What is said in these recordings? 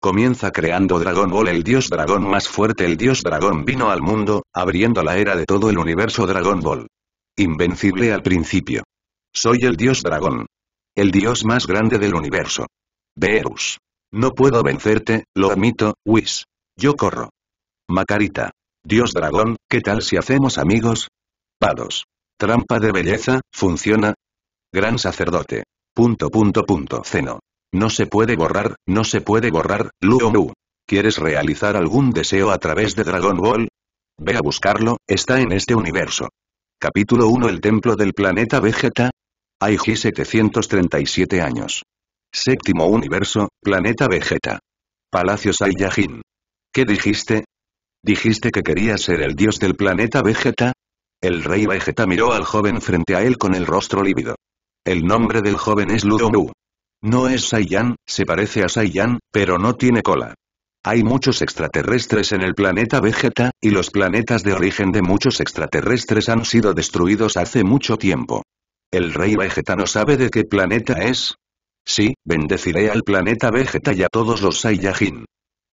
Comienza creando Dragon Ball el dios dragón más fuerte el dios dragón vino al mundo, abriendo la era de todo el universo Dragon Ball. Invencible al principio. Soy el dios dragón. El dios más grande del universo. Beerus. No puedo vencerte, lo admito, Whis. Yo corro. Macarita. Dios dragón, ¿qué tal si hacemos amigos? Pados. Trampa de belleza, ¿funciona? Gran sacerdote. Punto punto punto ceno. No se puede borrar, no se puede borrar, Luomu. ¿Quieres realizar algún deseo a través de Dragon Ball? Ve a buscarlo, está en este universo. Capítulo 1 El templo del planeta Vegeta. Aiji 737 años. Séptimo universo, planeta Vegeta. Palacio Saiyajin. ¿Qué dijiste? ¿Dijiste que querías ser el dios del planeta Vegeta? El rey Vegeta miró al joven frente a él con el rostro lívido. El nombre del joven es Luomu. No es Saiyan, se parece a Saiyan, pero no tiene cola. Hay muchos extraterrestres en el planeta Vegeta, y los planetas de origen de muchos extraterrestres han sido destruidos hace mucho tiempo. ¿El rey Vegeta no sabe de qué planeta es? Sí, bendeciré al planeta Vegeta y a todos los Saiyajin.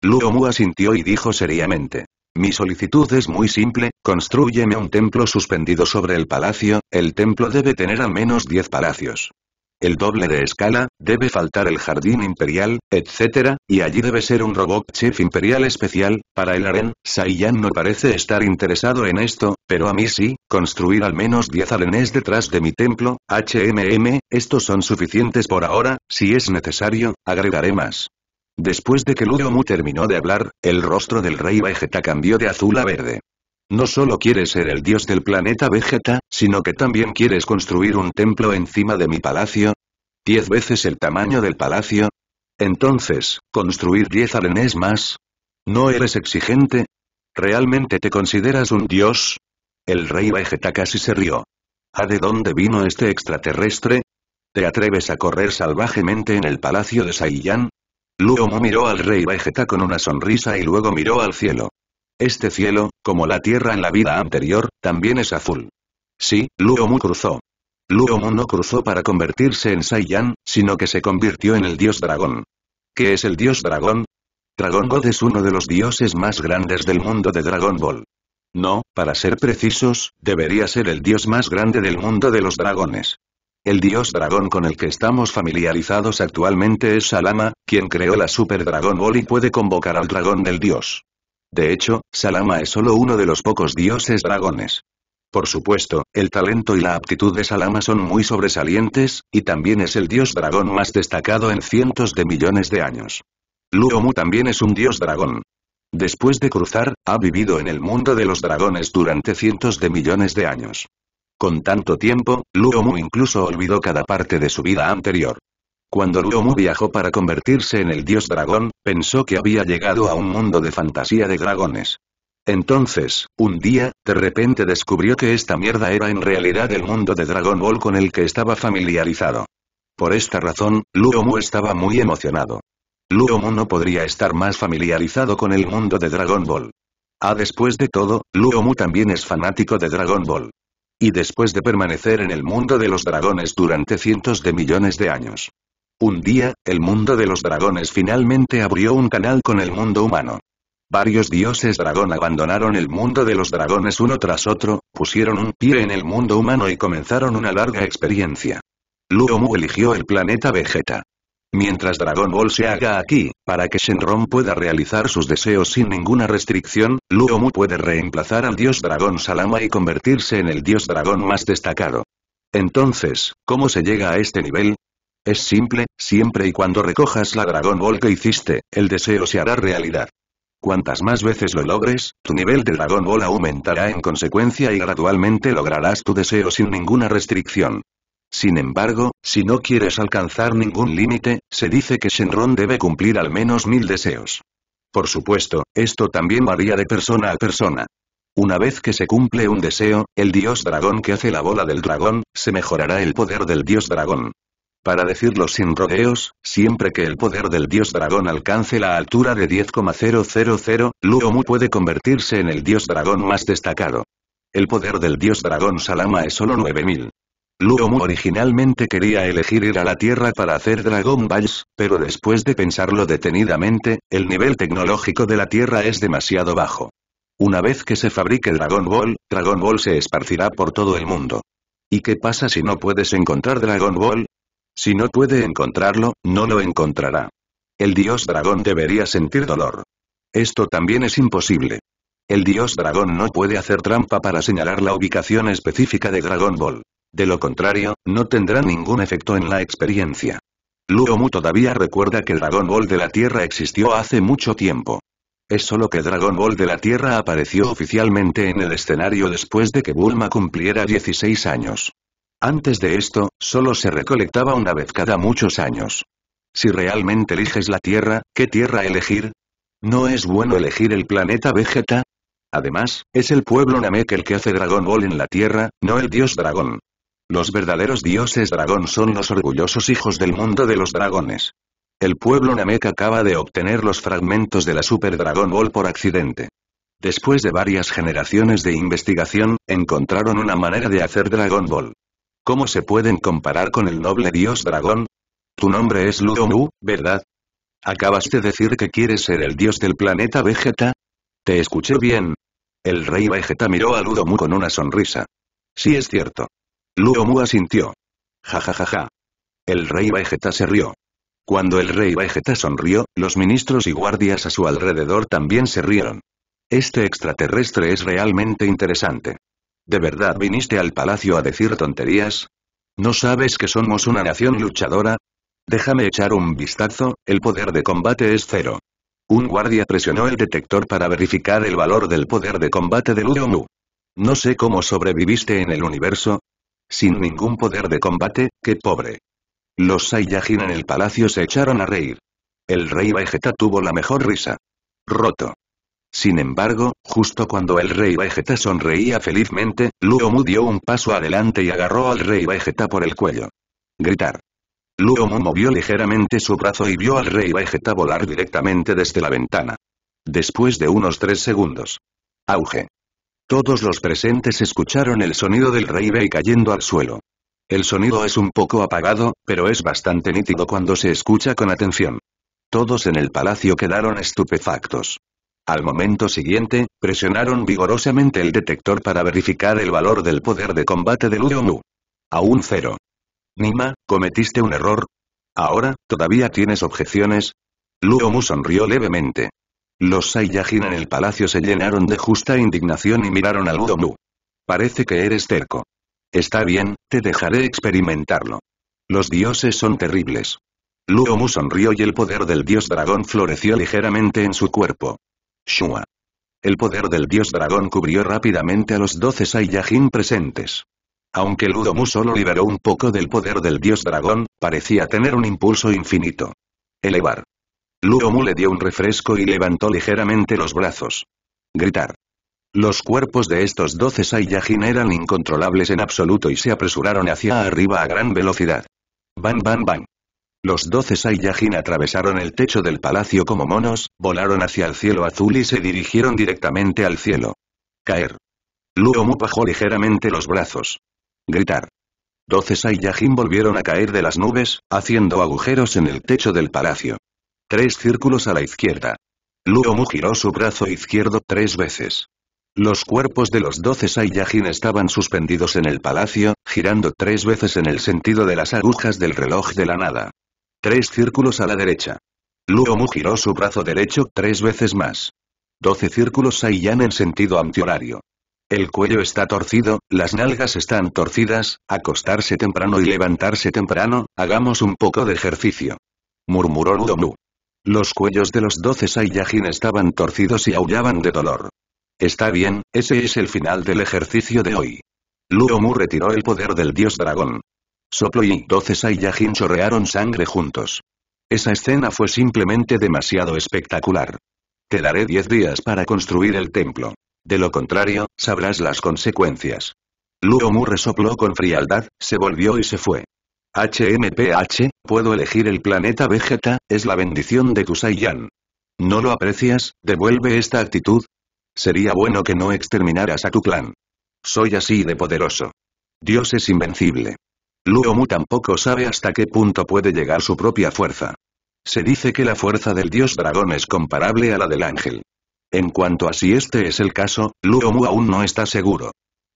Luomu asintió y dijo seriamente. Mi solicitud es muy simple, construyeme un templo suspendido sobre el palacio, el templo debe tener al menos 10 palacios el doble de escala, debe faltar el jardín imperial, etc., y allí debe ser un robot chef imperial especial, para el aren, Saiyan no parece estar interesado en esto, pero a mí sí, construir al menos 10 arenes detrás de mi templo, HMM, estos son suficientes por ahora, si es necesario, agregaré más. Después de que Ludomu terminó de hablar, el rostro del rey Vegeta cambió de azul a verde. No solo quieres ser el dios del planeta Vegeta, sino que también quieres construir un templo encima de mi palacio. ¿Diez veces el tamaño del palacio? Entonces, ¿construir diez arenés más? ¿No eres exigente? ¿Realmente te consideras un dios? El rey Vegeta casi se rió. ¿A de dónde vino este extraterrestre? ¿Te atreves a correr salvajemente en el palacio de Saiyan? Luomo miró al rey Vegeta con una sonrisa y luego miró al cielo. Este cielo, como la tierra en la vida anterior, también es azul. Sí, Luomu cruzó. Luomu no cruzó para convertirse en Saiyan, sino que se convirtió en el dios dragón. ¿Qué es el dios dragón? Dragon God es uno de los dioses más grandes del mundo de Dragon Ball. No, para ser precisos, debería ser el dios más grande del mundo de los dragones. El dios dragón con el que estamos familiarizados actualmente es Salama, quien creó la Super Dragon Ball y puede convocar al dragón del dios. De hecho, Salama es solo uno de los pocos dioses dragones. Por supuesto, el talento y la aptitud de Salama son muy sobresalientes, y también es el dios dragón más destacado en cientos de millones de años. Luomu también es un dios dragón. Después de cruzar, ha vivido en el mundo de los dragones durante cientos de millones de años. Con tanto tiempo, Luomu incluso olvidó cada parte de su vida anterior. Cuando Luomu viajó para convertirse en el dios dragón, pensó que había llegado a un mundo de fantasía de dragones. Entonces, un día, de repente descubrió que esta mierda era en realidad el mundo de Dragon Ball con el que estaba familiarizado. Por esta razón, Luomu estaba muy emocionado. Luomu no podría estar más familiarizado con el mundo de Dragon Ball. Ah después de todo, Luomu también es fanático de Dragon Ball. Y después de permanecer en el mundo de los dragones durante cientos de millones de años, un día, el mundo de los dragones finalmente abrió un canal con el mundo humano. Varios dioses dragón abandonaron el mundo de los dragones uno tras otro, pusieron un pie en el mundo humano y comenzaron una larga experiencia. Luomu eligió el planeta Vegeta. Mientras Dragon Ball se haga aquí, para que Shenron pueda realizar sus deseos sin ninguna restricción, Luomu puede reemplazar al dios dragón Salama y convertirse en el dios dragón más destacado. Entonces, ¿cómo se llega a este nivel? Es simple, siempre y cuando recojas la Dragon Ball que hiciste, el deseo se hará realidad. Cuantas más veces lo logres, tu nivel de Dragon Ball aumentará en consecuencia y gradualmente lograrás tu deseo sin ninguna restricción. Sin embargo, si no quieres alcanzar ningún límite, se dice que Shenron debe cumplir al menos mil deseos. Por supuesto, esto también varía de persona a persona. Una vez que se cumple un deseo, el dios dragón que hace la bola del dragón, se mejorará el poder del dios dragón. Para decirlo sin rodeos, siempre que el poder del dios dragón alcance la altura de 10,000, Luomu puede convertirse en el dios dragón más destacado. El poder del dios dragón Salama es solo 9000. Luomu originalmente quería elegir ir a la Tierra para hacer Dragon Balls, pero después de pensarlo detenidamente, el nivel tecnológico de la Tierra es demasiado bajo. Una vez que se fabrique Dragon Ball, Dragon Ball se esparcirá por todo el mundo. ¿Y qué pasa si no puedes encontrar Dragon Ball? Si no puede encontrarlo, no lo encontrará. El dios dragón debería sentir dolor. Esto también es imposible. El dios dragón no puede hacer trampa para señalar la ubicación específica de Dragon Ball. De lo contrario, no tendrá ningún efecto en la experiencia. Mu todavía recuerda que Dragon Ball de la Tierra existió hace mucho tiempo. Es solo que Dragon Ball de la Tierra apareció oficialmente en el escenario después de que Bulma cumpliera 16 años. Antes de esto, solo se recolectaba una vez cada muchos años. Si realmente eliges la Tierra, ¿qué Tierra elegir? ¿No es bueno elegir el planeta Vegeta? Además, es el pueblo Namek el que hace Dragon Ball en la Tierra, no el dios dragón. Los verdaderos dioses dragón son los orgullosos hijos del mundo de los dragones. El pueblo Namek acaba de obtener los fragmentos de la Super Dragon Ball por accidente. Después de varias generaciones de investigación, encontraron una manera de hacer Dragon Ball. ¿Cómo se pueden comparar con el noble dios dragón? Tu nombre es Luomu, ¿verdad? ¿Acabas de decir que quieres ser el dios del planeta Vegeta? Te escuché bien. El rey Vegeta miró a Ludomu con una sonrisa. Sí es cierto. Ludomu asintió. Jajajaja. El rey Vegeta se rió. Cuando el rey Vegeta sonrió, los ministros y guardias a su alrededor también se rieron. Este extraterrestre es realmente interesante. ¿De verdad viniste al palacio a decir tonterías? ¿No sabes que somos una nación luchadora? Déjame echar un vistazo, el poder de combate es cero. Un guardia presionó el detector para verificar el valor del poder de combate de Uyomu. No sé cómo sobreviviste en el universo. Sin ningún poder de combate, qué pobre. Los Saiyajin en el palacio se echaron a reír. El rey Vegeta tuvo la mejor risa. Roto. Sin embargo, justo cuando el rey Vegeta sonreía felizmente, Luomu dio un paso adelante y agarró al rey Vegeta por el cuello. Gritar. Luomu movió ligeramente su brazo y vio al rey Vegeta volar directamente desde la ventana. Después de unos tres segundos. Auge. Todos los presentes escucharon el sonido del rey Vegeta cayendo al suelo. El sonido es un poco apagado, pero es bastante nítido cuando se escucha con atención. Todos en el palacio quedaron estupefactos. Al momento siguiente, presionaron vigorosamente el detector para verificar el valor del poder de combate de Luomu. Aún cero. Nima, cometiste un error. Ahora, ¿todavía tienes objeciones? Luomu sonrió levemente. Los Saiyajin en el palacio se llenaron de justa indignación y miraron a Luomu. Parece que eres terco. Está bien, te dejaré experimentarlo. Los dioses son terribles. Luomu sonrió y el poder del dios dragón floreció ligeramente en su cuerpo. Shua. El poder del dios dragón cubrió rápidamente a los doce Saiyajin presentes. Aunque Ludomu solo liberó un poco del poder del dios dragón, parecía tener un impulso infinito. Elevar. Ludomu le dio un refresco y levantó ligeramente los brazos. Gritar. Los cuerpos de estos doce Saiyajin eran incontrolables en absoluto y se apresuraron hacia arriba a gran velocidad. Bam bam bam. Los doce Saiyajin atravesaron el techo del palacio como monos, volaron hacia el cielo azul y se dirigieron directamente al cielo. Caer. Luomu bajó ligeramente los brazos. Gritar. Doce Saiyajin volvieron a caer de las nubes, haciendo agujeros en el techo del palacio. Tres círculos a la izquierda. Luomu giró su brazo izquierdo tres veces. Los cuerpos de los doce Saiyajin estaban suspendidos en el palacio, girando tres veces en el sentido de las agujas del reloj de la nada. Tres círculos a la derecha. Luomu giró su brazo derecho tres veces más. Doce círculos Saiyan en sentido antihorario. El cuello está torcido, las nalgas están torcidas, acostarse temprano y levantarse temprano, hagamos un poco de ejercicio. Murmuró Luomu. Los cuellos de los doce Saiyajin estaban torcidos y aullaban de dolor. Está bien, ese es el final del ejercicio de hoy. Luomu retiró el poder del dios dragón. Soplo y doce Saiyajin chorrearon sangre juntos. Esa escena fue simplemente demasiado espectacular. Te daré 10 días para construir el templo. De lo contrario, sabrás las consecuencias. Luomu resopló con frialdad, se volvió y se fue. HMPH, puedo elegir el planeta Vegeta, es la bendición de tu Saiyan. ¿No lo aprecias? ¿Devuelve esta actitud? Sería bueno que no exterminaras a tu clan. Soy así de poderoso. Dios es invencible. Luomu tampoco sabe hasta qué punto puede llegar su propia fuerza. Se dice que la fuerza del dios dragón es comparable a la del ángel. En cuanto a si este es el caso, Luomu aún no está seguro.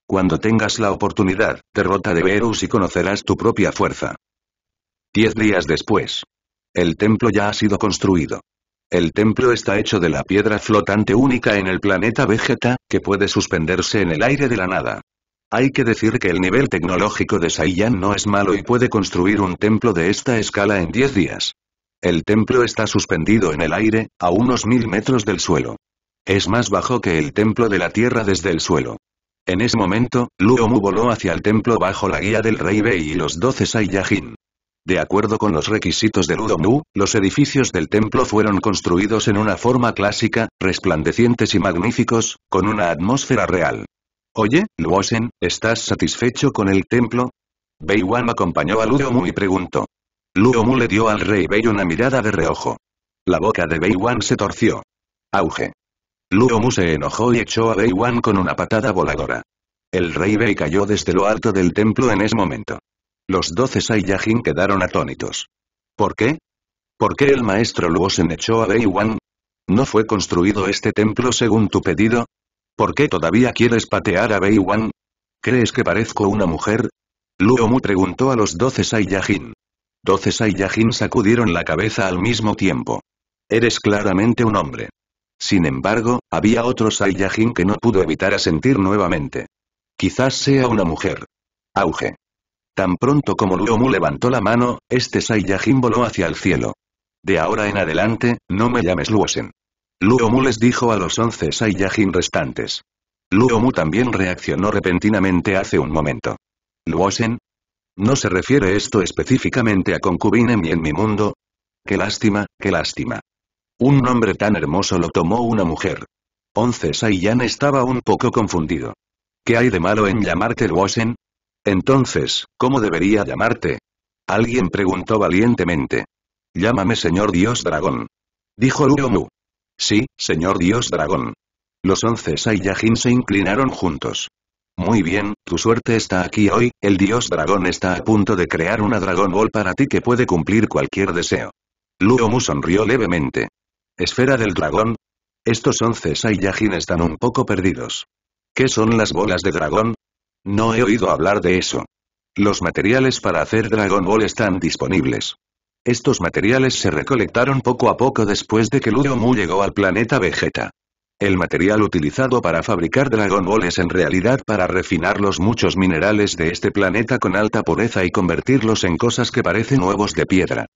Cuando tengas la oportunidad, derrota de Verus y conocerás tu propia fuerza. Diez días después. El templo ya ha sido construido. El templo está hecho de la piedra flotante única en el planeta Vegeta, que puede suspenderse en el aire de la nada. Hay que decir que el nivel tecnológico de Saiyan no es malo y puede construir un templo de esta escala en 10 días. El templo está suspendido en el aire, a unos mil metros del suelo. Es más bajo que el templo de la tierra desde el suelo. En ese momento, Luomu voló hacia el templo bajo la guía del rey Bei y los doce Saiyajin. De acuerdo con los requisitos de Ludomu, los edificios del templo fueron construidos en una forma clásica, resplandecientes y magníficos, con una atmósfera real. Oye, Luosen, ¿estás satisfecho con el templo? Bei Wan acompañó a Luomu y preguntó. Luomu le dio al rey Bei una mirada de reojo. La boca de Bei Wan se torció. Auge. Luomu se enojó y echó a Bei Wan con una patada voladora. El rey Bei cayó desde lo alto del templo en ese momento. Los doce Saiyajin quedaron atónitos. ¿Por qué? ¿Por qué el maestro Luosen echó a Bei Wan? ¿No fue construido este templo según tu pedido? ¿Por qué todavía quieres patear a Bei Wan? ¿Crees que parezco una mujer? Luomu preguntó a los doce Saiyajin. Doce Saiyajin sacudieron la cabeza al mismo tiempo. Eres claramente un hombre. Sin embargo, había otro Saiyajin que no pudo evitar asentir nuevamente. Quizás sea una mujer. Auge. Tan pronto como Luomu levantó la mano, este Saiyajin voló hacia el cielo. De ahora en adelante, no me llames Luosen. Luomu les dijo a los once Saiyajin restantes. Luomu también reaccionó repentinamente hace un momento. ¿Luosen? ¿No se refiere esto específicamente a concubine ni en mi mundo? Qué lástima, qué lástima. Un nombre tan hermoso lo tomó una mujer. Once Saiyan estaba un poco confundido. ¿Qué hay de malo en llamarte Luosen? Entonces, ¿cómo debería llamarte? Alguien preguntó valientemente. Llámame señor Dios Dragón. Dijo Luomu. Sí, señor dios dragón. Los once Saiyajin se inclinaron juntos. Muy bien, tu suerte está aquí hoy, el dios dragón está a punto de crear una Dragon Ball para ti que puede cumplir cualquier deseo. Luomu sonrió levemente. Esfera del dragón. Estos once Saiyajin están un poco perdidos. ¿Qué son las bolas de dragón? No he oído hablar de eso. Los materiales para hacer Dragon Ball están disponibles. Estos materiales se recolectaron poco a poco después de que Ludo Mu llegó al planeta Vegeta. El material utilizado para fabricar Dragon Ball es en realidad para refinar los muchos minerales de este planeta con alta pureza y convertirlos en cosas que parecen huevos de piedra.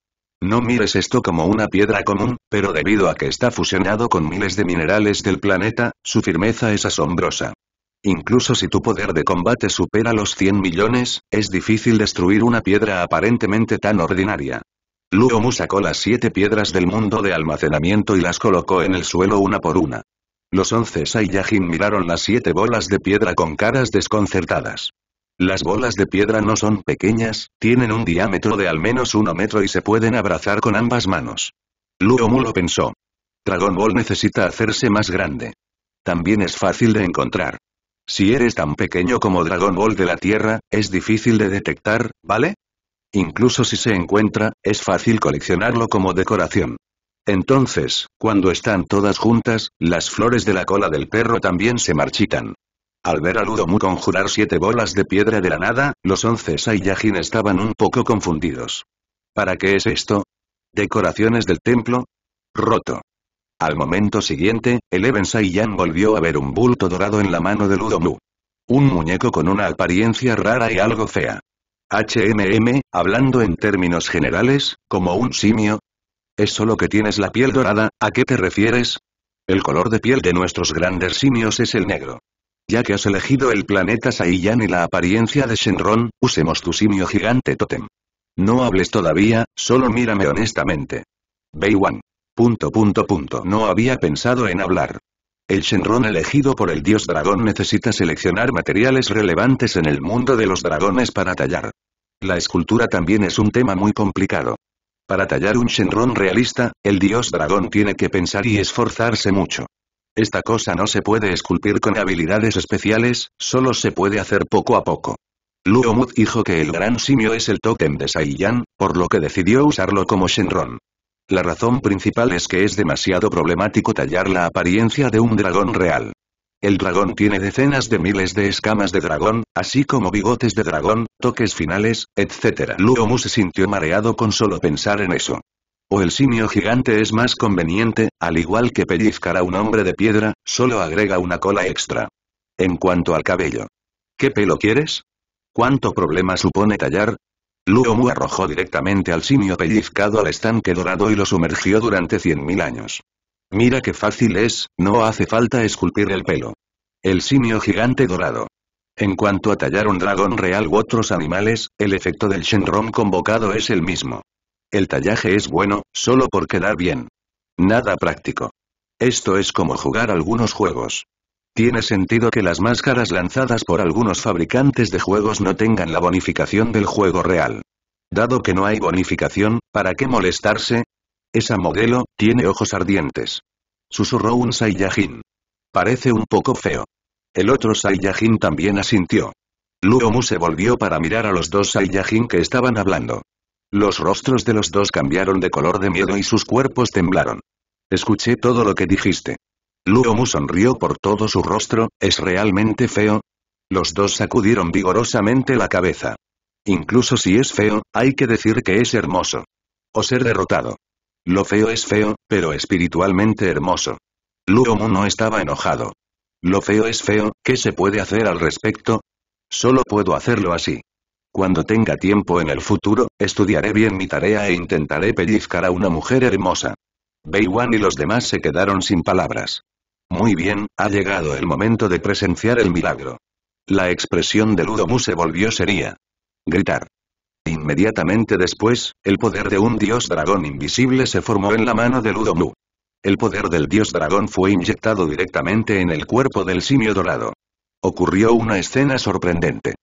No mires esto como una piedra común, pero debido a que está fusionado con miles de minerales del planeta, su firmeza es asombrosa. Incluso si tu poder de combate supera los 100 millones, es difícil destruir una piedra aparentemente tan ordinaria. Luomu sacó las siete piedras del mundo de almacenamiento y las colocó en el suelo una por una. Los once Saiyajin miraron las siete bolas de piedra con caras desconcertadas. Las bolas de piedra no son pequeñas, tienen un diámetro de al menos uno metro y se pueden abrazar con ambas manos. Luomu lo pensó. Dragon Ball necesita hacerse más grande. También es fácil de encontrar. Si eres tan pequeño como Dragon Ball de la Tierra, es difícil de detectar, ¿vale? Incluso si se encuentra, es fácil coleccionarlo como decoración. Entonces, cuando están todas juntas, las flores de la cola del perro también se marchitan. Al ver a Ludomu conjurar siete bolas de piedra de la nada, los once Saiyajin estaban un poco confundidos. ¿Para qué es esto? ¿Decoraciones del templo? Roto. Al momento siguiente, Eleven Saiyan volvió a ver un bulto dorado en la mano de Ludomu. Un muñeco con una apariencia rara y algo fea. HMM, hablando en términos generales, como un simio? ¿Es solo que tienes la piel dorada, a qué te refieres? El color de piel de nuestros grandes simios es el negro. Ya que has elegido el planeta Saiyan y la apariencia de Shenron, usemos tu simio gigante Totem. No hables todavía, solo mírame honestamente. Bei punto. No había pensado en hablar. El Shenron elegido por el dios dragón necesita seleccionar materiales relevantes en el mundo de los dragones para tallar. La escultura también es un tema muy complicado. Para tallar un Shenron realista, el dios dragón tiene que pensar y esforzarse mucho. Esta cosa no se puede esculpir con habilidades especiales, solo se puede hacer poco a poco. Luomut dijo que el gran simio es el tótem de Saiyan, por lo que decidió usarlo como Shenron. La razón principal es que es demasiado problemático tallar la apariencia de un dragón real. El dragón tiene decenas de miles de escamas de dragón, así como bigotes de dragón, toques finales, etc. Luomu se sintió mareado con solo pensar en eso. O el simio gigante es más conveniente, al igual que pellizcar a un hombre de piedra, solo agrega una cola extra. En cuanto al cabello. ¿Qué pelo quieres? ¿Cuánto problema supone tallar? Luo arrojó directamente al simio pellizcado al estanque dorado y lo sumergió durante 100.000 años. Mira qué fácil es, no hace falta esculpir el pelo. El simio gigante dorado. En cuanto a tallar un dragón real u otros animales, el efecto del Shenron convocado es el mismo. El tallaje es bueno, solo por quedar bien. Nada práctico. Esto es como jugar algunos juegos. Tiene sentido que las máscaras lanzadas por algunos fabricantes de juegos no tengan la bonificación del juego real. Dado que no hay bonificación, ¿para qué molestarse? Esa modelo, tiene ojos ardientes. Susurró un Saiyajin. Parece un poco feo. El otro Saiyajin también asintió. Luomu se volvió para mirar a los dos Saiyajin que estaban hablando. Los rostros de los dos cambiaron de color de miedo y sus cuerpos temblaron. Escuché todo lo que dijiste. Luomu sonrió por todo su rostro, ¿es realmente feo? Los dos sacudieron vigorosamente la cabeza. Incluso si es feo, hay que decir que es hermoso. O ser derrotado. Lo feo es feo, pero espiritualmente hermoso. Luomu no estaba enojado. Lo feo es feo, ¿qué se puede hacer al respecto? Solo puedo hacerlo así. Cuando tenga tiempo en el futuro, estudiaré bien mi tarea e intentaré pellizcar a una mujer hermosa. Wan y los demás se quedaron sin palabras. Muy bien, ha llegado el momento de presenciar el milagro. La expresión de Ludomu se volvió seria. Gritar. Inmediatamente después, el poder de un dios dragón invisible se formó en la mano de Ludomu. El poder del dios dragón fue inyectado directamente en el cuerpo del simio dorado. Ocurrió una escena sorprendente.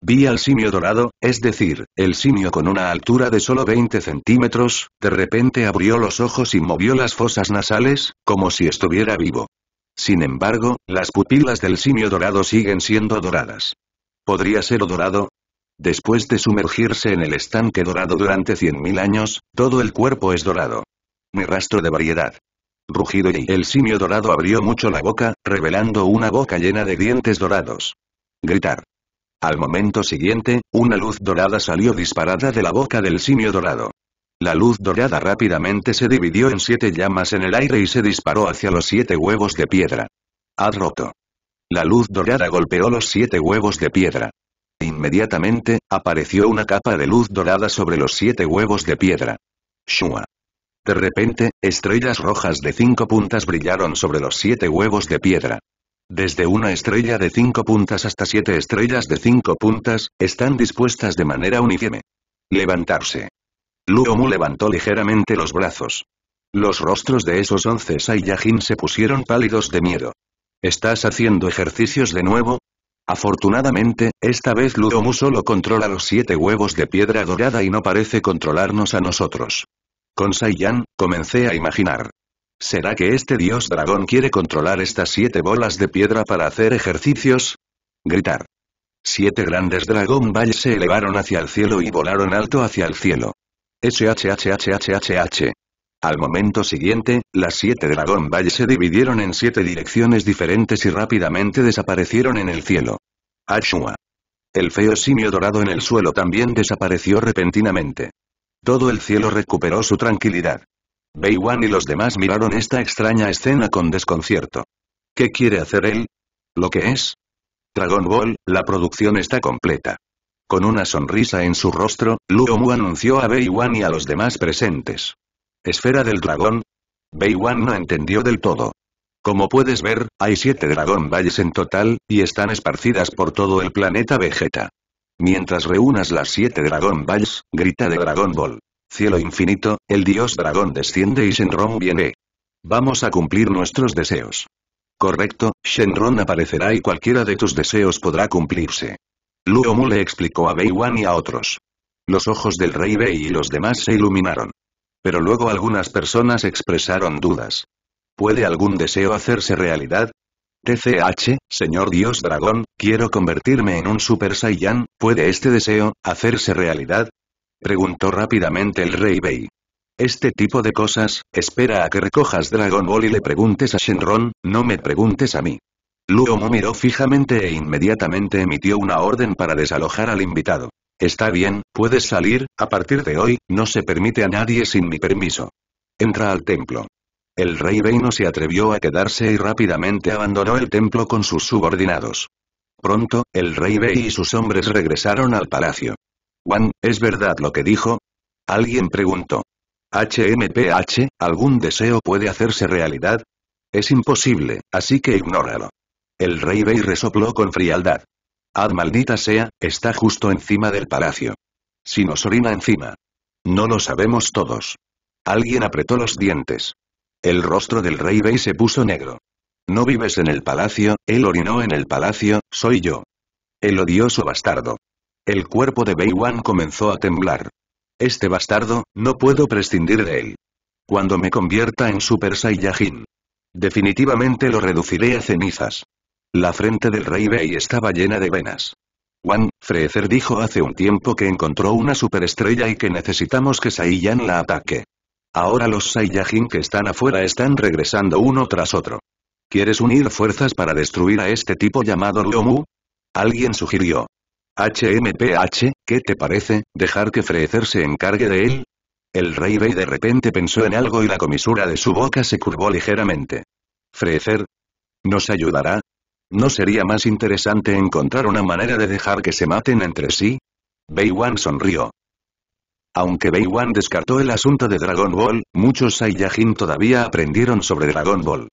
Vi al simio dorado, es decir, el simio con una altura de solo 20 centímetros, de repente abrió los ojos y movió las fosas nasales, como si estuviera vivo. Sin embargo, las pupilas del simio dorado siguen siendo doradas. ¿Podría ser dorado? Después de sumergirse en el estanque dorado durante 100.000 años, todo el cuerpo es dorado. Mi rastro de variedad. Rugido y el simio dorado abrió mucho la boca, revelando una boca llena de dientes dorados. Gritar. Al momento siguiente, una luz dorada salió disparada de la boca del simio dorado. La luz dorada rápidamente se dividió en siete llamas en el aire y se disparó hacia los siete huevos de piedra. ad roto. La luz dorada golpeó los siete huevos de piedra. Inmediatamente, apareció una capa de luz dorada sobre los siete huevos de piedra. Shua. De repente, estrellas rojas de cinco puntas brillaron sobre los siete huevos de piedra. Desde una estrella de cinco puntas hasta siete estrellas de cinco puntas, están dispuestas de manera uniforme. Levantarse. Luomu levantó ligeramente los brazos. Los rostros de esos once Saiyajin se pusieron pálidos de miedo. ¿Estás haciendo ejercicios de nuevo? Afortunadamente, esta vez Luomu solo controla los siete huevos de piedra dorada y no parece controlarnos a nosotros. Con Saiyan, comencé a imaginar. ¿Será que este dios dragón quiere controlar estas siete bolas de piedra para hacer ejercicios? Gritar. Siete grandes dragón Balls se elevaron hacia el cielo y volaron alto hacia el cielo. SHHHHH. Al momento siguiente, las siete Dragon Ball se dividieron en siete direcciones diferentes y rápidamente desaparecieron en el cielo. Ashua. El feo simio dorado en el suelo también desapareció repentinamente. Todo el cielo recuperó su tranquilidad. Bei y los demás miraron esta extraña escena con desconcierto. ¿Qué quiere hacer él? ¿Lo que es? Dragon Ball, la producción está completa. Con una sonrisa en su rostro, Luomu anunció a Bei y a los demás presentes. ¿Esfera del dragón? Bei Wan no entendió del todo. Como puedes ver, hay siete dragón valles en total, y están esparcidas por todo el planeta Vegeta. Mientras reúnas las siete dragón valles, grita de Dragon Ball. Cielo infinito, el dios dragón desciende y Shenron viene. Vamos a cumplir nuestros deseos. Correcto, Shenron aparecerá y cualquiera de tus deseos podrá cumplirse. Luomu le explicó a Bei y a otros. Los ojos del rey Bei y los demás se iluminaron. Pero luego algunas personas expresaron dudas. ¿Puede algún deseo hacerse realidad? TCH, señor dios dragón, quiero convertirme en un Super Saiyan, ¿puede este deseo hacerse realidad? Preguntó rápidamente el rey Bei. Este tipo de cosas, espera a que recojas Dragon Ball y le preguntes a Shenron, no me preguntes a mí. Luomo miró fijamente e inmediatamente emitió una orden para desalojar al invitado. Está bien, puedes salir, a partir de hoy, no se permite a nadie sin mi permiso. Entra al templo. El rey Bei no se atrevió a quedarse y rápidamente abandonó el templo con sus subordinados. Pronto, el rey Bei y sus hombres regresaron al palacio. Wan, ¿es verdad lo que dijo? Alguien preguntó. HMPH, ¿algún deseo puede hacerse realidad? Es imposible, así que ignóralo. El rey Bey resopló con frialdad. Ad maldita sea, está justo encima del palacio. Si nos orina encima. No lo sabemos todos. Alguien apretó los dientes. El rostro del rey Bey se puso negro. No vives en el palacio, él orinó en el palacio, soy yo. El odioso bastardo. El cuerpo de Bei Wan comenzó a temblar. Este bastardo, no puedo prescindir de él. Cuando me convierta en Super Saiyajin. Definitivamente lo reduciré a cenizas. La frente del rey Bei estaba llena de venas. Juan, Freezer dijo hace un tiempo que encontró una superestrella y que necesitamos que Saiyan la ataque. Ahora los Saiyajin que están afuera están regresando uno tras otro. ¿Quieres unir fuerzas para destruir a este tipo llamado Lomu? Alguien sugirió. HMPH, ¿qué te parece, dejar que Freezer se encargue de él? El rey Bey de repente pensó en algo y la comisura de su boca se curvó ligeramente. Freezer. Nos ayudará, ¿No sería más interesante encontrar una manera de dejar que se maten entre sí? Bei sonrió. Aunque Bei Wan descartó el asunto de Dragon Ball, muchos Saiyajin todavía aprendieron sobre Dragon Ball.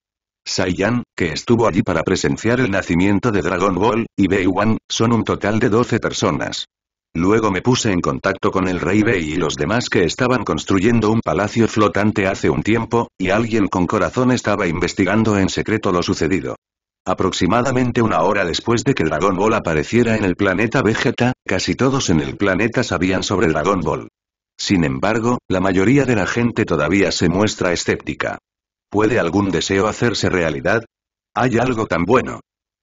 Saiyan, que estuvo allí para presenciar el nacimiento de Dragon Ball, y Bei son un total de 12 personas. Luego me puse en contacto con el rey Bei y los demás que estaban construyendo un palacio flotante hace un tiempo, y alguien con corazón estaba investigando en secreto lo sucedido. Aproximadamente una hora después de que Dragon Ball apareciera en el planeta Vegeta, casi todos en el planeta sabían sobre Dragon Ball. Sin embargo, la mayoría de la gente todavía se muestra escéptica. ¿Puede algún deseo hacerse realidad? ¿Hay algo tan bueno?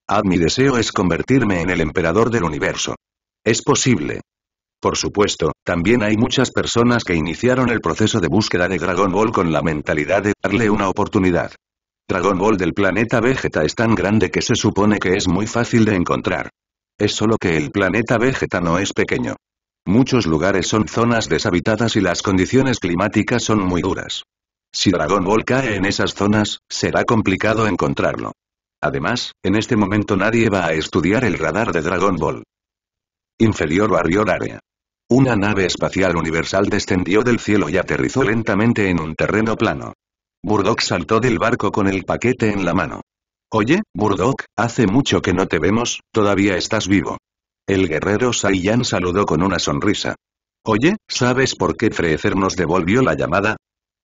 Ah, mi deseo es convertirme en el emperador del universo. Es posible. Por supuesto, también hay muchas personas que iniciaron el proceso de búsqueda de Dragon Ball con la mentalidad de darle una oportunidad. Dragon Ball del planeta Vegeta es tan grande que se supone que es muy fácil de encontrar. Es solo que el planeta Vegeta no es pequeño. Muchos lugares son zonas deshabitadas y las condiciones climáticas son muy duras. Si Dragon Ball cae en esas zonas, será complicado encontrarlo. Además, en este momento nadie va a estudiar el radar de Dragon Ball. Inferior Barrio Área. Una nave espacial universal descendió del cielo y aterrizó lentamente en un terreno plano. Burdock saltó del barco con el paquete en la mano. Oye, Burdock, hace mucho que no te vemos, todavía estás vivo. El guerrero Saiyan saludó con una sonrisa. Oye, ¿sabes por qué Freezer nos devolvió la llamada?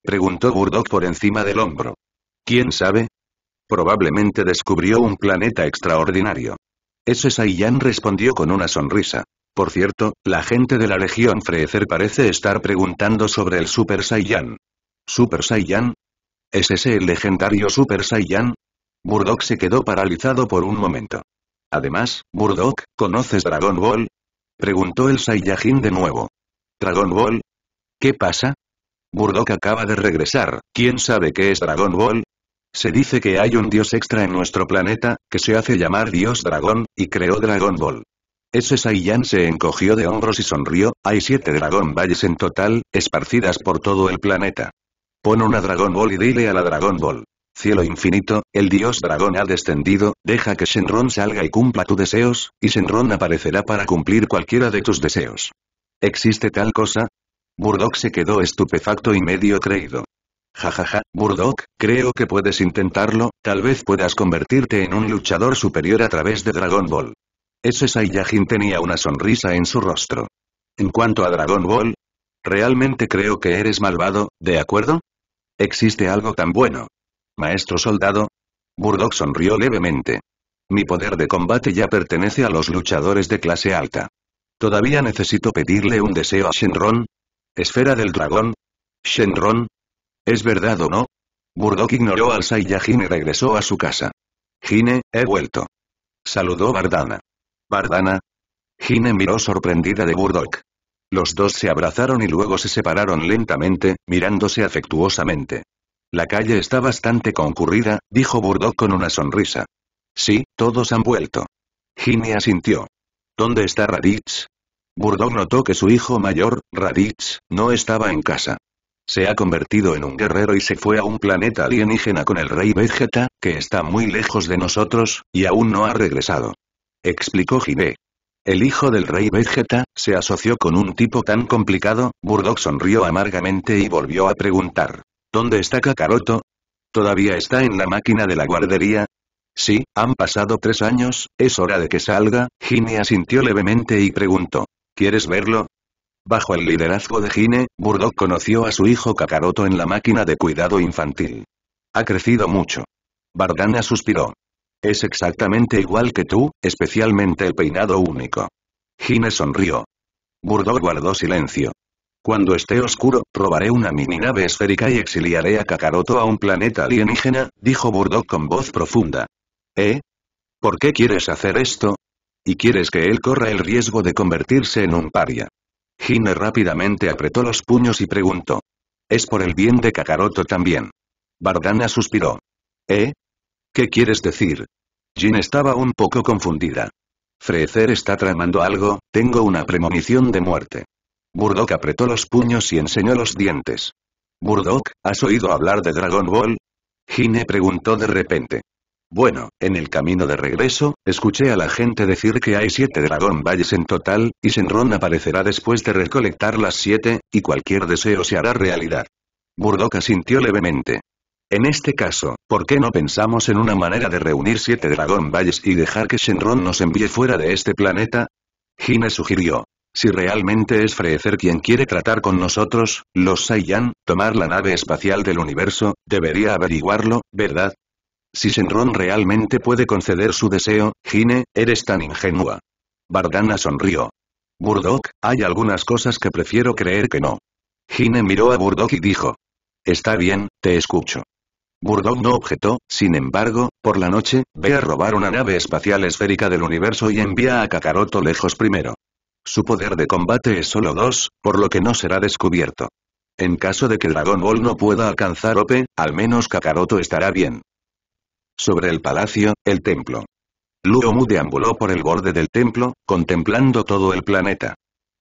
Preguntó Burdock por encima del hombro. ¿Quién sabe? Probablemente descubrió un planeta extraordinario. Ese Saiyan respondió con una sonrisa. Por cierto, la gente de la Legión Freezer parece estar preguntando sobre el Super Saiyan. ¿Super Saiyan? ¿Es ese el legendario Super Saiyan? Burdock se quedó paralizado por un momento. Además, Burdock, ¿conoces Dragon Ball? Preguntó el Saiyajin de nuevo. ¿Dragon Ball? ¿Qué pasa? Burdock acaba de regresar, ¿quién sabe qué es Dragon Ball? Se dice que hay un dios extra en nuestro planeta, que se hace llamar Dios Dragón, y creó Dragon Ball. Ese Saiyan se encogió de hombros y sonrió, hay siete Dragon Balls en total, esparcidas por todo el planeta. Pon una Dragon Ball y dile a la Dragon Ball. Cielo infinito, el dios dragón ha descendido, deja que Shenron salga y cumpla tus deseos, y Shenron aparecerá para cumplir cualquiera de tus deseos. ¿Existe tal cosa? Burdock se quedó estupefacto y medio creído. Jajaja, ja, ja, Burdock, creo que puedes intentarlo, tal vez puedas convertirte en un luchador superior a través de Dragon Ball. Ese Saiyajin tenía una sonrisa en su rostro. En cuanto a Dragon Ball, realmente creo que eres malvado, ¿de acuerdo? ¿Existe algo tan bueno? Maestro soldado. Burdock sonrió levemente. Mi poder de combate ya pertenece a los luchadores de clase alta. ¿Todavía necesito pedirle un deseo a Shenron? ¿Esfera del dragón? ¿Shenron? ¿Es verdad o no? Burdock ignoró al Saiyajin y regresó a su casa. Gine, he vuelto. Saludó Bardana. Bardana. Gine miró sorprendida de Burdock. Los dos se abrazaron y luego se separaron lentamente, mirándose afectuosamente. La calle está bastante concurrida, dijo Burdock con una sonrisa. Sí, todos han vuelto. Jimmy asintió. ¿Dónde está Raditz? Burdock notó que su hijo mayor, Raditz, no estaba en casa. Se ha convertido en un guerrero y se fue a un planeta alienígena con el rey Vegeta, que está muy lejos de nosotros, y aún no ha regresado. Explicó Jimmy. El hijo del rey Vegeta, se asoció con un tipo tan complicado, Burdock sonrió amargamente y volvió a preguntar. ¿Dónde está Kakaroto? ¿Todavía está en la máquina de la guardería? Sí, han pasado tres años, es hora de que salga, Gine asintió levemente y preguntó. ¿Quieres verlo? Bajo el liderazgo de Gine, Burdock conoció a su hijo Kakaroto en la máquina de cuidado infantil. Ha crecido mucho. Bardana suspiró. Es exactamente igual que tú, especialmente el peinado único. Gine sonrió. Burdo guardó silencio. Cuando esté oscuro, robaré una mini nave esférica y exiliaré a Kakaroto a un planeta alienígena, dijo Burdo con voz profunda. ¿Eh? ¿Por qué quieres hacer esto? ¿Y quieres que él corra el riesgo de convertirse en un paria? Gine rápidamente apretó los puños y preguntó. Es por el bien de Kakaroto también. Bardana suspiró. ¿Eh? ¿Qué quieres decir? Jin estaba un poco confundida. Frecer está tramando algo, tengo una premonición de muerte. Burdock apretó los puños y enseñó los dientes. Burdock, ¿has oído hablar de Dragon Ball? Gine preguntó de repente. Bueno, en el camino de regreso, escuché a la gente decir que hay siete Dragon Balls en total, y Shenron aparecerá después de recolectar las siete, y cualquier deseo se hará realidad. Burdock asintió levemente. En este caso, ¿por qué no pensamos en una manera de reunir siete Dragon Valles y dejar que Shenron nos envíe fuera de este planeta? Hine sugirió. Si realmente es Frecer quien quiere tratar con nosotros, los Saiyan, tomar la nave espacial del universo, debería averiguarlo, ¿verdad? Si Shenron realmente puede conceder su deseo, Hine, eres tan ingenua. Bardana sonrió. Burdock, hay algunas cosas que prefiero creer que no. Hine miró a Burdock y dijo. Está bien, te escucho. Burdon no objetó, sin embargo, por la noche, ve a robar una nave espacial esférica del universo y envía a Kakaroto lejos primero. Su poder de combate es solo dos, por lo que no será descubierto. En caso de que Dragon Ball no pueda alcanzar Ope, al menos Kakaroto estará bien. Sobre el palacio, el templo. Luomu deambuló por el borde del templo, contemplando todo el planeta.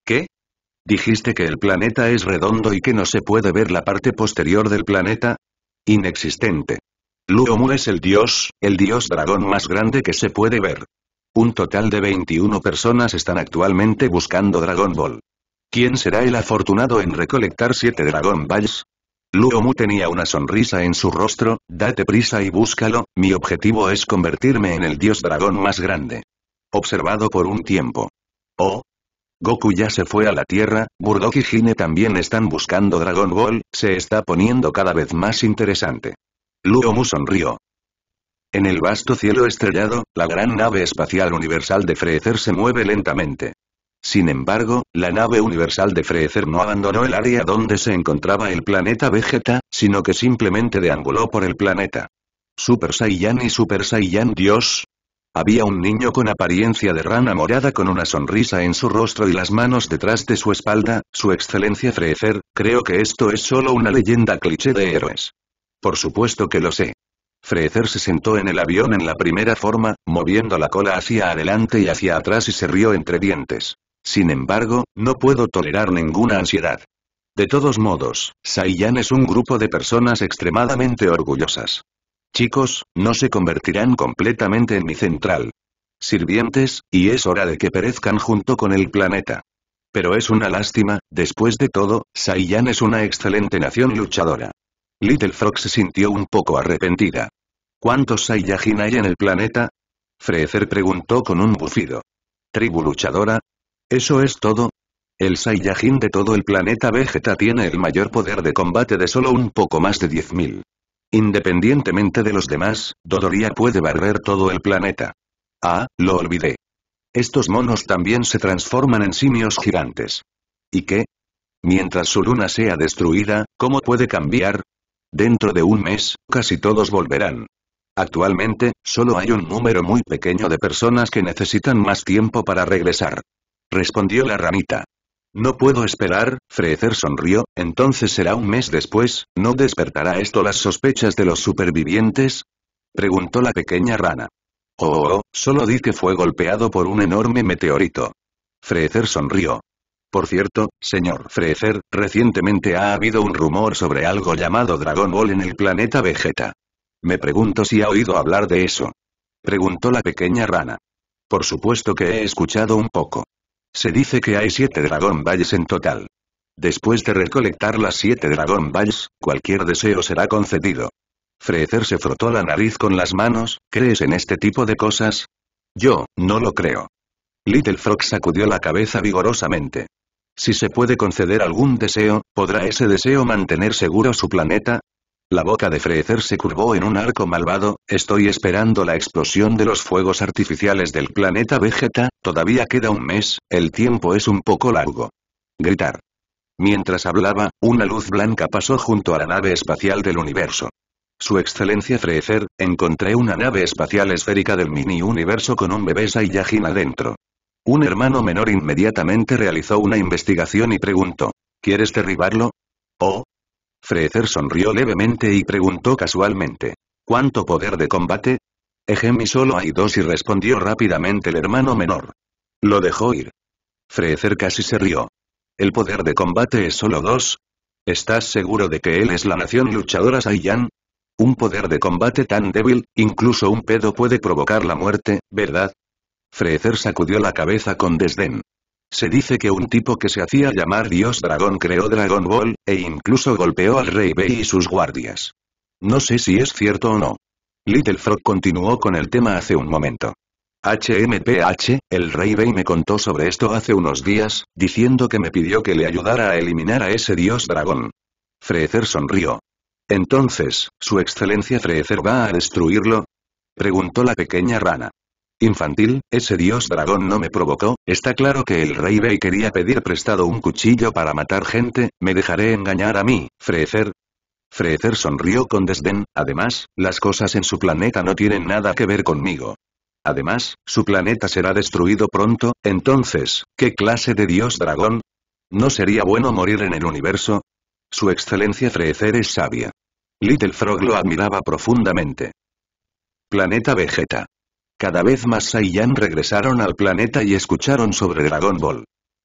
¿Qué? ¿Dijiste que el planeta es redondo y que no se puede ver la parte posterior del planeta? Inexistente. Luomu es el dios, el dios dragón más grande que se puede ver. Un total de 21 personas están actualmente buscando Dragon Ball. ¿Quién será el afortunado en recolectar 7 Dragon Balls? Luomu tenía una sonrisa en su rostro, date prisa y búscalo, mi objetivo es convertirme en el dios dragón más grande. Observado por un tiempo. Oh, Goku ya se fue a la Tierra, Burdock y Hine también están buscando Dragon Ball, se está poniendo cada vez más interesante. Luomu sonrió. En el vasto cielo estrellado, la gran nave espacial universal de Freezer se mueve lentamente. Sin embargo, la nave universal de Freezer no abandonó el área donde se encontraba el planeta Vegeta, sino que simplemente deambuló por el planeta. Super Saiyan y Super Saiyan Dios, había un niño con apariencia de rana morada con una sonrisa en su rostro y las manos detrás de su espalda, su excelencia Frezer, creo que esto es solo una leyenda cliché de héroes. Por supuesto que lo sé. Freecer se sentó en el avión en la primera forma, moviendo la cola hacia adelante y hacia atrás y se rió entre dientes. Sin embargo, no puedo tolerar ninguna ansiedad. De todos modos, Saiyan es un grupo de personas extremadamente orgullosas. Chicos, no se convertirán completamente en mi central. Sirvientes, y es hora de que perezcan junto con el planeta. Pero es una lástima, después de todo, Saiyan es una excelente nación luchadora. Little Frog se sintió un poco arrepentida. ¿Cuántos Saiyajin hay en el planeta? Freezer preguntó con un bufido. ¿Tribu luchadora? ¿Eso es todo? El Saiyajin de todo el planeta Vegeta tiene el mayor poder de combate de solo un poco más de 10.000. Independientemente de los demás, Dodoria puede barrer todo el planeta. Ah, lo olvidé. Estos monos también se transforman en simios gigantes. ¿Y qué? Mientras su luna sea destruida, ¿cómo puede cambiar? Dentro de un mes, casi todos volverán. Actualmente, solo hay un número muy pequeño de personas que necesitan más tiempo para regresar. Respondió la ranita. No puedo esperar, Freezer sonrió, entonces será un mes después, ¿no despertará esto las sospechas de los supervivientes? Preguntó la pequeña rana. Oh, oh, oh, solo di que fue golpeado por un enorme meteorito. Freezer sonrió. Por cierto, señor Freezer, recientemente ha habido un rumor sobre algo llamado Dragon Ball en el planeta Vegeta. Me pregunto si ha oído hablar de eso. Preguntó la pequeña rana. Por supuesto que he escuchado un poco. Se dice que hay siete Dragon Balls en total. Después de recolectar las siete Dragon Balls, cualquier deseo será concedido. Freezer se frotó la nariz con las manos, ¿crees en este tipo de cosas? Yo, no lo creo. Little Frog sacudió la cabeza vigorosamente. Si se puede conceder algún deseo, ¿podrá ese deseo mantener seguro su planeta? La boca de Freezer se curvó en un arco malvado, estoy esperando la explosión de los fuegos artificiales del planeta Vegeta, todavía queda un mes, el tiempo es un poco largo. Gritar. Mientras hablaba, una luz blanca pasó junto a la nave espacial del universo. Su excelencia Freezer, encontré una nave espacial esférica del mini universo con un bebé Saiyajin adentro. Un hermano menor inmediatamente realizó una investigación y preguntó. ¿Quieres derribarlo? Oh, Freezer sonrió levemente y preguntó casualmente. ¿Cuánto poder de combate? Egemi solo hay dos y respondió rápidamente el hermano menor. Lo dejó ir. Frezer casi se rió. ¿El poder de combate es solo dos? ¿Estás seguro de que él es la nación luchadora Saiyan? Un poder de combate tan débil, incluso un pedo puede provocar la muerte, ¿verdad? Frezer sacudió la cabeza con desdén. Se dice que un tipo que se hacía llamar Dios Dragón creó Dragon Ball, e incluso golpeó al Rey Bey y sus guardias. No sé si es cierto o no. Little Frog continuó con el tema hace un momento. HMPH, el Rey Bey me contó sobre esto hace unos días, diciendo que me pidió que le ayudara a eliminar a ese Dios Dragón. Frezer sonrió. Entonces, ¿su excelencia Frezer va a destruirlo? Preguntó la pequeña rana. Infantil, ese dios dragón no me provocó, está claro que el rey Bey quería pedir prestado un cuchillo para matar gente, me dejaré engañar a mí, Freezer, Freezer sonrió con desdén, además, las cosas en su planeta no tienen nada que ver conmigo. Además, su planeta será destruido pronto, entonces, ¿qué clase de dios dragón? ¿No sería bueno morir en el universo? Su excelencia Freezer es sabia. Little Frog lo admiraba profundamente. Planeta Vegeta. Cada vez más Saiyan regresaron al planeta y escucharon sobre Dragon Ball.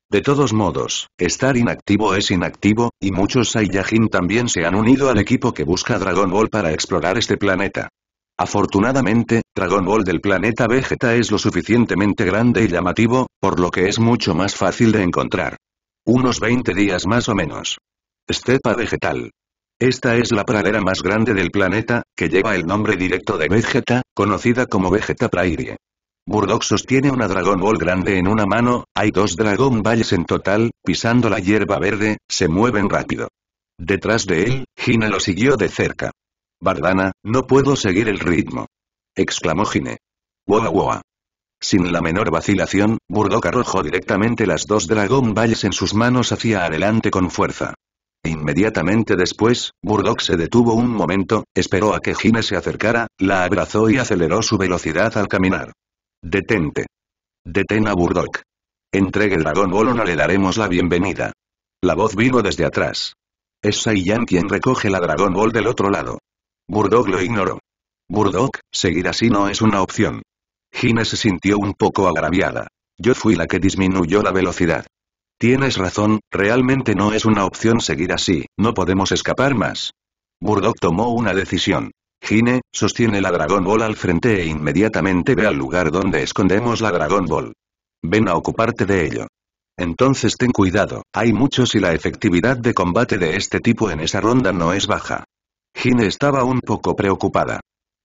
De todos modos, estar inactivo es inactivo, y muchos Saiyajin también se han unido al equipo que busca Dragon Ball para explorar este planeta. Afortunadamente, Dragon Ball del planeta Vegeta es lo suficientemente grande y llamativo, por lo que es mucho más fácil de encontrar. Unos 20 días más o menos. Estepa vegetal. Esta es la pradera más grande del planeta, que lleva el nombre directo de Vegeta, conocida como Vegeta Prairie. Burdock sostiene una Dragon Ball grande en una mano, hay dos Dragon Balls en total, pisando la hierba verde, se mueven rápido. Detrás de él, Gine lo siguió de cerca. Bardana, no puedo seguir el ritmo. Exclamó Gine. Woa woa. Sin la menor vacilación, Burdock arrojó directamente las dos Dragon Balls en sus manos hacia adelante con fuerza. Inmediatamente después, Burdock se detuvo un momento, esperó a que Gine se acercara, la abrazó y aceleró su velocidad al caminar. Detente. Detén a Burdock. Entregue el dragón no le daremos la bienvenida. La voz vino desde atrás. Es Saiyan quien recoge la Dragon Ball del otro lado. Burdock lo ignoró. Burdock, seguir así no es una opción. Gine se sintió un poco agraviada. Yo fui la que disminuyó la velocidad. Tienes razón, realmente no es una opción seguir así, no podemos escapar más. Burdock tomó una decisión. Gine, sostiene la Dragon Ball al frente e inmediatamente ve al lugar donde escondemos la Dragon Ball. Ven a ocuparte de ello. Entonces ten cuidado, hay muchos y la efectividad de combate de este tipo en esa ronda no es baja. Gine estaba un poco preocupada.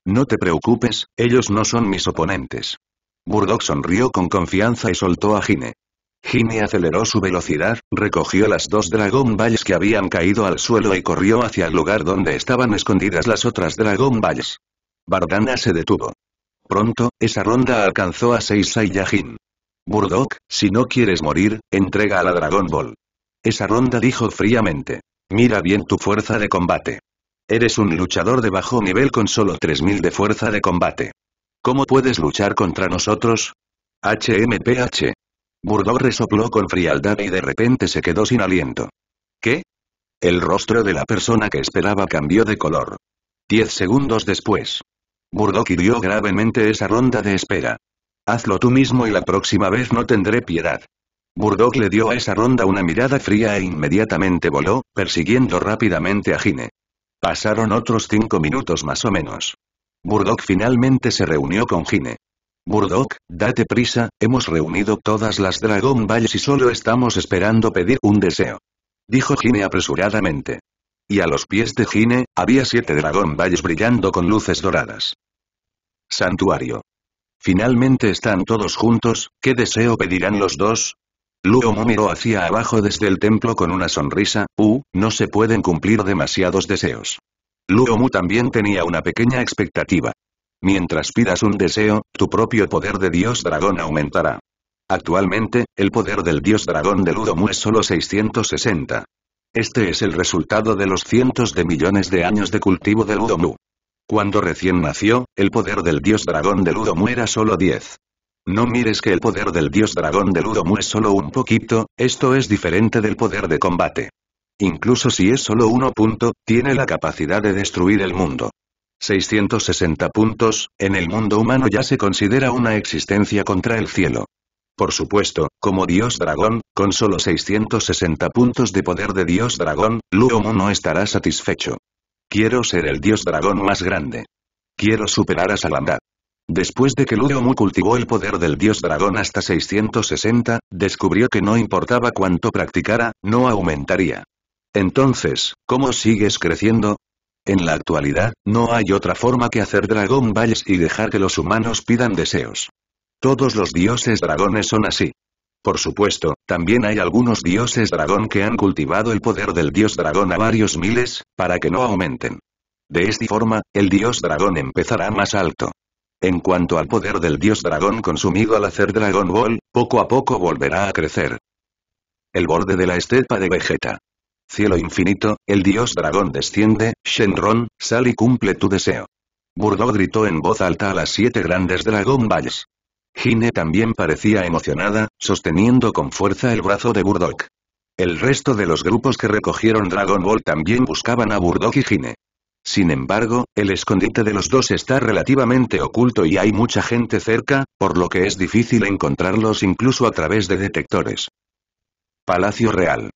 No te preocupes, ellos no son mis oponentes. Burdock sonrió con confianza y soltó a Gine. Jimmy aceleró su velocidad, recogió las dos Dragon Balls que habían caído al suelo y corrió hacia el lugar donde estaban escondidas las otras Dragon Balls. Bardana se detuvo. Pronto, esa ronda alcanzó a 6 Saiyajin. Burdock, si no quieres morir, entrega a la Dragon Ball. Esa ronda dijo fríamente. Mira bien tu fuerza de combate. Eres un luchador de bajo nivel con solo 3000 de fuerza de combate. ¿Cómo puedes luchar contra nosotros? HMPH. Burdock resopló con frialdad y de repente se quedó sin aliento. ¿Qué? El rostro de la persona que esperaba cambió de color. Diez segundos después. Burdock hirió gravemente esa ronda de espera. Hazlo tú mismo y la próxima vez no tendré piedad. Burdock le dio a esa ronda una mirada fría e inmediatamente voló, persiguiendo rápidamente a Gine. Pasaron otros cinco minutos más o menos. Burdock finalmente se reunió con Gine. Burdock, date prisa, hemos reunido todas las Dragon Balls y solo estamos esperando pedir un deseo. Dijo Gine apresuradamente. Y a los pies de Gine, había siete Dragon Balls brillando con luces doradas. Santuario. Finalmente están todos juntos, ¿qué deseo pedirán los dos? Luo miró hacia abajo desde el templo con una sonrisa, uh, no se pueden cumplir demasiados deseos. Luomu también tenía una pequeña expectativa. Mientras pidas un deseo, tu propio poder de dios dragón aumentará. Actualmente, el poder del dios dragón de Ludomu es solo 660. Este es el resultado de los cientos de millones de años de cultivo de Ludomu. Cuando recién nació, el poder del dios dragón de Ludomu era solo 10. No mires que el poder del dios dragón de Ludomu es solo un poquito, esto es diferente del poder de combate. Incluso si es solo uno punto, tiene la capacidad de destruir el mundo. 660 puntos, en el mundo humano ya se considera una existencia contra el cielo. Por supuesto, como Dios Dragón, con solo 660 puntos de poder de Dios Dragón, Luomu no estará satisfecho. Quiero ser el Dios Dragón más grande. Quiero superar a Salamda. Después de que Luomu cultivó el poder del dios dragón hasta 660, descubrió que no importaba cuánto practicara, no aumentaría. Entonces, ¿cómo sigues creciendo? En la actualidad, no hay otra forma que hacer Dragon Balls y dejar que los humanos pidan deseos. Todos los dioses dragones son así. Por supuesto, también hay algunos dioses dragón que han cultivado el poder del dios dragón a varios miles, para que no aumenten. De esta forma, el dios dragón empezará más alto. En cuanto al poder del dios dragón consumido al hacer Dragon Ball, poco a poco volverá a crecer. El borde de la estepa de Vegeta cielo infinito, el dios dragón desciende, Shenron, sal y cumple tu deseo. Burdo gritó en voz alta a las siete grandes Dragon Balls. Gine también parecía emocionada, sosteniendo con fuerza el brazo de Burdock. El resto de los grupos que recogieron Dragon Ball también buscaban a Burdock y Gine. Sin embargo, el escondite de los dos está relativamente oculto y hay mucha gente cerca, por lo que es difícil encontrarlos incluso a través de detectores. Palacio Real.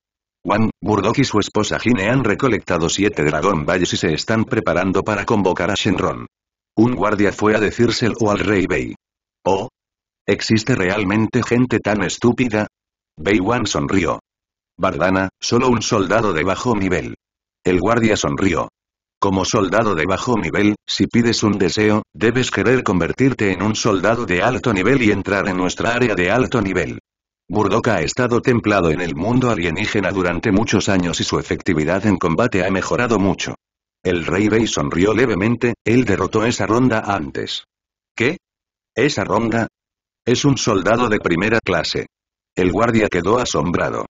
Wan, Burdock y su esposa Gine han recolectado siete Dragon Valles y se están preparando para convocar a Shenron. Un guardia fue a decírselo al rey Bei. ¿Oh? ¿Existe realmente gente tan estúpida? Bei Wan sonrió. Bardana, solo un soldado de bajo nivel. El guardia sonrió. Como soldado de bajo nivel, si pides un deseo, debes querer convertirte en un soldado de alto nivel y entrar en nuestra área de alto nivel. Burdock ha estado templado en el mundo alienígena durante muchos años y su efectividad en combate ha mejorado mucho. El Rey Rey sonrió levemente, él derrotó esa ronda antes. ¿Qué? ¿Esa ronda? Es un soldado de primera clase. El guardia quedó asombrado.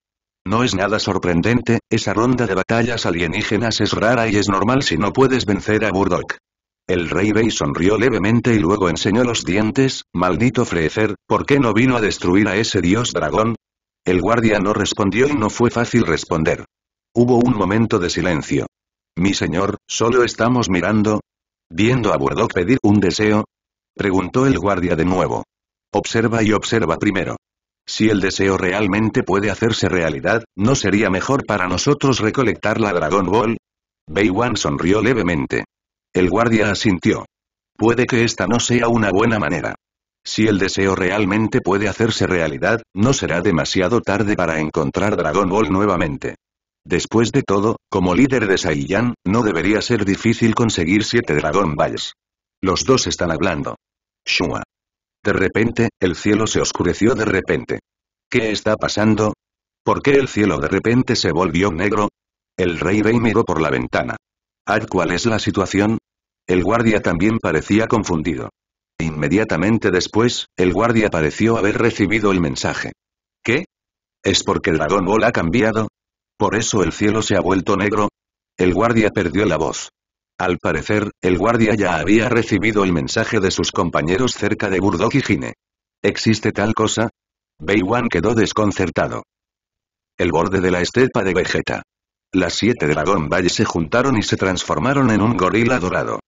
No es nada sorprendente, esa ronda de batallas alienígenas es rara y es normal si no puedes vencer a Burdock. El rey Bey sonrió levemente y luego enseñó los dientes, maldito Frecer, ¿por qué no vino a destruir a ese dios dragón? El guardia no respondió y no fue fácil responder. Hubo un momento de silencio. Mi señor, solo estamos mirando. Viendo a Burdock pedir un deseo, preguntó el guardia de nuevo. Observa y observa primero. Si el deseo realmente puede hacerse realidad, ¿no sería mejor para nosotros recolectar la Dragon Ball? Bei Wan sonrió levemente. El guardia asintió. Puede que esta no sea una buena manera. Si el deseo realmente puede hacerse realidad, no será demasiado tarde para encontrar Dragon Ball nuevamente. Después de todo, como líder de Saiyan, no debería ser difícil conseguir siete Dragon Balls. Los dos están hablando. Shua. De repente, el cielo se oscureció de repente. ¿Qué está pasando? ¿Por qué el cielo de repente se volvió negro? El rey Rey miró por la ventana. ¿Ad cuál es la situación? El guardia también parecía confundido. Inmediatamente después, el guardia pareció haber recibido el mensaje. ¿Qué? ¿Es porque el Dragon Ball ha cambiado? ¿Por eso el cielo se ha vuelto negro? El guardia perdió la voz. Al parecer, el guardia ya había recibido el mensaje de sus compañeros cerca de Burdock y ¿Existe tal cosa? Beiwan quedó desconcertado. El borde de la estepa de Vegeta. Las siete Dragon Ball se juntaron y se transformaron en un gorila dorado.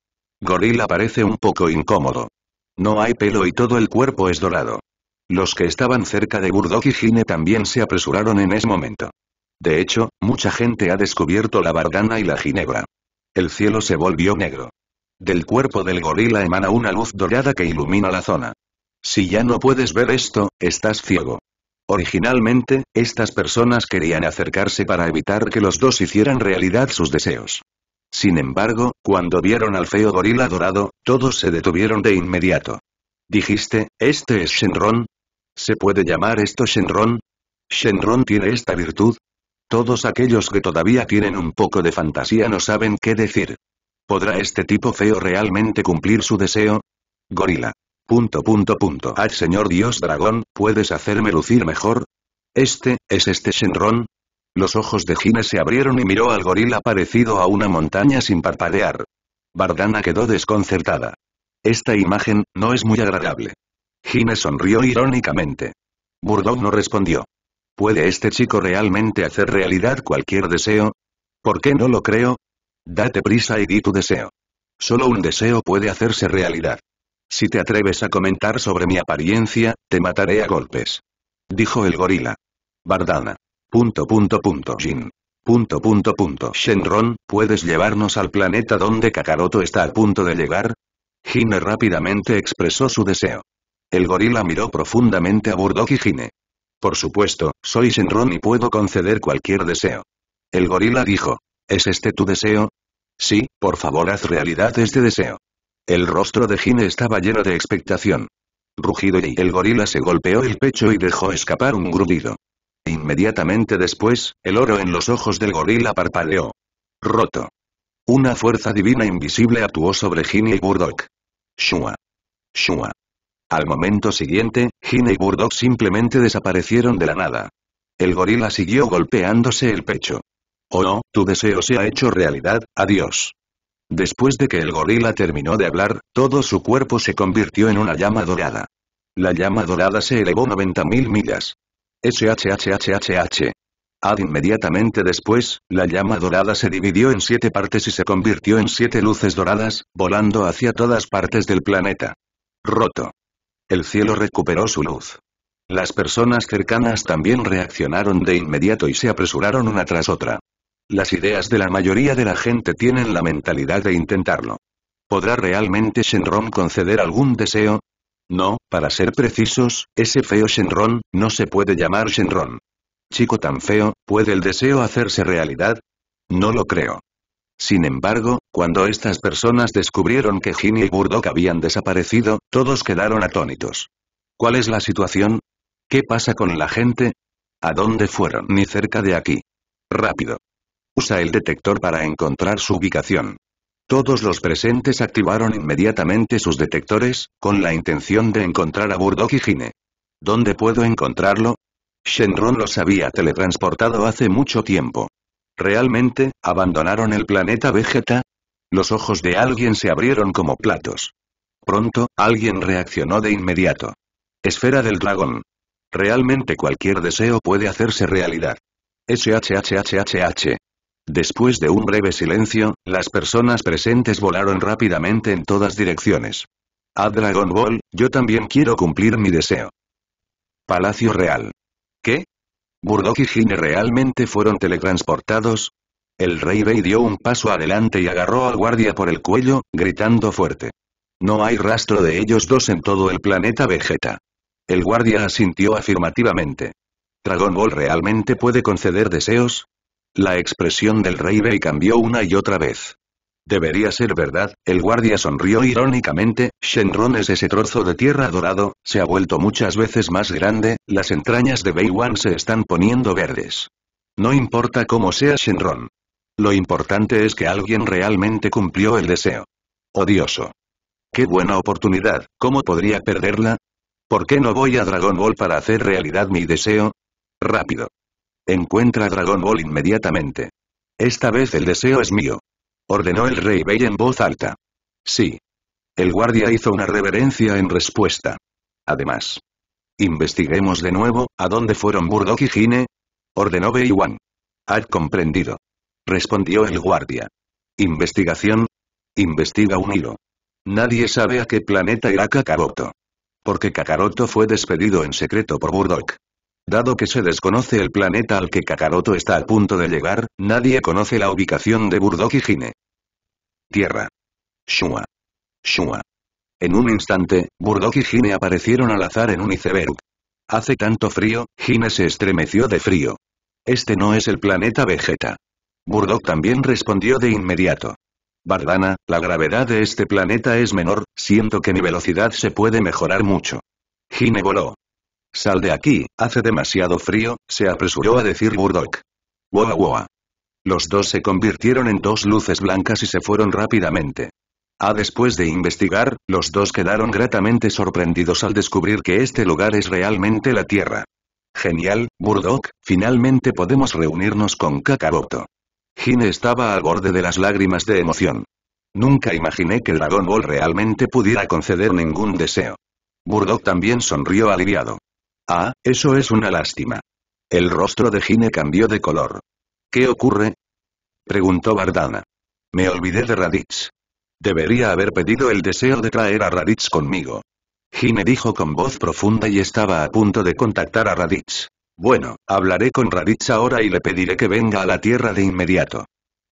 Gorila parece un poco incómodo. No hay pelo y todo el cuerpo es dorado. Los que estaban cerca de Burdock y Gine también se apresuraron en ese momento. De hecho, mucha gente ha descubierto la bargana y la ginebra. El cielo se volvió negro. Del cuerpo del gorila emana una luz dorada que ilumina la zona. Si ya no puedes ver esto, estás ciego. Originalmente, estas personas querían acercarse para evitar que los dos hicieran realidad sus deseos. Sin embargo, cuando vieron al feo gorila dorado, todos se detuvieron de inmediato. Dijiste, ¿este es Shenron? ¿Se puede llamar esto Shenron? ¿Shenron tiene esta virtud? Todos aquellos que todavía tienen un poco de fantasía no saben qué decir. ¿Podrá este tipo feo realmente cumplir su deseo? Gorila. Punto señor Dios dragón, ¿puedes hacerme lucir mejor? ¿Este, es este Shenron? Los ojos de Gine se abrieron y miró al gorila parecido a una montaña sin parpadear. Bardana quedó desconcertada. Esta imagen, no es muy agradable. Gine sonrió irónicamente. Burdón no respondió. ¿Puede este chico realmente hacer realidad cualquier deseo? ¿Por qué no lo creo? Date prisa y di tu deseo. Solo un deseo puede hacerse realidad. Si te atreves a comentar sobre mi apariencia, te mataré a golpes. Dijo el gorila. Bardana. Punto punto punto Jin. Punto punto punto Shenron, ¿puedes llevarnos al planeta donde Kakaroto está a punto de llegar? Jine rápidamente expresó su deseo. El gorila miró profundamente a Burdock y Jine. Por supuesto, soy Shenron y puedo conceder cualquier deseo. El gorila dijo. ¿Es este tu deseo? Sí, por favor haz realidad este deseo. El rostro de Jine estaba lleno de expectación. Rugido y el gorila se golpeó el pecho y dejó escapar un grudido. Inmediatamente después, el oro en los ojos del gorila parpadeó. Roto. Una fuerza divina invisible actuó sobre Gine y Burdock. Shua. Shua. Al momento siguiente, Gine y Burdock simplemente desaparecieron de la nada. El gorila siguió golpeándose el pecho. Oh, no, tu deseo se ha hecho realidad, adiós. Después de que el gorila terminó de hablar, todo su cuerpo se convirtió en una llama dorada. La llama dorada se elevó 90.000 millas. SHHHHH. Ad inmediatamente después, la llama dorada se dividió en siete partes y se convirtió en siete luces doradas, volando hacia todas partes del planeta. Roto. El cielo recuperó su luz. Las personas cercanas también reaccionaron de inmediato y se apresuraron una tras otra. Las ideas de la mayoría de la gente tienen la mentalidad de intentarlo. ¿Podrá realmente Shenron conceder algún deseo? No, para ser precisos, ese feo Shenron, no se puede llamar Shenron. Chico tan feo, ¿puede el deseo hacerse realidad? No lo creo. Sin embargo, cuando estas personas descubrieron que Ginny y Burdock habían desaparecido, todos quedaron atónitos. ¿Cuál es la situación? ¿Qué pasa con la gente? ¿A dónde fueron? Ni cerca de aquí. Rápido. Usa el detector para encontrar su ubicación. Todos los presentes activaron inmediatamente sus detectores, con la intención de encontrar a Burdock y Gine. ¿Dónde puedo encontrarlo? Shenron los había teletransportado hace mucho tiempo. ¿Realmente, abandonaron el planeta Vegeta? Los ojos de alguien se abrieron como platos. Pronto, alguien reaccionó de inmediato. Esfera del dragón. Realmente cualquier deseo puede hacerse realidad. SHHHHH. Después de un breve silencio, las personas presentes volaron rápidamente en todas direcciones. A Dragon Ball, yo también quiero cumplir mi deseo. Palacio Real. ¿Qué? ¿Burdock y Gine realmente fueron teletransportados? El rey Rey dio un paso adelante y agarró al guardia por el cuello, gritando fuerte. No hay rastro de ellos dos en todo el planeta Vegeta. El guardia asintió afirmativamente. ¿Dragon Ball realmente puede conceder deseos? La expresión del rey Bey cambió una y otra vez. Debería ser verdad, el guardia sonrió irónicamente, Shenron es ese trozo de tierra dorado, se ha vuelto muchas veces más grande, las entrañas de Bei Wan se están poniendo verdes. No importa cómo sea Shenron. Lo importante es que alguien realmente cumplió el deseo. Odioso. ¡Qué buena oportunidad! ¿Cómo podría perderla? ¿Por qué no voy a Dragon Ball para hacer realidad mi deseo? Rápido. Encuentra Dragon Ball inmediatamente. Esta vez el deseo es mío. Ordenó el rey Bey en voz alta. Sí. El guardia hizo una reverencia en respuesta. Además. Investiguemos de nuevo, ¿a dónde fueron Burdock y Gine? Ordenó Bey Wan. Had comprendido. Respondió el guardia. Investigación. Investiga un hilo. Nadie sabe a qué planeta irá Kakaroto. Porque Kakaroto fue despedido en secreto por Burdock. Dado que se desconoce el planeta al que Kakaroto está a punto de llegar, nadie conoce la ubicación de Burdock y Gine. Tierra. Shua. Shua. En un instante, Burdock y Hine aparecieron al azar en un iceberg. Hace tanto frío, Gine se estremeció de frío. Este no es el planeta Vegeta. Burdock también respondió de inmediato. Bardana, la gravedad de este planeta es menor, siento que mi velocidad se puede mejorar mucho. Gine voló. Sal de aquí, hace demasiado frío, se apresuró a decir Burdock. ¡Woa wow. Los dos se convirtieron en dos luces blancas y se fueron rápidamente. Ah, después de investigar, los dos quedaron gratamente sorprendidos al descubrir que este lugar es realmente la Tierra. Genial, Burdock, finalmente podemos reunirnos con Kakaboto. Gine estaba al borde de las lágrimas de emoción. Nunca imaginé que Dragon Ball realmente pudiera conceder ningún deseo. Burdock también sonrió aliviado. Ah, eso es una lástima. El rostro de Gine cambió de color. ¿Qué ocurre? preguntó Bardana. Me olvidé de Raditz. Debería haber pedido el deseo de traer a Raditz conmigo. Gine dijo con voz profunda y estaba a punto de contactar a Raditz. Bueno, hablaré con Raditz ahora y le pediré que venga a la Tierra de inmediato.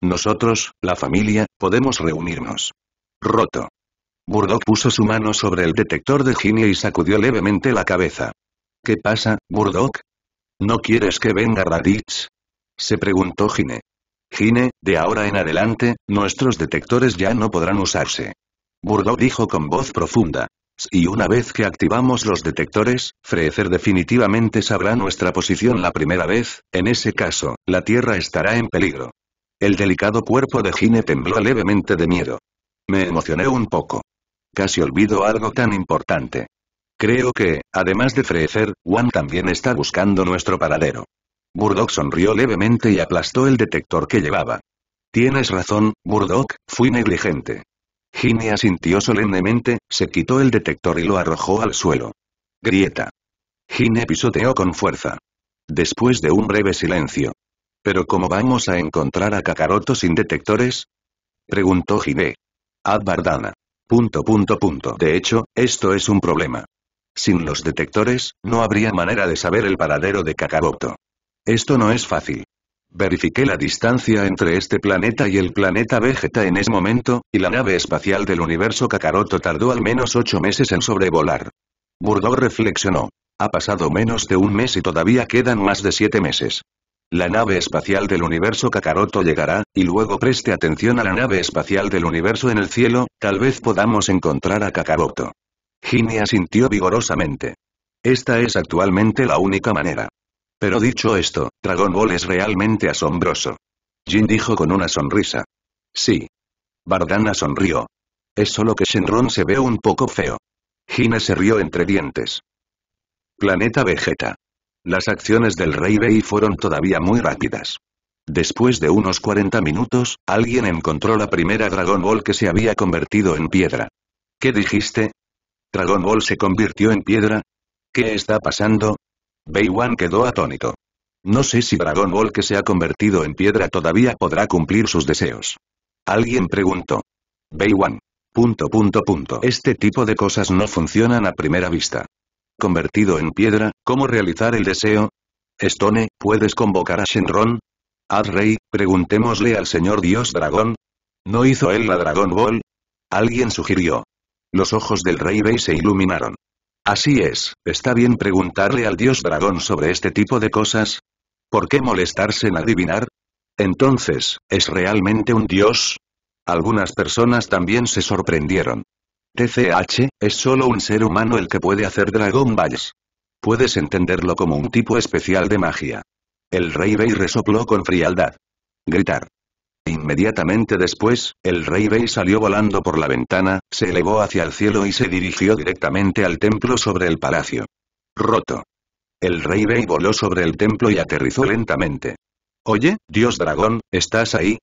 Nosotros, la familia, podemos reunirnos. Roto. Burdock puso su mano sobre el detector de Gine y sacudió levemente la cabeza. ¿Qué pasa, Burdock? ¿No quieres que venga Raditz? Se preguntó Gine. Gine, de ahora en adelante, nuestros detectores ya no podrán usarse. Burdock dijo con voz profunda. Y una vez que activamos los detectores, Freezer definitivamente sabrá nuestra posición la primera vez, en ese caso, la Tierra estará en peligro. El delicado cuerpo de Gine tembló levemente de miedo. Me emocioné un poco. Casi olvido algo tan importante. Creo que, además de frecer, Juan también está buscando nuestro paradero. Burdock sonrió levemente y aplastó el detector que llevaba. Tienes razón, Burdock, fui negligente. Ginny asintió solemnemente, se quitó el detector y lo arrojó al suelo. Grieta. Gine pisoteó con fuerza. Después de un breve silencio. ¿Pero cómo vamos a encontrar a Kakaroto sin detectores? Preguntó Gine. Advardana. Punto punto punto. De hecho, esto es un problema. Sin los detectores, no habría manera de saber el paradero de Kakaroto. Esto no es fácil. Verifiqué la distancia entre este planeta y el planeta Vegeta en ese momento, y la nave espacial del universo Kakaroto tardó al menos ocho meses en sobrevolar. Burdo reflexionó. Ha pasado menos de un mes y todavía quedan más de siete meses. La nave espacial del universo Kakaroto llegará, y luego preste atención a la nave espacial del universo en el cielo, tal vez podamos encontrar a Kakaroto. Ginny asintió vigorosamente. Esta es actualmente la única manera. Pero dicho esto, Dragon Ball es realmente asombroso. Jin dijo con una sonrisa. Sí. Bardana sonrió. Es solo que Shenron se ve un poco feo. Gine se rió entre dientes. Planeta Vegeta. Las acciones del Rey Bei fueron todavía muy rápidas. Después de unos 40 minutos, alguien encontró la primera Dragon Ball que se había convertido en piedra. ¿Qué dijiste? ¿Dragon Ball se convirtió en piedra? ¿Qué está pasando? Bei quedó atónito. No sé si Dragon Ball que se ha convertido en piedra todavía podrá cumplir sus deseos. Alguien preguntó. Bei Punto punto punto. Este tipo de cosas no funcionan a primera vista. Convertido en piedra, ¿cómo realizar el deseo? Stone, ¿puedes convocar a Shenron? Ad preguntémosle al señor Dios Dragón. ¿No hizo él la Dragon Ball? Alguien sugirió. Los ojos del rey Bey se iluminaron. Así es, ¿está bien preguntarle al dios dragón sobre este tipo de cosas? ¿Por qué molestarse en adivinar? Entonces, ¿es realmente un dios? Algunas personas también se sorprendieron. TCH, es solo un ser humano el que puede hacer Dragon Balls. Puedes entenderlo como un tipo especial de magia. El rey Bey resopló con frialdad. Gritar. Inmediatamente después, el rey Bei salió volando por la ventana, se elevó hacia el cielo y se dirigió directamente al templo sobre el palacio. Roto. El rey Bei voló sobre el templo y aterrizó lentamente. Oye, dios dragón, ¿estás ahí?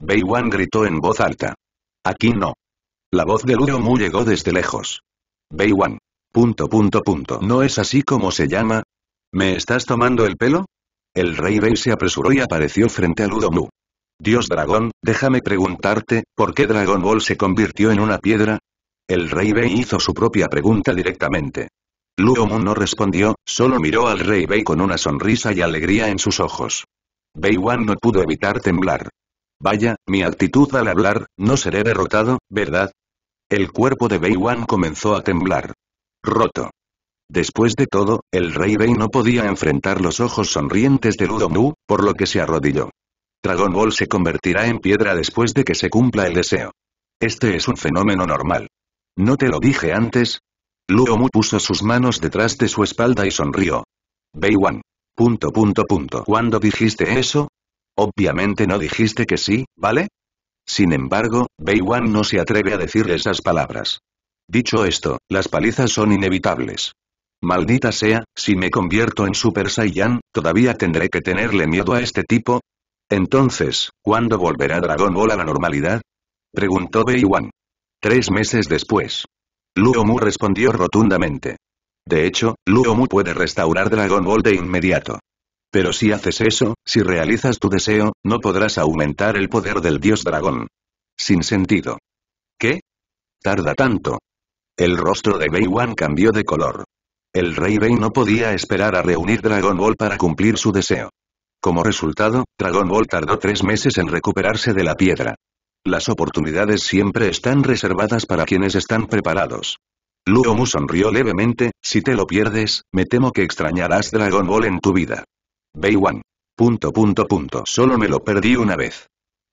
Bei Wan gritó en voz alta. Aquí no. La voz de Ludo Mu llegó desde lejos. Bei Wan. Punto punto punto. ¿No es así como se llama? ¿Me estás tomando el pelo? El rey Bei se apresuró y apareció frente a Ludo Mu. Dios dragón, déjame preguntarte, ¿por qué Dragon Ball se convirtió en una piedra? El rey Bei hizo su propia pregunta directamente. Luomun no respondió, solo miró al rey Bei con una sonrisa y alegría en sus ojos. Bei Wan no pudo evitar temblar. Vaya, mi actitud al hablar, no seré derrotado, ¿verdad? El cuerpo de Bei Wan comenzó a temblar. Roto. Después de todo, el rey Bei no podía enfrentar los ojos sonrientes de Ludomu, por lo que se arrodilló. Dragon Ball se convertirá en piedra después de que se cumpla el deseo. Este es un fenómeno normal. ¿No te lo dije antes? Luomu puso sus manos detrás de su espalda y sonrió. Bei Punto punto punto. ¿Cuándo dijiste eso? Obviamente no dijiste que sí, ¿vale? Sin embargo, Bei no se atreve a decir esas palabras. Dicho esto, las palizas son inevitables. Maldita sea, si me convierto en Super Saiyan, ¿todavía tendré que tenerle miedo a este tipo? Entonces, ¿cuándo volverá Dragon Ball a la normalidad? Preguntó Bei-Wan. Tres meses después. Luomu respondió rotundamente. De hecho, Luomu puede restaurar Dragon Ball de inmediato. Pero si haces eso, si realizas tu deseo, no podrás aumentar el poder del dios dragón. Sin sentido. ¿Qué? Tarda tanto. El rostro de Bei Wan cambió de color. El rey Bei no podía esperar a reunir Dragon Ball para cumplir su deseo. Como resultado, Dragon Ball tardó tres meses en recuperarse de la piedra. Las oportunidades siempre están reservadas para quienes están preparados. Luomu sonrió levemente, si te lo pierdes, me temo que extrañarás Dragon Ball en tu vida. Bei Punto punto punto. Solo me lo perdí una vez.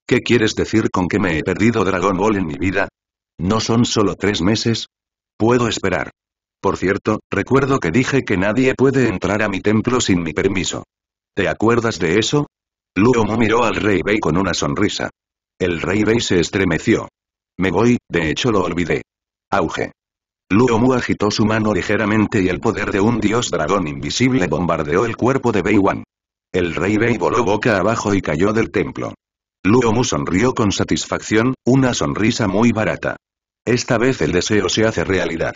¿Qué quieres decir con que me he perdido Dragon Ball en mi vida? ¿No son solo tres meses? Puedo esperar. Por cierto, recuerdo que dije que nadie puede entrar a mi templo sin mi permiso. ¿Te acuerdas de eso? Luomu miró al rey Bei con una sonrisa. El rey Bei se estremeció. Me voy, de hecho lo olvidé. Auge. Luomu agitó su mano ligeramente y el poder de un dios dragón invisible bombardeó el cuerpo de Bei Wan. El rey Bei voló boca abajo y cayó del templo. Luomu sonrió con satisfacción, una sonrisa muy barata. Esta vez el deseo se hace realidad.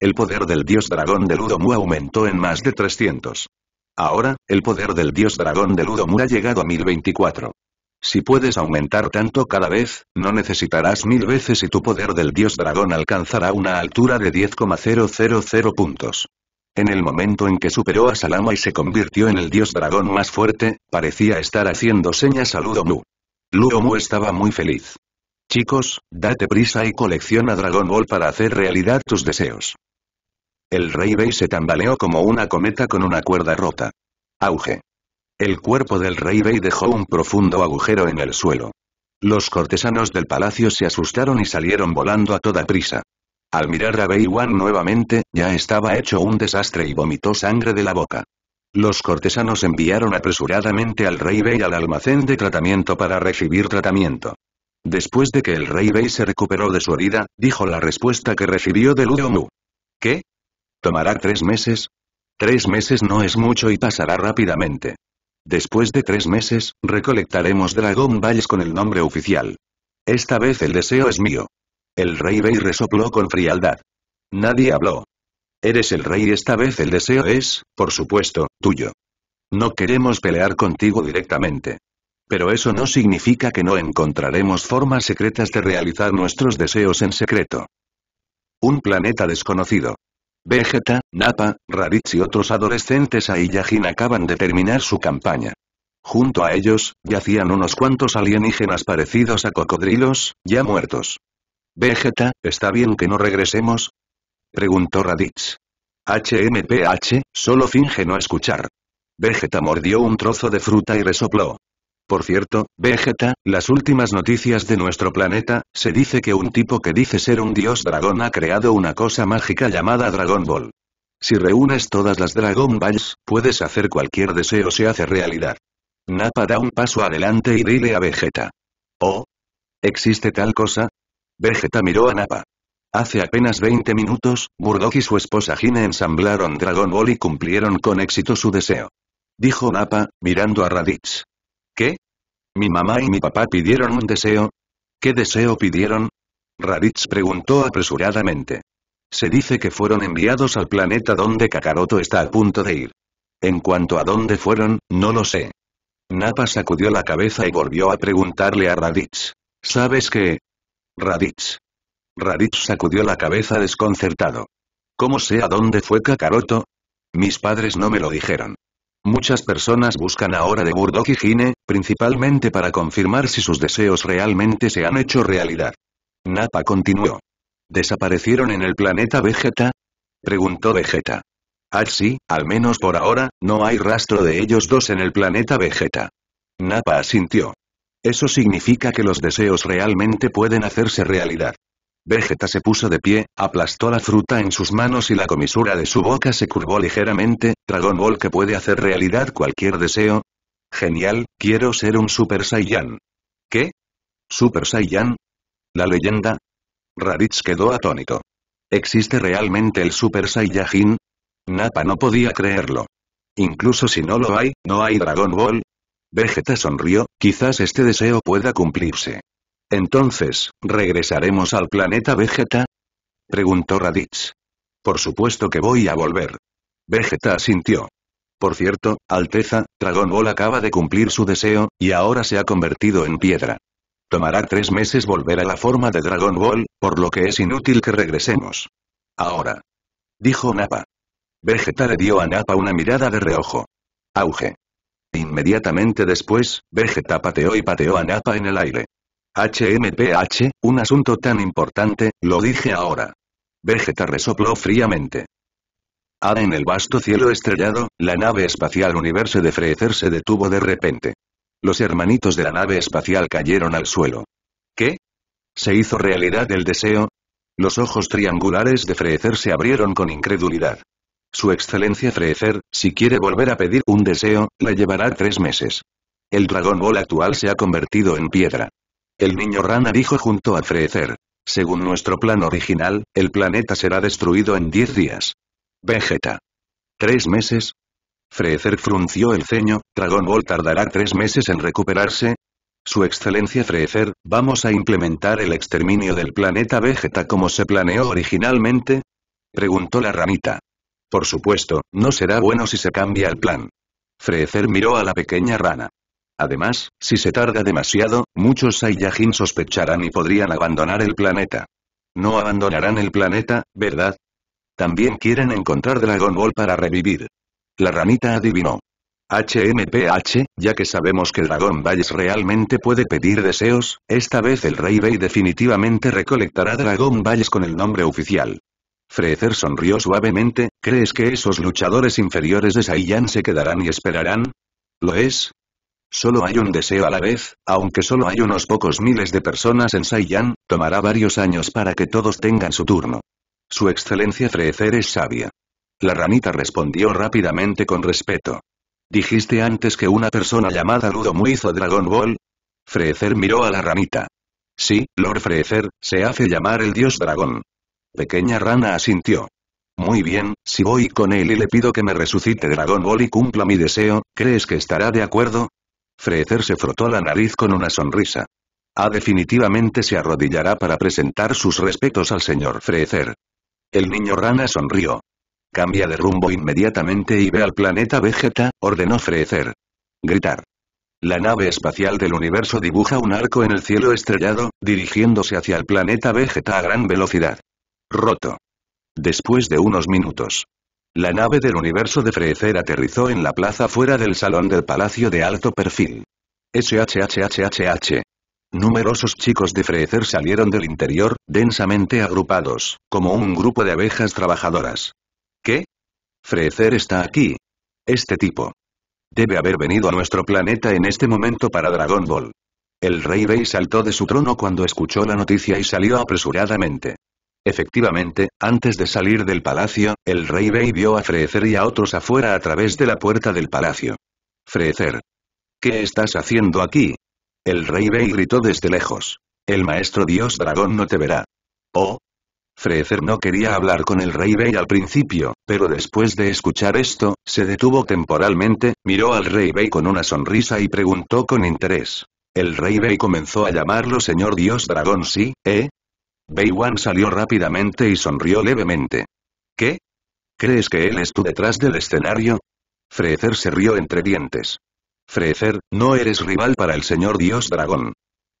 El poder del dios dragón de Luomu aumentó en más de 300. Ahora, el poder del dios dragón de Ludomu ha llegado a 1024. Si puedes aumentar tanto cada vez, no necesitarás mil veces y tu poder del dios dragón alcanzará una altura de 10,000 puntos. En el momento en que superó a Salama y se convirtió en el dios dragón más fuerte, parecía estar haciendo señas a Ludomu. Ludomu estaba muy feliz. Chicos, date prisa y colecciona Dragon Ball para hacer realidad tus deseos. El rey Bey se tambaleó como una cometa con una cuerda rota. Auge. El cuerpo del rey Bey dejó un profundo agujero en el suelo. Los cortesanos del palacio se asustaron y salieron volando a toda prisa. Al mirar a Bei Wan nuevamente, ya estaba hecho un desastre y vomitó sangre de la boca. Los cortesanos enviaron apresuradamente al rey Bei al almacén de tratamiento para recibir tratamiento. Después de que el rey Bei se recuperó de su herida, dijo la respuesta que recibió de Luo ¿Qué? ¿Tomará tres meses? Tres meses no es mucho y pasará rápidamente. Después de tres meses, recolectaremos Dragon Balls con el nombre oficial. Esta vez el deseo es mío. El rey Bey resopló con frialdad. Nadie habló. Eres el rey y esta vez el deseo es, por supuesto, tuyo. No queremos pelear contigo directamente. Pero eso no significa que no encontraremos formas secretas de realizar nuestros deseos en secreto. Un planeta desconocido. Vegeta, Nappa, Raditz y otros adolescentes Iyajin acaban de terminar su campaña. Junto a ellos, yacían unos cuantos alienígenas parecidos a cocodrilos, ya muertos. Vegeta, ¿está bien que no regresemos? Preguntó Raditz. HMPH, solo finge no escuchar. Vegeta mordió un trozo de fruta y resopló. Por cierto, Vegeta, las últimas noticias de nuestro planeta, se dice que un tipo que dice ser un dios dragón ha creado una cosa mágica llamada Dragon Ball. Si reúnes todas las Dragon Balls, puedes hacer cualquier deseo se hace realidad. Napa da un paso adelante y dile a Vegeta. Oh. ¿Existe tal cosa? Vegeta miró a Napa. Hace apenas 20 minutos, Burdock y su esposa Gine ensamblaron Dragon Ball y cumplieron con éxito su deseo. Dijo Napa, mirando a Raditz. ¿Qué? Mi mamá y mi papá pidieron un deseo. ¿Qué deseo pidieron? Raditz preguntó apresuradamente. Se dice que fueron enviados al planeta donde Kakaroto está a punto de ir. En cuanto a dónde fueron, no lo sé. Napa sacudió la cabeza y volvió a preguntarle a Raditz. ¿Sabes qué? Raditz. Raditz sacudió la cabeza desconcertado. ¿Cómo sé a dónde fue Kakaroto? Mis padres no me lo dijeron. Muchas personas buscan ahora de Burdock y principalmente para confirmar si sus deseos realmente se han hecho realidad. Napa continuó. ¿Desaparecieron en el planeta Vegeta? Preguntó Vegeta. Ah sí, al menos por ahora, no hay rastro de ellos dos en el planeta Vegeta. Napa asintió. Eso significa que los deseos realmente pueden hacerse realidad. Vegeta se puso de pie, aplastó la fruta en sus manos y la comisura de su boca se curvó ligeramente, Dragon Ball que puede hacer realidad cualquier deseo. Genial, quiero ser un Super Saiyan. ¿Qué? ¿Super Saiyan? ¿La leyenda? Raditz quedó atónito. ¿Existe realmente el Super Saiyajin? Nappa no podía creerlo. Incluso si no lo hay, ¿no hay Dragon Ball? Vegeta sonrió, quizás este deseo pueda cumplirse. Entonces, ¿regresaremos al planeta Vegeta? Preguntó Raditz. Por supuesto que voy a volver. Vegeta asintió. Por cierto, Alteza, Dragon Ball acaba de cumplir su deseo, y ahora se ha convertido en piedra. Tomará tres meses volver a la forma de Dragon Ball, por lo que es inútil que regresemos. Ahora. Dijo Nappa. Vegeta le dio a Nappa una mirada de reojo. Auge. Inmediatamente después, Vegeta pateó y pateó a Napa en el aire. HMPH, un asunto tan importante, lo dije ahora. Vegeta resopló fríamente. Ah, en el vasto cielo estrellado, la nave espacial Universo de Freezer se detuvo de repente. Los hermanitos de la nave espacial cayeron al suelo. ¿Qué? ¿Se hizo realidad el deseo? Los ojos triangulares de Freezer se abrieron con incredulidad. Su excelencia Freezer, si quiere volver a pedir un deseo, la llevará tres meses. El Dragon Ball actual se ha convertido en piedra. El niño rana dijo junto a Freezer. Según nuestro plan original, el planeta será destruido en 10 días. Vegeta. ¿Tres meses? Freezer frunció el ceño, Dragon Ball tardará tres meses en recuperarse. Su excelencia Freezer, ¿vamos a implementar el exterminio del planeta Vegeta como se planeó originalmente? Preguntó la ranita. Por supuesto, no será bueno si se cambia el plan. Freezer miró a la pequeña rana. Además, si se tarda demasiado, muchos Saiyajin sospecharán y podrían abandonar el planeta. No abandonarán el planeta, ¿verdad? También quieren encontrar Dragon Ball para revivir. La ranita adivinó. HMPH, ya que sabemos que Dragon Balls realmente puede pedir deseos, esta vez el Rey Bey definitivamente recolectará Dragon Balls con el nombre oficial. Frezer sonrió suavemente, ¿crees que esos luchadores inferiores de Saiyan se quedarán y esperarán? Lo es, Solo hay un deseo a la vez, aunque solo hay unos pocos miles de personas en Saiyan, tomará varios años para que todos tengan su turno. Su excelencia Freezer es sabia. La ranita respondió rápidamente con respeto. ¿Dijiste antes que una persona llamada Ludomu hizo Dragon Ball? Freezer miró a la ranita. Sí, Lord Freezer, se hace llamar el dios dragón. Pequeña rana asintió. Muy bien, si voy con él y le pido que me resucite Dragon Ball y cumpla mi deseo, ¿crees que estará de acuerdo? Freezer se frotó la nariz con una sonrisa. A ah, definitivamente se arrodillará para presentar sus respetos al señor Freezer. El niño rana sonrió. Cambia de rumbo inmediatamente y ve al planeta Vegeta, ordenó Freezer. Gritar. La nave espacial del universo dibuja un arco en el cielo estrellado, dirigiéndose hacia el planeta Vegeta a gran velocidad. Roto. Después de unos minutos, la nave del universo de Freezer aterrizó en la plaza fuera del salón del Palacio de Alto Perfil. SHHHHH. Numerosos chicos de Freezer salieron del interior, densamente agrupados, como un grupo de abejas trabajadoras. ¿Qué? Freezer está aquí. Este tipo. Debe haber venido a nuestro planeta en este momento para Dragon Ball. El rey Rey saltó de su trono cuando escuchó la noticia y salió apresuradamente. Efectivamente, antes de salir del palacio, el rey Bey vio a Freezer y a otros afuera a través de la puerta del palacio. Frecer. ¿Qué estás haciendo aquí? El rey Bey gritó desde lejos. El maestro dios dragón no te verá. Oh. Frecer no quería hablar con el rey Bey al principio, pero después de escuchar esto, se detuvo temporalmente, miró al rey Bey con una sonrisa y preguntó con interés. El rey Bey comenzó a llamarlo señor dios dragón sí, ¿eh? Beiwan salió rápidamente y sonrió levemente. ¿Qué? ¿Crees que él es tú detrás del escenario? Frezer se rió entre dientes. Frezer, no eres rival para el señor dios dragón.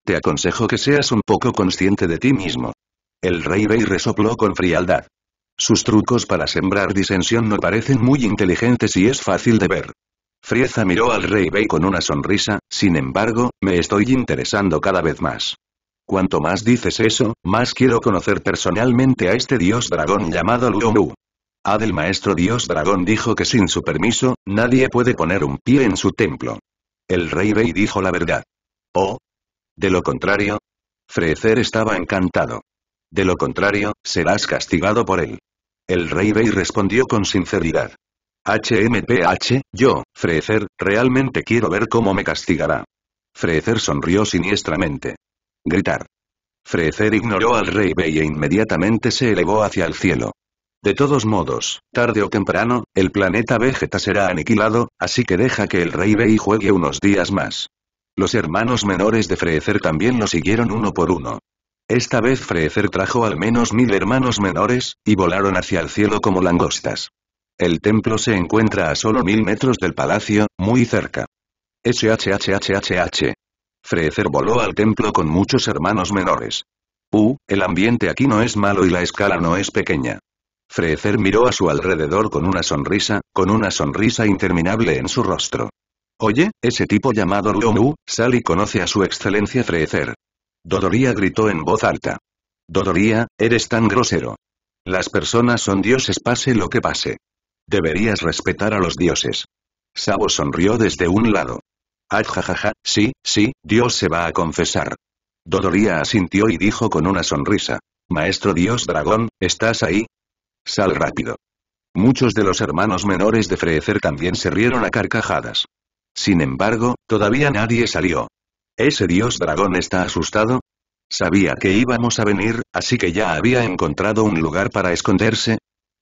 Te aconsejo que seas un poco consciente de ti mismo. El rey Bey resopló con frialdad. Sus trucos para sembrar disensión no parecen muy inteligentes y es fácil de ver. Frieza miró al rey Bey con una sonrisa, sin embargo, me estoy interesando cada vez más. Cuanto más dices eso, más quiero conocer personalmente a este dios dragón llamado Luomu. Adel ah, maestro dios dragón dijo que sin su permiso, nadie puede poner un pie en su templo. El rey rey dijo la verdad. ¿Oh? De lo contrario, Frecer estaba encantado. De lo contrario, serás castigado por él. El rey rey respondió con sinceridad. HMPH, yo, Frecer, realmente quiero ver cómo me castigará. Frecer sonrió siniestramente. Gritar. Frecer ignoró al rey Bey e inmediatamente se elevó hacia el cielo. De todos modos, tarde o temprano, el planeta Vegeta será aniquilado, así que deja que el rey Bey juegue unos días más. Los hermanos menores de Frecer también lo siguieron uno por uno. Esta vez Frecer trajo al menos mil hermanos menores, y volaron hacia el cielo como langostas. El templo se encuentra a solo mil metros del palacio, muy cerca. SHHHHH. Freecer voló al templo con muchos hermanos menores. Uh, el ambiente aquí no es malo y la escala no es pequeña. Freecer miró a su alrededor con una sonrisa, con una sonrisa interminable en su rostro. Oye, ese tipo llamado sal y conoce a su excelencia Freecer. Dodoria gritó en voz alta. Dodoria, eres tan grosero. Las personas son dioses pase lo que pase. Deberías respetar a los dioses. Sabo sonrió desde un lado. Ajajaja, sí, sí, Dios se va a confesar. Dodoria asintió y dijo con una sonrisa. Maestro Dios Dragón, ¿estás ahí? Sal rápido. Muchos de los hermanos menores de Frecer también se rieron a carcajadas. Sin embargo, todavía nadie salió. ¿Ese dios dragón está asustado? Sabía que íbamos a venir, así que ya había encontrado un lugar para esconderse.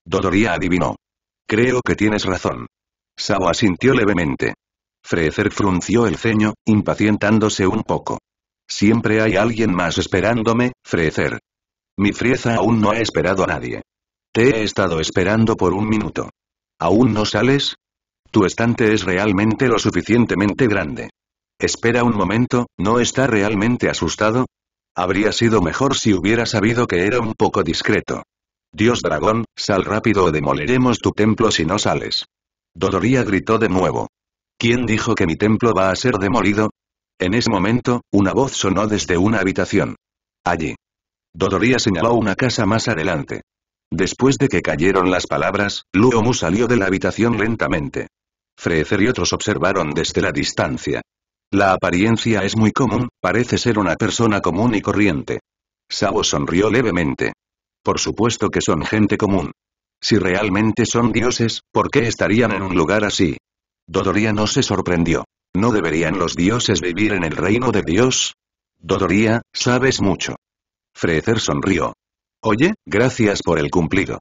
Dodoria adivinó. Creo que tienes razón. Sabo asintió levemente. Freezer frunció el ceño, impacientándose un poco. Siempre hay alguien más esperándome, Frecer. Mi frieza aún no ha esperado a nadie. Te he estado esperando por un minuto. ¿Aún no sales? Tu estante es realmente lo suficientemente grande. Espera un momento, ¿no está realmente asustado? Habría sido mejor si hubiera sabido que era un poco discreto. Dios dragón, sal rápido o demoleremos tu templo si no sales. Dodoría gritó de nuevo. ¿Quién dijo que mi templo va a ser demolido? En ese momento, una voz sonó desde una habitación. Allí. Dodoría señaló una casa más adelante. Después de que cayeron las palabras, Luomu salió de la habitación lentamente. Frecer y otros observaron desde la distancia. La apariencia es muy común, parece ser una persona común y corriente. Sabo sonrió levemente. Por supuesto que son gente común. Si realmente son dioses, ¿por qué estarían en un lugar así? Dodoria no se sorprendió. ¿No deberían los dioses vivir en el reino de Dios? Dodoria, sabes mucho. Frecer sonrió. Oye, gracias por el cumplido.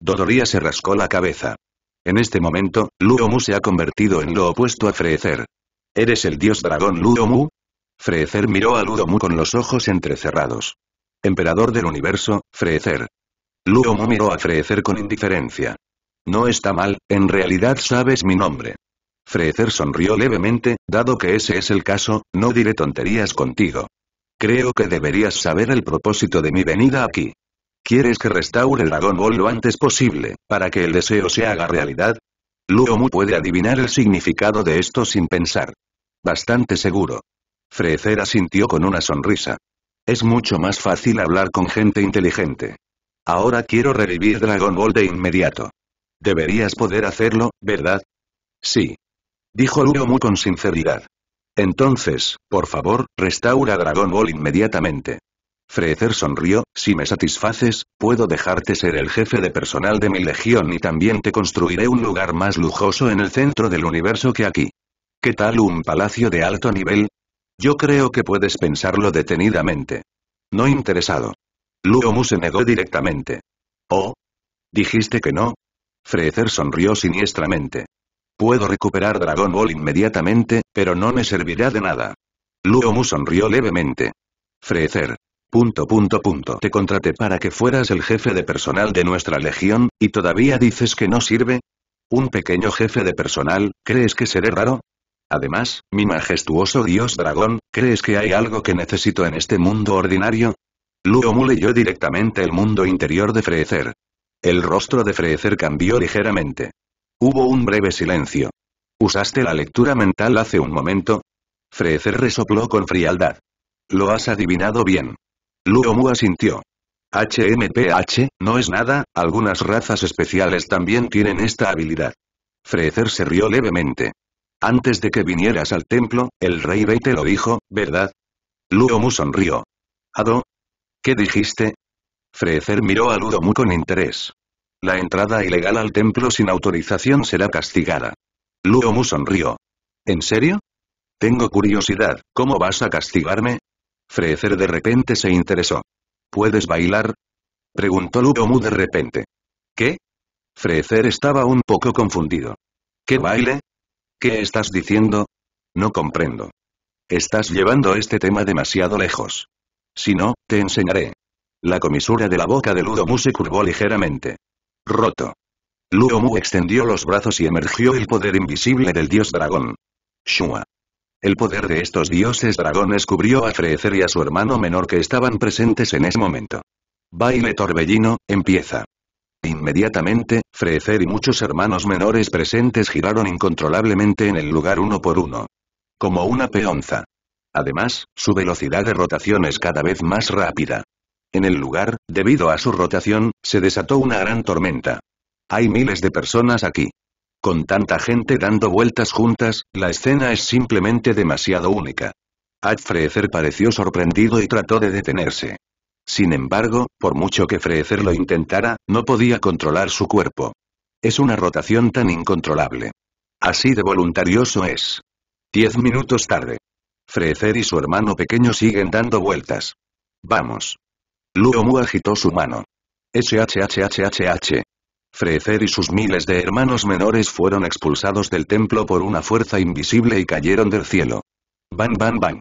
Dodoria se rascó la cabeza. En este momento, Luomu se ha convertido en lo opuesto a Frecer. ¿Eres el dios dragón Luomu? Frecer miró a Ludomu con los ojos entrecerrados. Emperador del universo, Frecer. Luomu miró a Frecer con indiferencia. No está mal, en realidad sabes mi nombre. Freezer sonrió levemente, dado que ese es el caso, no diré tonterías contigo. Creo que deberías saber el propósito de mi venida aquí. ¿Quieres que restaure Dragon Ball lo antes posible, para que el deseo se haga realidad? Luomu puede adivinar el significado de esto sin pensar. Bastante seguro. Frecer asintió con una sonrisa. Es mucho más fácil hablar con gente inteligente. Ahora quiero revivir Dragon Ball de inmediato. Deberías poder hacerlo, ¿verdad? Sí, dijo Luomu con sinceridad. Entonces, por favor, restaura Dragon Ball inmediatamente. Freezer sonrió, si me satisfaces, puedo dejarte ser el jefe de personal de mi legión y también te construiré un lugar más lujoso en el centro del universo que aquí. ¿Qué tal un palacio de alto nivel? Yo creo que puedes pensarlo detenidamente. No interesado. Luomu se negó directamente. ¿Oh? ¿Dijiste que no? Freezer sonrió siniestramente. Puedo recuperar Dragon Ball inmediatamente, pero no me servirá de nada. Luomu sonrió levemente. Freecer. Punto punto punto. Te contraté para que fueras el jefe de personal de nuestra legión, y todavía dices que no sirve. Un pequeño jefe de personal, ¿crees que seré raro? Además, mi majestuoso dios dragón, ¿crees que hay algo que necesito en este mundo ordinario? Luomu leyó directamente el mundo interior de Frecer. El rostro de Freecer cambió ligeramente. Hubo un breve silencio. ¿Usaste la lectura mental hace un momento? Frezer resopló con frialdad. Lo has adivinado bien. Luomu asintió. HMPH, no es nada, algunas razas especiales también tienen esta habilidad. Frezer se rió levemente. Antes de que vinieras al templo, el rey Rey te lo dijo, ¿verdad? Luomu sonrió. ¿Ado? ¿Qué dijiste? Frezer miró a Luomu con interés. La entrada ilegal al templo sin autorización será castigada. Mu sonrió. ¿En serio? Tengo curiosidad, ¿cómo vas a castigarme? Frecer de repente se interesó. ¿Puedes bailar? Preguntó Mu de repente. ¿Qué? Frecer estaba un poco confundido. ¿Qué baile? ¿Qué estás diciendo? No comprendo. Estás llevando este tema demasiado lejos. Si no, te enseñaré. La comisura de la boca de Ludomu se curvó ligeramente roto. luomu extendió los brazos y emergió el poder invisible del dios dragón. Shua. El poder de estos dioses dragones cubrió a frecer y a su hermano menor que estaban presentes en ese momento. Baile torbellino, empieza. Inmediatamente, frecer y muchos hermanos menores presentes giraron incontrolablemente en el lugar uno por uno. Como una peonza. Además, su velocidad de rotación es cada vez más rápida. En el lugar, debido a su rotación, se desató una gran tormenta. Hay miles de personas aquí. Con tanta gente dando vueltas juntas, la escena es simplemente demasiado única. Ad Freezer pareció sorprendido y trató de detenerse. Sin embargo, por mucho que Freezer lo intentara, no podía controlar su cuerpo. Es una rotación tan incontrolable. Así de voluntarioso es. Diez minutos tarde. Freezer y su hermano pequeño siguen dando vueltas. Vamos. Luo agitó su mano. SHHHHH. Frecer y sus miles de hermanos menores fueron expulsados del templo por una fuerza invisible y cayeron del cielo. Ban ban ban.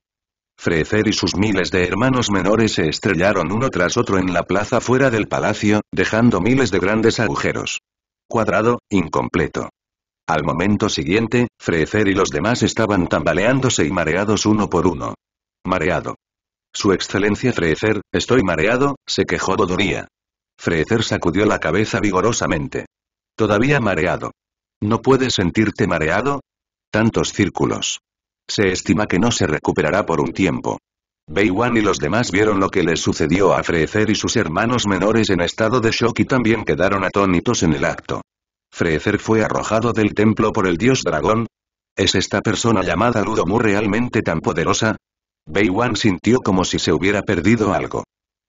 Frecer y sus miles de hermanos menores se estrellaron uno tras otro en la plaza fuera del palacio, dejando miles de grandes agujeros. Cuadrado, incompleto. Al momento siguiente, Frecer y los demás estaban tambaleándose y mareados uno por uno. Mareado. Su excelencia Freezer, estoy mareado, se quejó Dodoría. Freezer sacudió la cabeza vigorosamente. Todavía mareado. ¿No puedes sentirte mareado? Tantos círculos. Se estima que no se recuperará por un tiempo. Beiwan y los demás vieron lo que les sucedió a Freezer y sus hermanos menores en estado de shock y también quedaron atónitos en el acto. Freezer fue arrojado del templo por el dios dragón. ¿Es esta persona llamada Ludomu realmente tan poderosa? One sintió como si se hubiera perdido algo.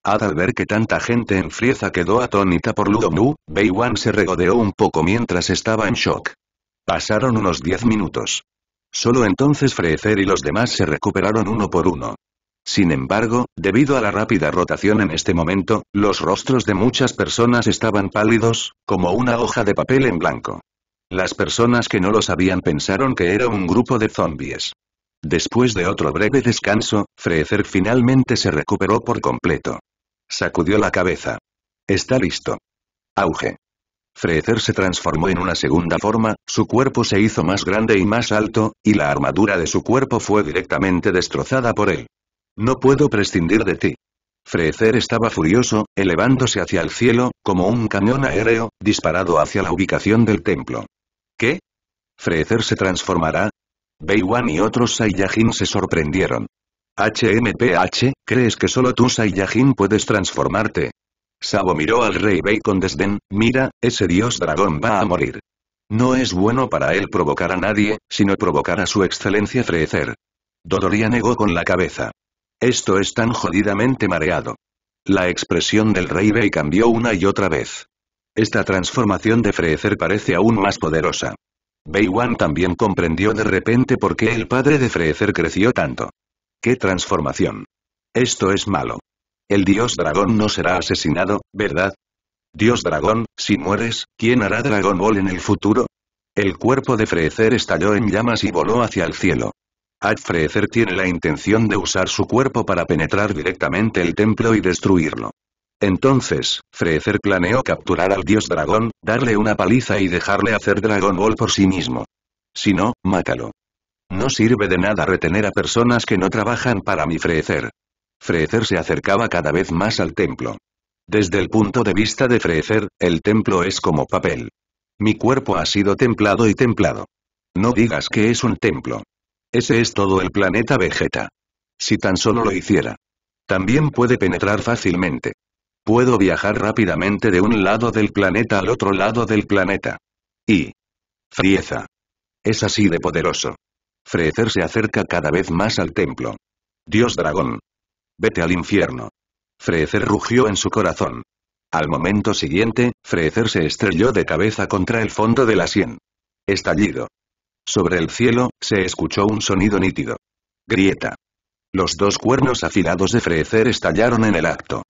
al ver que tanta gente en Frieza quedó atónita por Ludomu, Beiwan se regodeó un poco mientras estaba en shock. Pasaron unos 10 minutos. Solo entonces Freezer y los demás se recuperaron uno por uno. Sin embargo, debido a la rápida rotación en este momento, los rostros de muchas personas estaban pálidos, como una hoja de papel en blanco. Las personas que no lo sabían pensaron que era un grupo de zombies. Después de otro breve descanso, Freezer finalmente se recuperó por completo. Sacudió la cabeza. Está listo. Auge. Freezer se transformó en una segunda forma, su cuerpo se hizo más grande y más alto, y la armadura de su cuerpo fue directamente destrozada por él. No puedo prescindir de ti. Freezer estaba furioso, elevándose hacia el cielo, como un cañón aéreo, disparado hacia la ubicación del templo. ¿Qué? Freezer se transformará, Beiwan y otros Saiyajin se sorprendieron. HMPH, ¿crees que solo tú Saiyajin puedes transformarte? Sabo miró al rey Bei con desdén, mira, ese dios dragón va a morir. No es bueno para él provocar a nadie, sino provocar a su excelencia Freezer. Dodoria negó con la cabeza. Esto es tan jodidamente mareado. La expresión del rey Bei cambió una y otra vez. Esta transformación de Freezer parece aún más poderosa. Beiwan también comprendió de repente por qué el padre de Freezer creció tanto. ¡Qué transformación! Esto es malo. El dios dragón no será asesinado, ¿verdad? Dios dragón, si mueres, ¿quién hará Dragon Ball en el futuro? El cuerpo de Freezer estalló en llamas y voló hacia el cielo. Ad Freezer tiene la intención de usar su cuerpo para penetrar directamente el templo y destruirlo. Entonces, Freezer planeó capturar al dios dragón, darle una paliza y dejarle hacer Dragon Ball por sí mismo. Si no, mátalo. No sirve de nada retener a personas que no trabajan para mi Freezer. Freezer se acercaba cada vez más al templo. Desde el punto de vista de Freezer, el templo es como papel. Mi cuerpo ha sido templado y templado. No digas que es un templo. Ese es todo el planeta Vegeta. Si tan solo lo hiciera. También puede penetrar fácilmente. Puedo viajar rápidamente de un lado del planeta al otro lado del planeta. Y... Frieza. Es así de poderoso. Frecer se acerca cada vez más al templo. Dios dragón. Vete al infierno. Frecer rugió en su corazón. Al momento siguiente, Frecer se estrelló de cabeza contra el fondo de la sien. Estallido. Sobre el cielo, se escuchó un sonido nítido. Grieta. Los dos cuernos afilados de Frecer estallaron en el acto.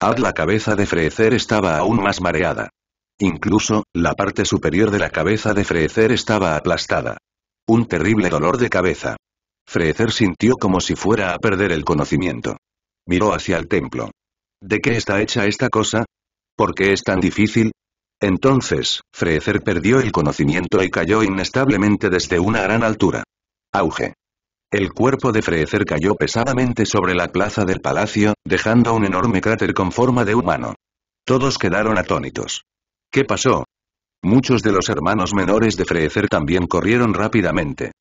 Ad la cabeza de Freezer estaba aún más mareada. Incluso, la parte superior de la cabeza de Freezer estaba aplastada. Un terrible dolor de cabeza. Freezer sintió como si fuera a perder el conocimiento. Miró hacia el templo. ¿De qué está hecha esta cosa? ¿Por qué es tan difícil? Entonces, Freezer perdió el conocimiento y cayó inestablemente desde una gran altura. Auge. El cuerpo de Freecer cayó pesadamente sobre la plaza del palacio, dejando un enorme cráter con forma de humano. Todos quedaron atónitos. ¿Qué pasó? Muchos de los hermanos menores de Frecer también corrieron rápidamente.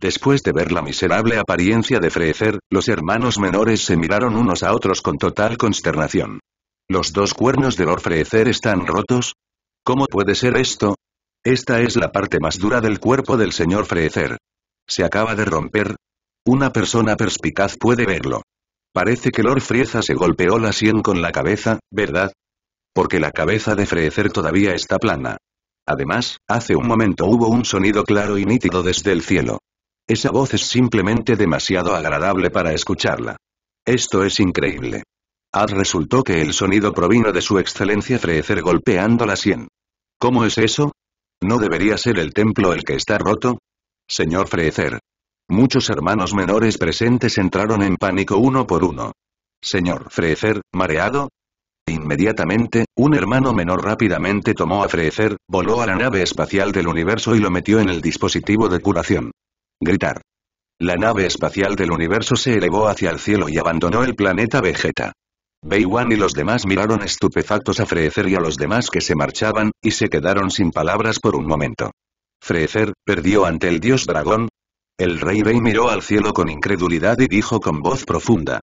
Después de ver la miserable apariencia de Frecer, los hermanos menores se miraron unos a otros con total consternación. ¿Los dos cuernos de Lord Freezer están rotos? ¿Cómo puede ser esto? Esta es la parte más dura del cuerpo del señor Frecer. ¿Se acaba de romper? Una persona perspicaz puede verlo. Parece que Lord Frieza se golpeó la sien con la cabeza, ¿verdad? Porque la cabeza de Frecer todavía está plana. Además, hace un momento hubo un sonido claro y nítido desde el cielo. Esa voz es simplemente demasiado agradable para escucharla. Esto es increíble. Haz resultó que el sonido provino de su excelencia Frecer golpeando la sien. ¿Cómo es eso? ¿No debería ser el templo el que está roto? Señor Freezer, Muchos hermanos menores presentes entraron en pánico uno por uno. Señor Freezer, mareado, Inmediatamente, un hermano menor rápidamente tomó a Frezer, voló a la nave espacial del universo y lo metió en el dispositivo de curación. Gritar. La nave espacial del universo se elevó hacia el cielo y abandonó el planeta Vegeta. one y los demás miraron estupefactos a Frezer y a los demás que se marchaban, y se quedaron sin palabras por un momento. Frezer, perdió ante el dios dragón, el rey Rey miró al cielo con incredulidad y dijo con voz profunda.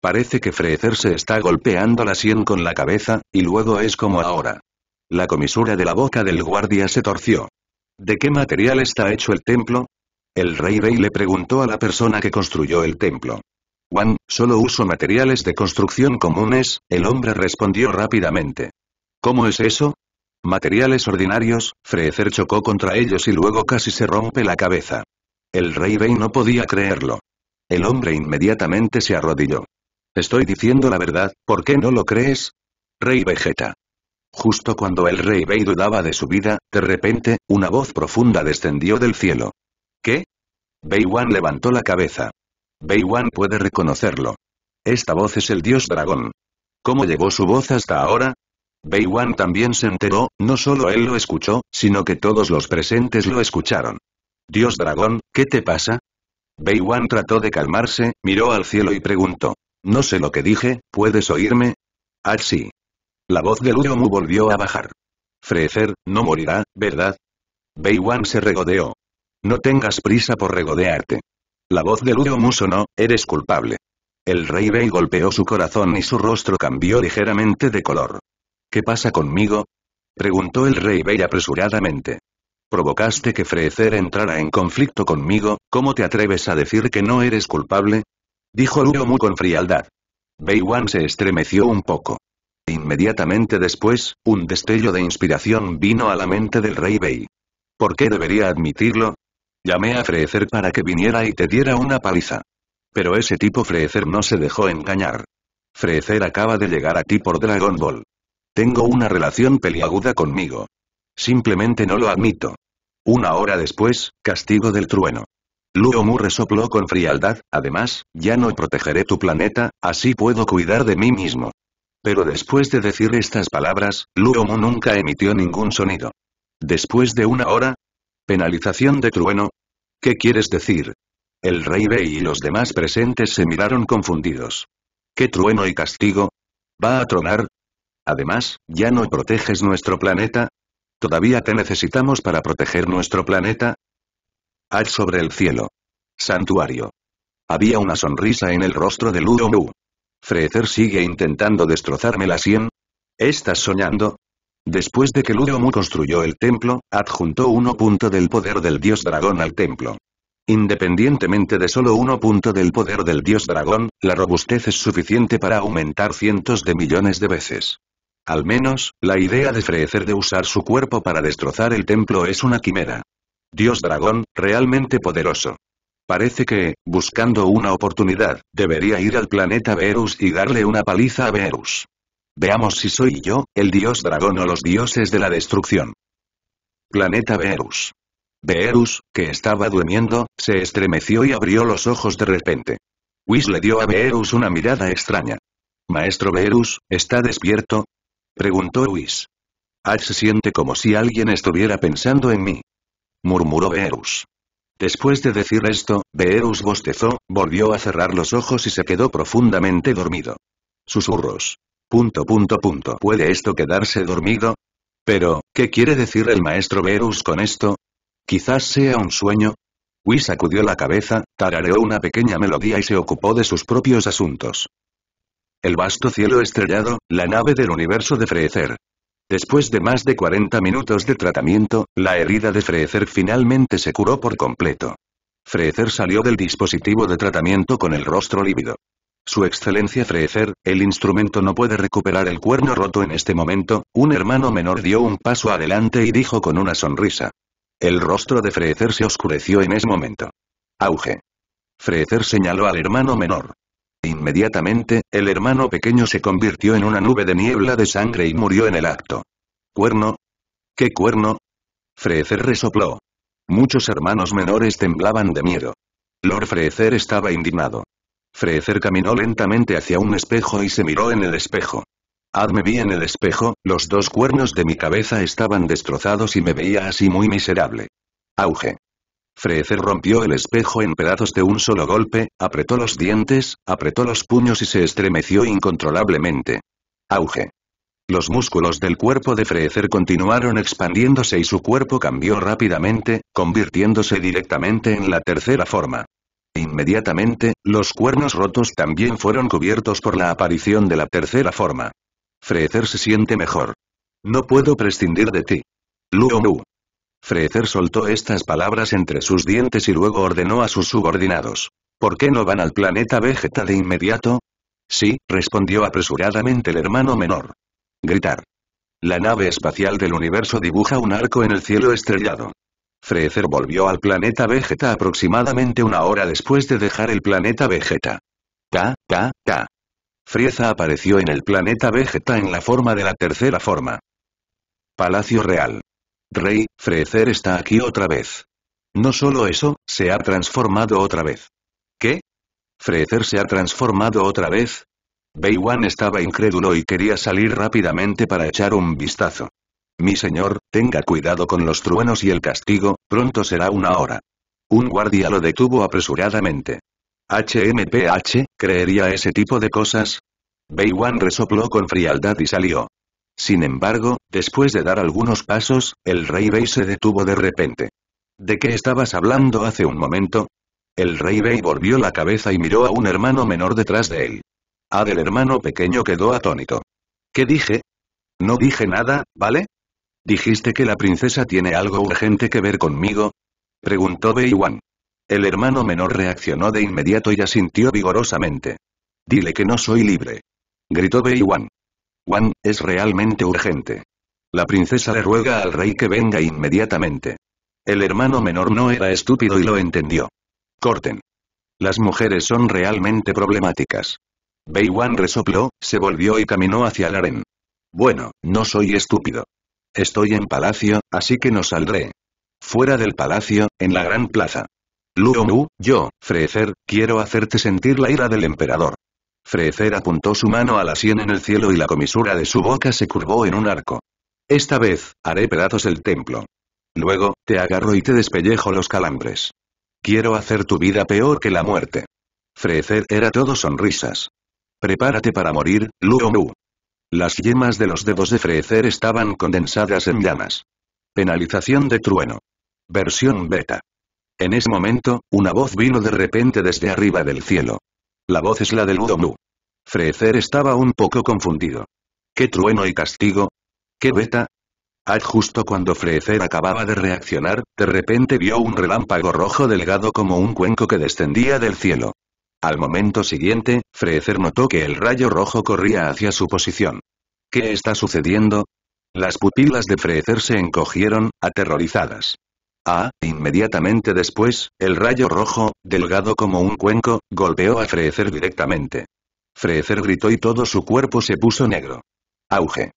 Parece que Frecer se está golpeando la sien con la cabeza, y luego es como ahora. La comisura de la boca del guardia se torció. ¿De qué material está hecho el templo? El rey Rey le preguntó a la persona que construyó el templo. Juan, solo uso materiales de construcción comunes, el hombre respondió rápidamente. ¿Cómo es eso? Materiales ordinarios, Frecer chocó contra ellos y luego casi se rompe la cabeza. El rey Bey no podía creerlo. El hombre inmediatamente se arrodilló. Estoy diciendo la verdad, ¿por qué no lo crees? Rey Vegeta. Justo cuando el rey Bey dudaba de su vida, de repente, una voz profunda descendió del cielo. ¿Qué? Bei levantó la cabeza. Bei puede reconocerlo. Esta voz es el dios dragón. ¿Cómo llegó su voz hasta ahora? Bei Wan también se enteró, no solo él lo escuchó, sino que todos los presentes lo escucharon. Dios dragón, ¿qué te pasa? Bei trató de calmarse, miró al cielo y preguntó. No sé lo que dije, ¿puedes oírme? Ah sí. La voz de Luyomu volvió a bajar. Frecer, no morirá, ¿verdad? Bei se regodeó. No tengas prisa por regodearte. La voz de Luyomu sonó, eres culpable. El rey Bei golpeó su corazón y su rostro cambió ligeramente de color. ¿Qué pasa conmigo? Preguntó el rey Bei apresuradamente provocaste que Freezer entrara en conflicto conmigo, ¿cómo te atreves a decir que no eres culpable? Dijo muy con frialdad. Bei Wan se estremeció un poco. Inmediatamente después, un destello de inspiración vino a la mente del rey Bei. ¿Por qué debería admitirlo? Llamé a Freezer para que viniera y te diera una paliza. Pero ese tipo Freezer no se dejó engañar. Freezer acaba de llegar a ti por Dragon Ball. Tengo una relación peliaguda conmigo. Simplemente no lo admito. Una hora después, castigo del trueno. Luomu resopló con frialdad, además, ya no protegeré tu planeta, así puedo cuidar de mí mismo. Pero después de decir estas palabras, Luomu nunca emitió ningún sonido. Después de una hora, penalización de trueno. ¿Qué quieres decir? El rey Bei y los demás presentes se miraron confundidos. ¿Qué trueno y castigo? ¿Va a tronar? Además, ¿ya no proteges nuestro planeta? ¿Todavía te necesitamos para proteger nuestro planeta? Ad sobre el cielo. Santuario. Había una sonrisa en el rostro de Luo Freezer sigue intentando destrozarme la sien. ¿Estás soñando? Después de que Luo construyó el templo, adjuntó uno punto del poder del dios dragón al templo. Independientemente de solo uno punto del poder del dios dragón, la robustez es suficiente para aumentar cientos de millones de veces. Al menos, la idea de Frecer de usar su cuerpo para destrozar el templo es una quimera. Dios dragón, realmente poderoso. Parece que, buscando una oportunidad, debería ir al planeta Verus y darle una paliza a Verus. Veamos si soy yo, el dios dragón o los dioses de la destrucción. Planeta Verus. Verus, que estaba durmiendo, se estremeció y abrió los ojos de repente. Whis le dio a Verus una mirada extraña. Maestro Verus, ¿está despierto? Preguntó Whis. Ash se siente como si alguien estuviera pensando en mí. Murmuró Beerus. Después de decir esto, Beerus bostezó, volvió a cerrar los ojos y se quedó profundamente dormido. Susurros. Punto punto punto. ¿Puede esto quedarse dormido? Pero, ¿qué quiere decir el maestro Beerus con esto? Quizás sea un sueño, Whis sacudió la cabeza, tarareó una pequeña melodía y se ocupó de sus propios asuntos el vasto cielo estrellado, la nave del universo de Frecer. Después de más de 40 minutos de tratamiento, la herida de Freecer finalmente se curó por completo. Freezer salió del dispositivo de tratamiento con el rostro lívido. Su excelencia Freezer, el instrumento no puede recuperar el cuerno roto en este momento, un hermano menor dio un paso adelante y dijo con una sonrisa. El rostro de Frecer se oscureció en ese momento. Auge. Freezer señaló al hermano menor. Inmediatamente, el hermano pequeño se convirtió en una nube de niebla de sangre y murió en el acto. ¿Cuerno? ¿Qué cuerno? Frecer resopló. Muchos hermanos menores temblaban de miedo. Lord Frecer estaba indignado. Frecer caminó lentamente hacia un espejo y se miró en el espejo. Hazme vi en el espejo, los dos cuernos de mi cabeza estaban destrozados y me veía así muy miserable. Auge. Freecer rompió el espejo en pedazos de un solo golpe, apretó los dientes, apretó los puños y se estremeció incontrolablemente. Auge. Los músculos del cuerpo de Freecer continuaron expandiéndose y su cuerpo cambió rápidamente, convirtiéndose directamente en la tercera forma. Inmediatamente, los cuernos rotos también fueron cubiertos por la aparición de la tercera forma. Freecer se siente mejor. No puedo prescindir de ti. Luomu. Freezer soltó estas palabras entre sus dientes y luego ordenó a sus subordinados. ¿Por qué no van al planeta Vegeta de inmediato? Sí, respondió apresuradamente el hermano menor. Gritar. La nave espacial del universo dibuja un arco en el cielo estrellado. Freezer volvió al planeta Vegeta aproximadamente una hora después de dejar el planeta Vegeta. Ta, ta, ta. Frieza apareció en el planeta Vegeta en la forma de la tercera forma. Palacio Real. Rey, Frecer está aquí otra vez. No solo eso, se ha transformado otra vez. ¿Qué? ¿Frecer se ha transformado otra vez? Beiwan estaba incrédulo y quería salir rápidamente para echar un vistazo. Mi señor, tenga cuidado con los truenos y el castigo, pronto será una hora. Un guardia lo detuvo apresuradamente. HMPH, ¿creería ese tipo de cosas? Beiwan resopló con frialdad y salió. Sin embargo, después de dar algunos pasos, el rey Bey se detuvo de repente. ¿De qué estabas hablando hace un momento? El rey Bey volvió la cabeza y miró a un hermano menor detrás de él. A ah, del hermano pequeño quedó atónito. ¿Qué dije? No dije nada, ¿vale? ¿Dijiste que la princesa tiene algo urgente que ver conmigo? Preguntó Bei Wan. El hermano menor reaccionó de inmediato y asintió vigorosamente. Dile que no soy libre. Gritó Bei Wan. Juan, es realmente urgente. La princesa le ruega al rey que venga inmediatamente. El hermano menor no era estúpido y lo entendió. Corten. Las mujeres son realmente problemáticas. Bei Wan resopló, se volvió y caminó hacia el harén. Bueno, no soy estúpido. Estoy en palacio, así que no saldré. Fuera del palacio, en la gran plaza. Luo yo, Frecer, quiero hacerte sentir la ira del emperador. Frecer apuntó su mano a la sien en el cielo y la comisura de su boca se curvó en un arco. Esta vez, haré pedazos el templo. Luego, te agarro y te despellejo los calambres. Quiero hacer tu vida peor que la muerte. Frecer era todo sonrisas. Prepárate para morir, Luomu. Las yemas de los dedos de Frecer estaban condensadas en llamas. Penalización de trueno. Versión beta. En ese momento, una voz vino de repente desde arriba del cielo. La voz es la del Udomu. Freezer estaba un poco confundido. ¿Qué trueno y castigo? ¿Qué beta? Al justo cuando Freezer acababa de reaccionar, de repente vio un relámpago rojo delgado como un cuenco que descendía del cielo. Al momento siguiente, Freezer notó que el rayo rojo corría hacia su posición. ¿Qué está sucediendo? Las pupilas de Freezer se encogieron, aterrorizadas. Ah, inmediatamente después, el rayo rojo, delgado como un cuenco, golpeó a Frecer directamente. Frecer gritó y todo su cuerpo se puso negro. Auge.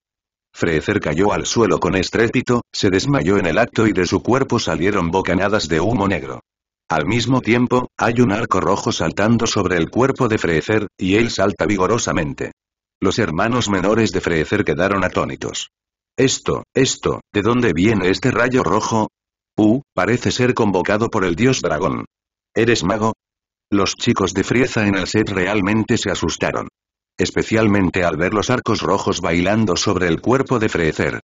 Frecer cayó al suelo con estrépito, se desmayó en el acto y de su cuerpo salieron bocanadas de humo negro. Al mismo tiempo, hay un arco rojo saltando sobre el cuerpo de Frecer, y él salta vigorosamente. Los hermanos menores de Frecer quedaron atónitos. Esto, esto, ¿de dónde viene este rayo rojo? Uh, parece ser convocado por el dios dragón. ¿Eres mago? Los chicos de Frieza en el set realmente se asustaron. Especialmente al ver los arcos rojos bailando sobre el cuerpo de Freezer.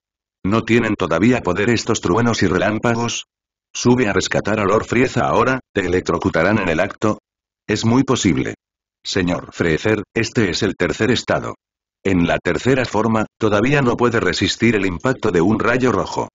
¿No tienen todavía poder estos truenos y relámpagos? Sube a rescatar a Lord Frieza ahora, te electrocutarán en el acto. Es muy posible. Señor Freezer, este es el tercer estado. En la tercera forma, todavía no puede resistir el impacto de un rayo rojo.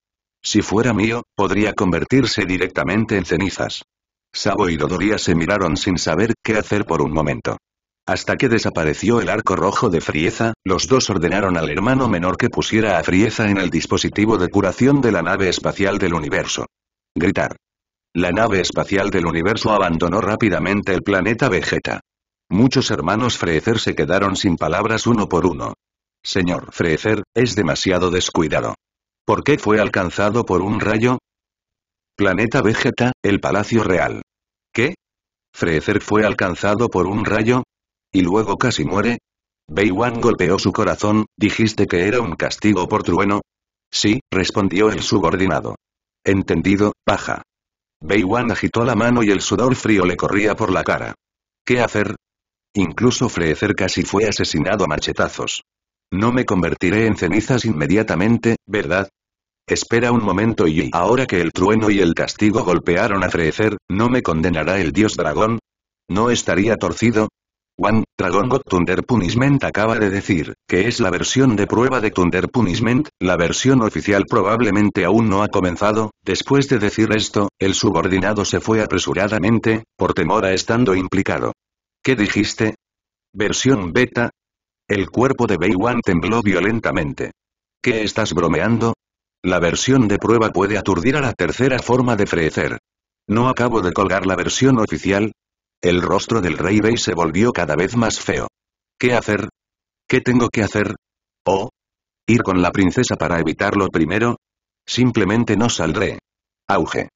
Si fuera mío, podría convertirse directamente en cenizas. Sabo y Dodoria se miraron sin saber qué hacer por un momento. Hasta que desapareció el arco rojo de Frieza, los dos ordenaron al hermano menor que pusiera a Frieza en el dispositivo de curación de la nave espacial del universo. Gritar. La nave espacial del universo abandonó rápidamente el planeta Vegeta. Muchos hermanos Freezer se quedaron sin palabras uno por uno. Señor Freezer, es demasiado descuidado. ¿Por qué fue alcanzado por un rayo? Planeta Vegeta, el Palacio Real. ¿Qué? ¿Freezer fue alcanzado por un rayo? ¿Y luego casi muere? Beiwan golpeó su corazón, dijiste que era un castigo por trueno. Sí, respondió el subordinado. Entendido, paja. Beiwan agitó la mano y el sudor frío le corría por la cara. ¿Qué hacer? Incluso Freezer casi fue asesinado a machetazos. No me convertiré en cenizas inmediatamente, ¿verdad? Espera un momento y ahora que el trueno y el castigo golpearon a Frecer, ¿no me condenará el dios dragón? ¿No estaría torcido? Wan, dragón God Thunder Punishment acaba de decir, que es la versión de prueba de Thunder Punishment, la versión oficial probablemente aún no ha comenzado, después de decir esto, el subordinado se fue apresuradamente, por temor a estando implicado. ¿Qué dijiste? ¿Versión beta? El cuerpo de Bei Wan tembló violentamente. ¿Qué estás bromeando? La versión de prueba puede aturdir a la tercera forma de frecer. ¿No acabo de colgar la versión oficial? El rostro del Rey Bey se volvió cada vez más feo. ¿Qué hacer? ¿Qué tengo que hacer? ¿O? ¿Ir con la princesa para evitarlo primero? Simplemente no saldré. Auge.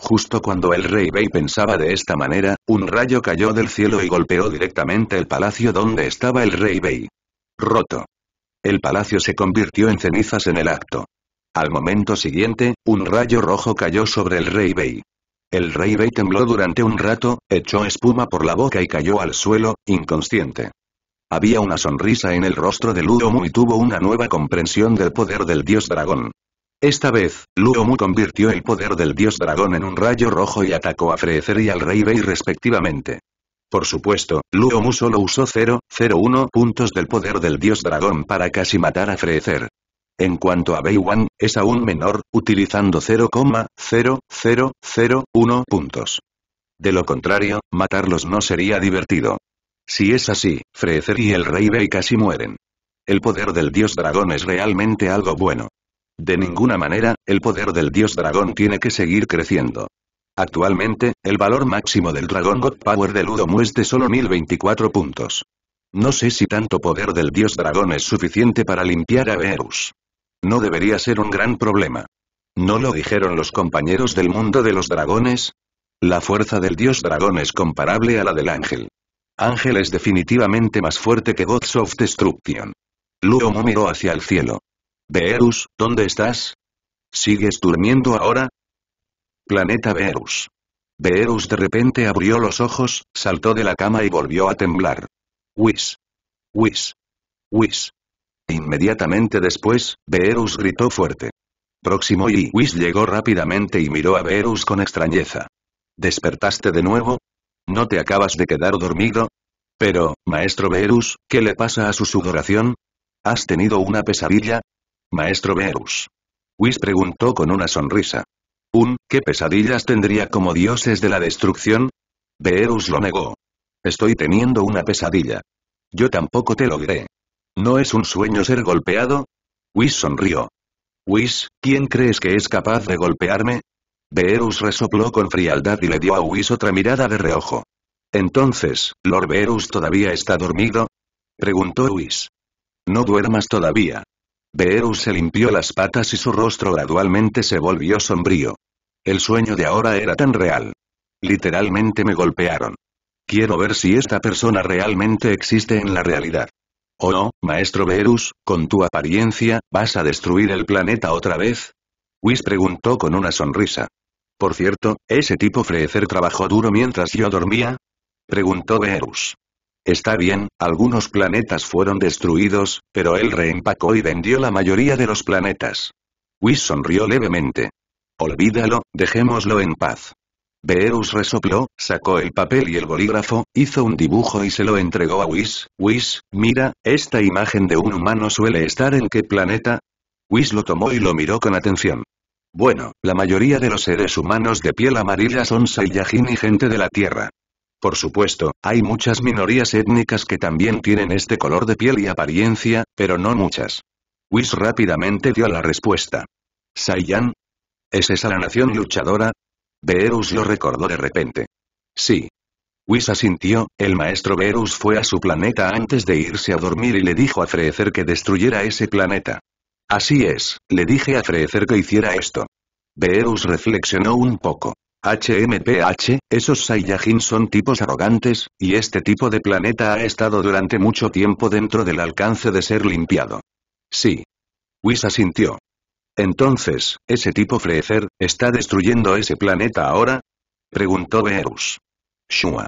Justo cuando el rey Bey pensaba de esta manera, un rayo cayó del cielo y golpeó directamente el palacio donde estaba el rey Bey. Roto. El palacio se convirtió en cenizas en el acto. Al momento siguiente, un rayo rojo cayó sobre el rey Bei. El rey Bei tembló durante un rato, echó espuma por la boca y cayó al suelo, inconsciente. Había una sonrisa en el rostro de Luomu y tuvo una nueva comprensión del poder del dios dragón. Esta vez, Luomu convirtió el poder del dios dragón en un rayo rojo y atacó a Freecer y al rey Bei respectivamente. Por supuesto, Luomu solo usó 0,01 puntos del poder del dios dragón para casi matar a Frecer. En cuanto a Bei-Wan, es aún menor, utilizando 0,0001 puntos. De lo contrario, matarlos no sería divertido. Si es así, Freezer y el Rey Bei casi mueren. El poder del dios dragón es realmente algo bueno. De ninguna manera, el poder del dios dragón tiene que seguir creciendo. Actualmente, el valor máximo del dragón God Power de Ludo es de solo 1024 puntos. No sé si tanto poder del dios dragón es suficiente para limpiar a Beerus. No debería ser un gran problema. ¿No lo dijeron los compañeros del mundo de los dragones? La fuerza del dios dragón es comparable a la del ángel. Ángel es definitivamente más fuerte que Gods of Destruction. Luomo miró hacia el cielo. Beerus, ¿dónde estás? ¿Sigues durmiendo ahora? Planeta Beerus. Beerus de repente abrió los ojos, saltó de la cama y volvió a temblar. Whis. Whis. Whis. Inmediatamente después, Beerus gritó fuerte. Próximo y Whis llegó rápidamente y miró a Beerus con extrañeza. ¿Despertaste de nuevo? ¿No te acabas de quedar dormido? Pero, maestro Beerus, ¿qué le pasa a su sudoración? ¿Has tenido una pesadilla? Maestro Beerus. Whis preguntó con una sonrisa. ¿Un, qué pesadillas tendría como dioses de la destrucción? Beerus lo negó. Estoy teniendo una pesadilla. Yo tampoco te logré. ¿No es un sueño ser golpeado? Whis sonrió. Whis, ¿quién crees que es capaz de golpearme? Beerus resopló con frialdad y le dio a Whis otra mirada de reojo. Entonces, Lord Beerus todavía está dormido? Preguntó Whis. No duermas todavía. Beerus se limpió las patas y su rostro gradualmente se volvió sombrío. El sueño de ahora era tan real. Literalmente me golpearon. Quiero ver si esta persona realmente existe en la realidad. O oh no, maestro Verus, con tu apariencia, ¿vas a destruir el planeta otra vez? Whis preguntó con una sonrisa. Por cierto, ¿ese tipo Frecer trabajó duro mientras yo dormía? Preguntó Verus. Está bien, algunos planetas fueron destruidos, pero él reempacó y vendió la mayoría de los planetas. Whis sonrió levemente. Olvídalo, dejémoslo en paz. Beerus resopló, sacó el papel y el bolígrafo, hizo un dibujo y se lo entregó a Whis. Whis, mira, esta imagen de un humano suele estar en qué planeta? Whis lo tomó y lo miró con atención. Bueno, la mayoría de los seres humanos de piel amarilla son Saiyajin y gente de la Tierra. Por supuesto, hay muchas minorías étnicas que también tienen este color de piel y apariencia, pero no muchas. Whis rápidamente dio la respuesta. ¿Saiyan? ¿Es esa la nación luchadora? Beerus lo recordó de repente. Sí. Whis asintió, el maestro Beerus fue a su planeta antes de irse a dormir y le dijo a Freezer que destruyera ese planeta. Así es, le dije a Freezer que hiciera esto. Beerus reflexionó un poco. HMPH, esos Saiyajin son tipos arrogantes, y este tipo de planeta ha estado durante mucho tiempo dentro del alcance de ser limpiado. Sí. Whis asintió. Entonces, ¿ese tipo Freezer, está destruyendo ese planeta ahora? Preguntó Beerus. Shua.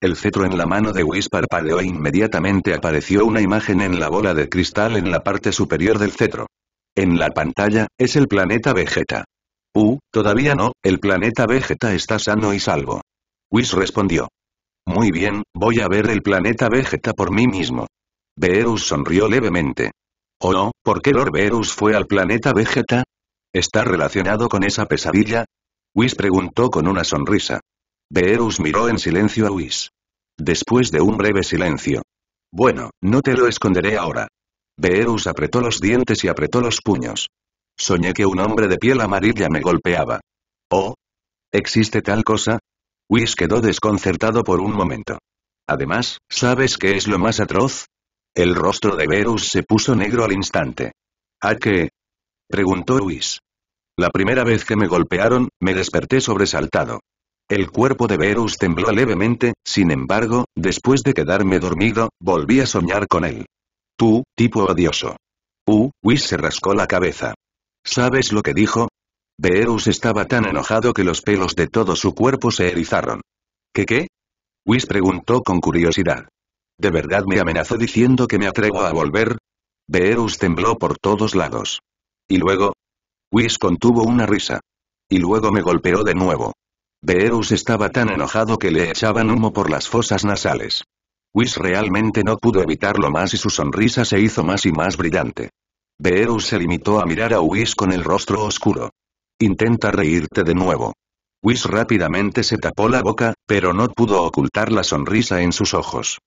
El cetro en la mano de Whis parpadeó e inmediatamente apareció una imagen en la bola de cristal en la parte superior del cetro. En la pantalla, es el planeta Vegeta. Uh, todavía no, el planeta Vegeta está sano y salvo. Whis respondió. Muy bien, voy a ver el planeta Vegeta por mí mismo. Beerus sonrió levemente. Oh, ¿Por qué Beerus fue al planeta Vegeta? ¿Está relacionado con esa pesadilla? Whis preguntó con una sonrisa. Beerus miró en silencio a Whis. Después de un breve silencio. Bueno, no te lo esconderé ahora. Beerus apretó los dientes y apretó los puños. Soñé que un hombre de piel amarilla me golpeaba. ¿Oh? ¿Existe tal cosa? Whis quedó desconcertado por un momento. Además, ¿sabes qué es lo más atroz? El rostro de Verus se puso negro al instante. ¿A qué? preguntó Luis. La primera vez que me golpearon, me desperté sobresaltado. El cuerpo de Verus tembló levemente, sin embargo, después de quedarme dormido, volví a soñar con él. Tú, tipo odioso. Uh, Whis se rascó la cabeza. ¿Sabes lo que dijo? Verus estaba tan enojado que los pelos de todo su cuerpo se erizaron. ¿Qué qué? Whis preguntó con curiosidad. ¿De verdad me amenazó diciendo que me atrevo a volver? Beerus tembló por todos lados. ¿Y luego? Whis contuvo una risa. Y luego me golpeó de nuevo. Beerus estaba tan enojado que le echaban humo por las fosas nasales. Whis realmente no pudo evitarlo más y su sonrisa se hizo más y más brillante. Beerus se limitó a mirar a Whis con el rostro oscuro. Intenta reírte de nuevo. Whis rápidamente se tapó la boca, pero no pudo ocultar la sonrisa en sus ojos.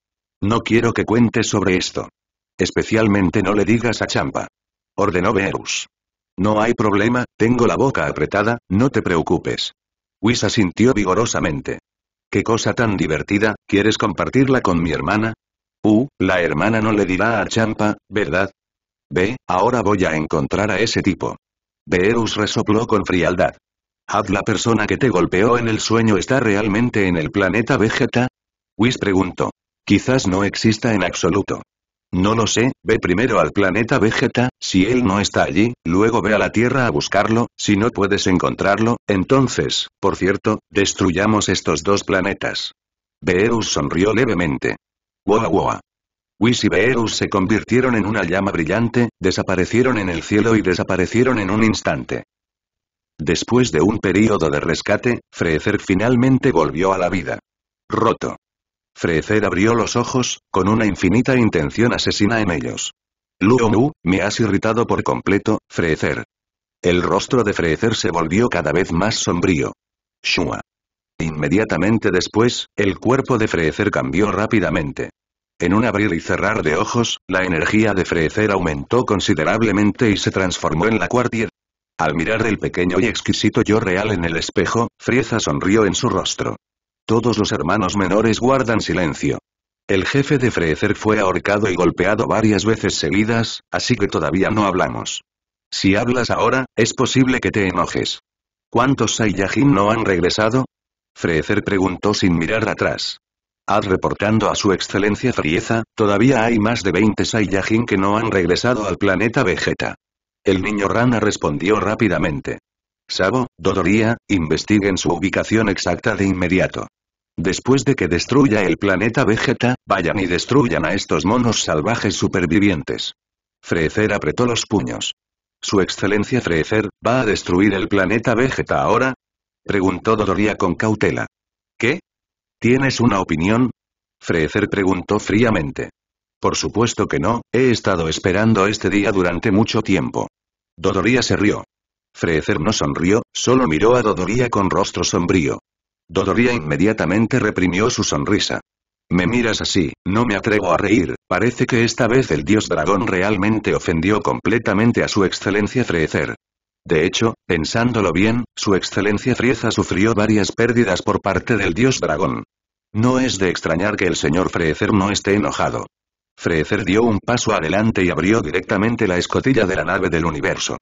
No quiero que cuentes sobre esto. Especialmente no le digas a Champa. Ordenó Beerus. No hay problema, tengo la boca apretada, no te preocupes. Whis asintió vigorosamente. ¿Qué cosa tan divertida, quieres compartirla con mi hermana? Uh, la hermana no le dirá a Champa, ¿verdad? Ve, ahora voy a encontrar a ese tipo. Beerus resopló con frialdad. ¿Haz la persona que te golpeó en el sueño está realmente en el planeta Vegeta? Whis preguntó. Quizás no exista en absoluto. No lo sé, ve primero al planeta Vegeta, si él no está allí, luego ve a la Tierra a buscarlo, si no puedes encontrarlo, entonces, por cierto, destruyamos estos dos planetas. Beerus sonrió levemente. Woah gua. Whis y Beerus se convirtieron en una llama brillante, desaparecieron en el cielo y desaparecieron en un instante. Después de un período de rescate, Freezer finalmente volvió a la vida. Roto. Freezer abrió los ojos, con una infinita intención asesina en ellos. Luomu, me has irritado por completo, Freezer. El rostro de Frecer se volvió cada vez más sombrío. Shua. Inmediatamente después, el cuerpo de Freezer cambió rápidamente. En un abrir y cerrar de ojos, la energía de Frecer aumentó considerablemente y se transformó en la cuartier. Al mirar el pequeño y exquisito yo real en el espejo, Frieza sonrió en su rostro. Todos los hermanos menores guardan silencio. El jefe de Freezer fue ahorcado y golpeado varias veces seguidas, así que todavía no hablamos. Si hablas ahora, es posible que te enojes. ¿Cuántos Saiyajin no han regresado? Freezer preguntó sin mirar atrás. Ad reportando a su excelencia Frieza, todavía hay más de 20 Saiyajin que no han regresado al planeta Vegeta. El niño rana respondió rápidamente. Sabo, Dodoría, investiguen su ubicación exacta de inmediato. Después de que destruya el planeta Vegeta, vayan y destruyan a estos monos salvajes supervivientes. Frecer apretó los puños. ¿Su excelencia Freezer, va a destruir el planeta Vegeta ahora? Preguntó Dodoria con cautela. ¿Qué? ¿Tienes una opinión? Freezer preguntó fríamente. Por supuesto que no, he estado esperando este día durante mucho tiempo. Dodoria se rió. Freezer no sonrió, solo miró a Dodoria con rostro sombrío. Dodoria inmediatamente reprimió su sonrisa. Me miras así, no me atrevo a reír, parece que esta vez el dios dragón realmente ofendió completamente a su excelencia Freecer. De hecho, pensándolo bien, su excelencia Frieza sufrió varias pérdidas por parte del dios dragón. No es de extrañar que el señor Freecer no esté enojado. Freecer dio un paso adelante y abrió directamente la escotilla de la nave del universo.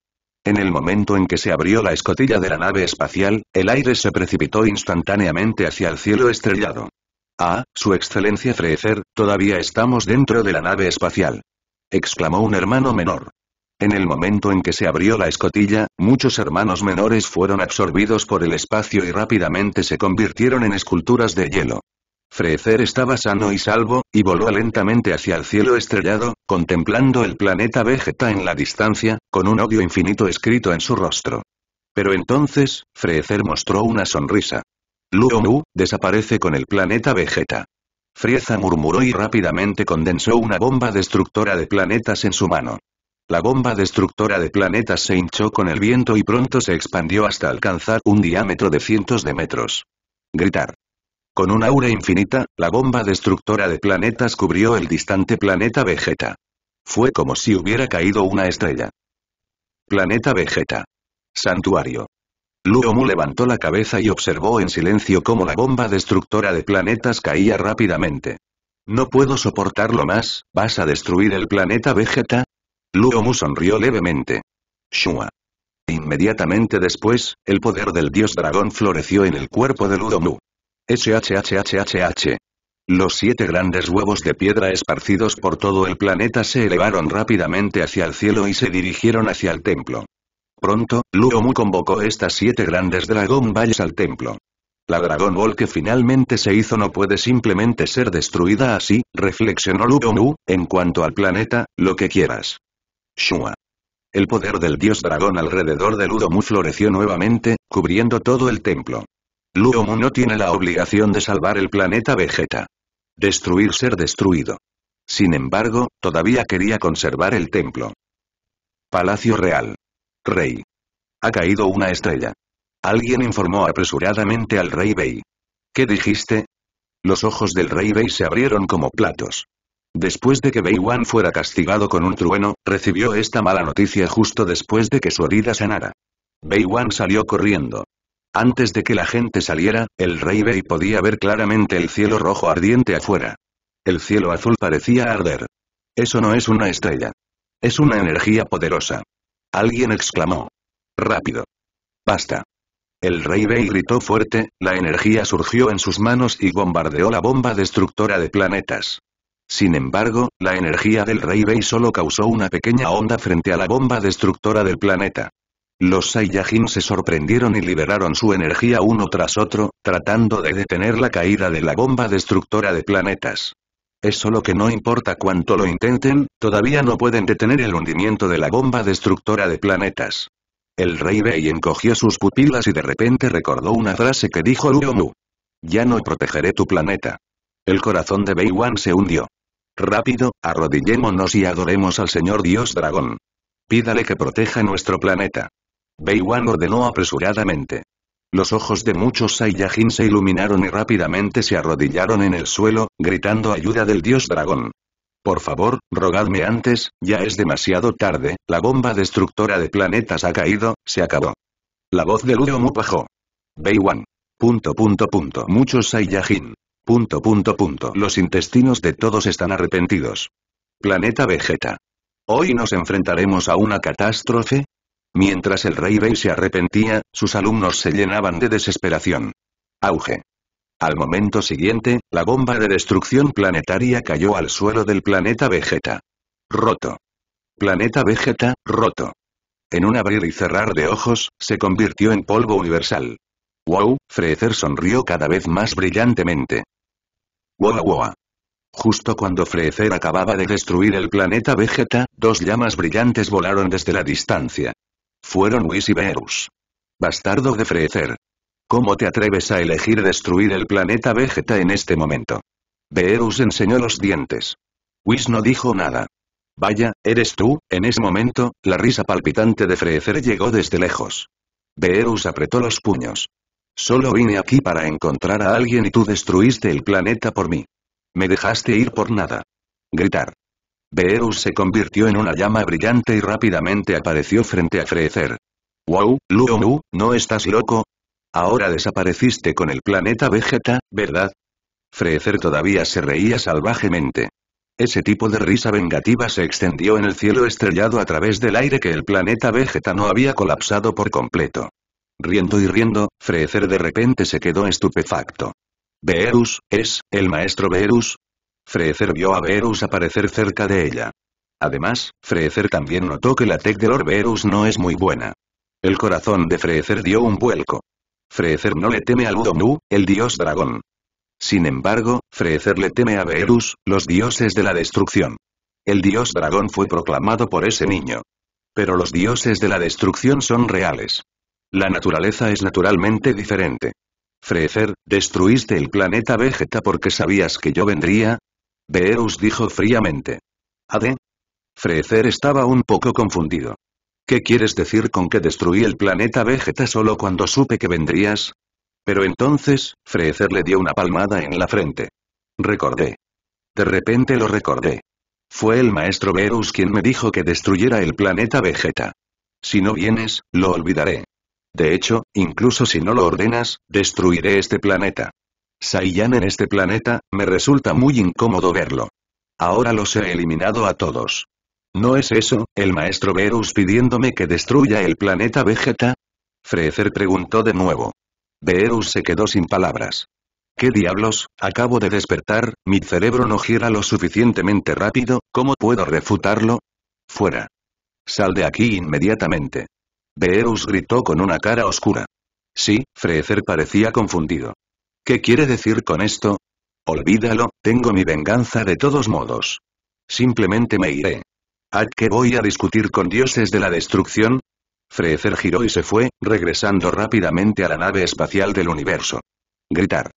En el momento en que se abrió la escotilla de la nave espacial, el aire se precipitó instantáneamente hacia el cielo estrellado. Ah, Su Excelencia Frecer, todavía estamos dentro de la nave espacial. exclamó un hermano menor. En el momento en que se abrió la escotilla, muchos hermanos menores fueron absorbidos por el espacio y rápidamente se convirtieron en esculturas de hielo. Freezer estaba sano y salvo, y voló lentamente hacia el cielo estrellado, contemplando el planeta Vegeta en la distancia, con un odio infinito escrito en su rostro. Pero entonces, Freezer mostró una sonrisa. Luomu, desaparece con el planeta Vegeta. Frieza murmuró y rápidamente condensó una bomba destructora de planetas en su mano. La bomba destructora de planetas se hinchó con el viento y pronto se expandió hasta alcanzar un diámetro de cientos de metros. Gritar. Con un aura infinita, la bomba destructora de planetas cubrió el distante planeta Vegeta. Fue como si hubiera caído una estrella. Planeta Vegeta. Santuario. Luomu levantó la cabeza y observó en silencio cómo la bomba destructora de planetas caía rápidamente. No puedo soportarlo más, ¿vas a destruir el planeta Vegeta? Luomu sonrió levemente. Shua. Inmediatamente después, el poder del dios dragón floreció en el cuerpo de Luomu. SHHHHH. Los siete grandes huevos de piedra esparcidos por todo el planeta se elevaron rápidamente hacia el cielo y se dirigieron hacia el templo. Pronto, Luomu convocó estas siete grandes dragón Balls al templo. La Dragon Ball que finalmente se hizo no puede simplemente ser destruida así, reflexionó Luomu, en cuanto al planeta, lo que quieras. Shua. El poder del dios dragón alrededor de Ludomu floreció nuevamente, cubriendo todo el templo. Luomu no tiene la obligación de salvar el planeta Vegeta. Destruir ser destruido. Sin embargo, todavía quería conservar el templo. Palacio Real. Rey. Ha caído una estrella. Alguien informó apresuradamente al rey Bei. ¿Qué dijiste? Los ojos del rey Bei se abrieron como platos. Después de que Bei Wan fuera castigado con un trueno, recibió esta mala noticia justo después de que su herida sanara. Bei Wan salió corriendo. Antes de que la gente saliera, el rey Bey podía ver claramente el cielo rojo ardiente afuera. El cielo azul parecía arder. Eso no es una estrella. Es una energía poderosa. Alguien exclamó. Rápido. Basta. El rey Bey gritó fuerte, la energía surgió en sus manos y bombardeó la bomba destructora de planetas. Sin embargo, la energía del rey Bey solo causó una pequeña onda frente a la bomba destructora del planeta. Los Saiyajin se sorprendieron y liberaron su energía uno tras otro, tratando de detener la caída de la bomba destructora de planetas. Es solo que no importa cuánto lo intenten, todavía no pueden detener el hundimiento de la bomba destructora de planetas. El rey Bei encogió sus pupilas y de repente recordó una frase que dijo Mu. Ya no protegeré tu planeta. El corazón de Beiwan Wan se hundió. Rápido, arrodillémonos y adoremos al señor dios dragón. Pídale que proteja nuestro planeta. Beiwan ordenó apresuradamente. Los ojos de muchos Saiyajin se iluminaron y rápidamente se arrodillaron en el suelo, gritando ayuda del dios dragón. Por favor, rogadme antes, ya es demasiado tarde, la bomba destructora de planetas ha caído, se acabó. La voz de Luo Mu bajó. Bei Punto punto punto. Muchos Saiyajin. Punto punto punto. Los intestinos de todos están arrepentidos. Planeta Vegeta. Hoy nos enfrentaremos a una catástrofe, Mientras el rey rey se arrepentía, sus alumnos se llenaban de desesperación. Auge. Al momento siguiente, la bomba de destrucción planetaria cayó al suelo del planeta Vegeta. Roto. Planeta Vegeta, roto. En un abrir y cerrar de ojos, se convirtió en polvo universal. Wow, Freezer sonrió cada vez más brillantemente. Wow, wow. Justo cuando Freezer acababa de destruir el planeta Vegeta, dos llamas brillantes volaron desde la distancia fueron Whis y Beerus. Bastardo de Freezer. ¿Cómo te atreves a elegir destruir el planeta Vegeta en este momento? Beerus enseñó los dientes. Whis no dijo nada. Vaya, eres tú, en ese momento, la risa palpitante de Freezer llegó desde lejos. Beerus apretó los puños. Solo vine aquí para encontrar a alguien y tú destruiste el planeta por mí. Me dejaste ir por nada. Gritar. Beerus se convirtió en una llama brillante y rápidamente apareció frente a Freezer. «Wow, Luomu, ¿no estás loco? Ahora desapareciste con el planeta Vegeta, ¿verdad?» Freezer todavía se reía salvajemente. Ese tipo de risa vengativa se extendió en el cielo estrellado a través del aire que el planeta Vegeta no había colapsado por completo. Riendo y riendo, Freezer de repente se quedó estupefacto. Beerus, es, el maestro Beerus, Freezer vio a Verus aparecer cerca de ella. Además, Freezer también notó que la tech de Lord no es muy buena. El corazón de Freezer dio un vuelco. Freezer no le teme al Udomu, el dios dragón. Sin embargo, Freezer le teme a Verus, los dioses de la destrucción. El dios dragón fue proclamado por ese niño. Pero los dioses de la destrucción son reales. La naturaleza es naturalmente diferente. Freezer, ¿destruiste el planeta Vegeta porque sabías que yo vendría? Beerus dijo fríamente. ¿Ade? Freezer estaba un poco confundido. ¿Qué quieres decir con que destruí el planeta Vegeta solo cuando supe que vendrías? Pero entonces, Freezer le dio una palmada en la frente. Recordé. De repente lo recordé. Fue el maestro Verus quien me dijo que destruyera el planeta Vegeta. Si no vienes, lo olvidaré. De hecho, incluso si no lo ordenas, destruiré este planeta. Saiyan en este planeta, me resulta muy incómodo verlo. Ahora los he eliminado a todos. ¿No es eso, el maestro Beerus pidiéndome que destruya el planeta Vegeta? Freezer preguntó de nuevo. Beerus se quedó sin palabras. ¿Qué diablos? Acabo de despertar, mi cerebro no gira lo suficientemente rápido, ¿cómo puedo refutarlo? Fuera. Sal de aquí inmediatamente. Beerus gritó con una cara oscura. Sí, Freezer parecía confundido. ¿Qué quiere decir con esto? Olvídalo, tengo mi venganza de todos modos. Simplemente me iré. ¿A qué voy a discutir con dioses de la destrucción? Frezer giró y se fue, regresando rápidamente a la nave espacial del universo. Gritar.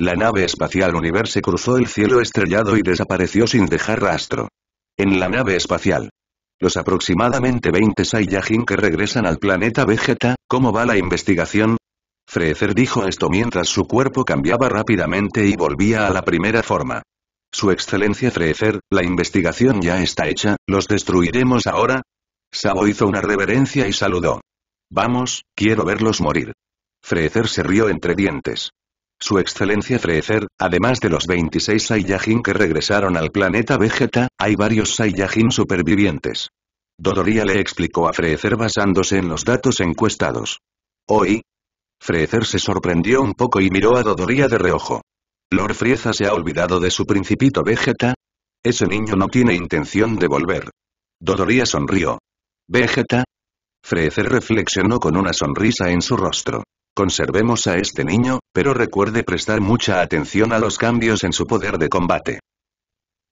La nave espacial universo cruzó el cielo estrellado y desapareció sin dejar rastro. En la nave espacial. Los aproximadamente 20 Saiyajin que regresan al planeta Vegeta, ¿cómo va la investigación? Freezer dijo esto mientras su cuerpo cambiaba rápidamente y volvía a la primera forma. Su excelencia Freezer, la investigación ya está hecha, ¿los destruiremos ahora? Sabo hizo una reverencia y saludó. Vamos, quiero verlos morir. Freezer se rió entre dientes. Su excelencia Freezer, además de los 26 Saiyajin que regresaron al planeta Vegeta, hay varios Saiyajin supervivientes. Dodoria le explicó a Freezer basándose en los datos encuestados. Hoy, Freezer se sorprendió un poco y miró a Dodoria de reojo. ¿Lord Frieza se ha olvidado de su principito Vegeta? Ese niño no tiene intención de volver. Dodoria sonrió. ¿Vegeta? Freezer reflexionó con una sonrisa en su rostro. Conservemos a este niño, pero recuerde prestar mucha atención a los cambios en su poder de combate.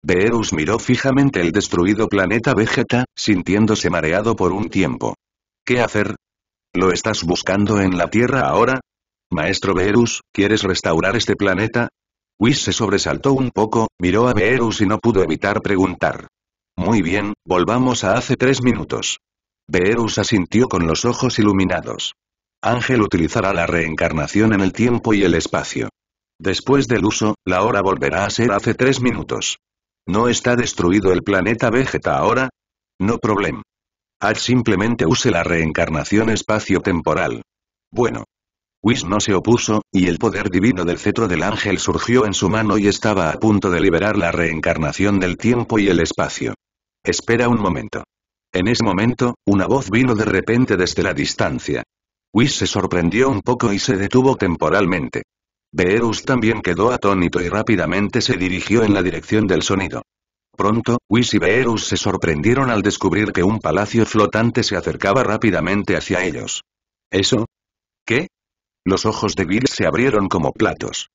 Beerus miró fijamente el destruido planeta Vegeta, sintiéndose mareado por un tiempo. ¿Qué hacer? ¿Lo estás buscando en la Tierra ahora? Maestro Beerus, ¿quieres restaurar este planeta? Whis se sobresaltó un poco, miró a Beerus y no pudo evitar preguntar. Muy bien, volvamos a hace tres minutos. Beerus asintió con los ojos iluminados. Ángel utilizará la reencarnación en el tiempo y el espacio. Después del uso, la hora volverá a ser hace tres minutos. ¿No está destruido el planeta Vegeta ahora? No problema. Al simplemente use la reencarnación espacio-temporal. Bueno. Whis no se opuso, y el poder divino del cetro del ángel surgió en su mano y estaba a punto de liberar la reencarnación del tiempo y el espacio. Espera un momento. En ese momento, una voz vino de repente desde la distancia. Whis se sorprendió un poco y se detuvo temporalmente. Beerus también quedó atónito y rápidamente se dirigió en la dirección del sonido pronto, Whis y Beerus se sorprendieron al descubrir que un palacio flotante se acercaba rápidamente hacia ellos. ¿Eso? ¿Qué? Los ojos de Bill se abrieron como platos.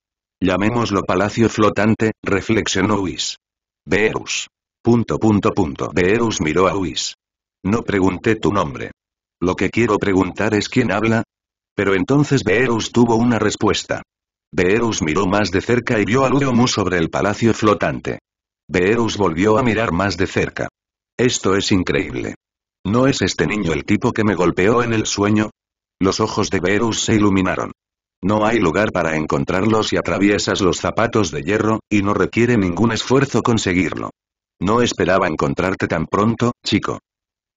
Llamémoslo palacio flotante, reflexionó Whis. Beerus. Punto punto punto. Beerus miró a Whis. No pregunté tu nombre. Lo que quiero preguntar es quién habla. Pero entonces Beerus tuvo una respuesta. Beerus miró más de cerca y vio a Luomu sobre el palacio flotante. Beerus volvió a mirar más de cerca. Esto es increíble. ¿No es este niño el tipo que me golpeó en el sueño? Los ojos de Beerus se iluminaron. No hay lugar para encontrarlos si atraviesas los zapatos de hierro, y no requiere ningún esfuerzo conseguirlo. No esperaba encontrarte tan pronto, chico.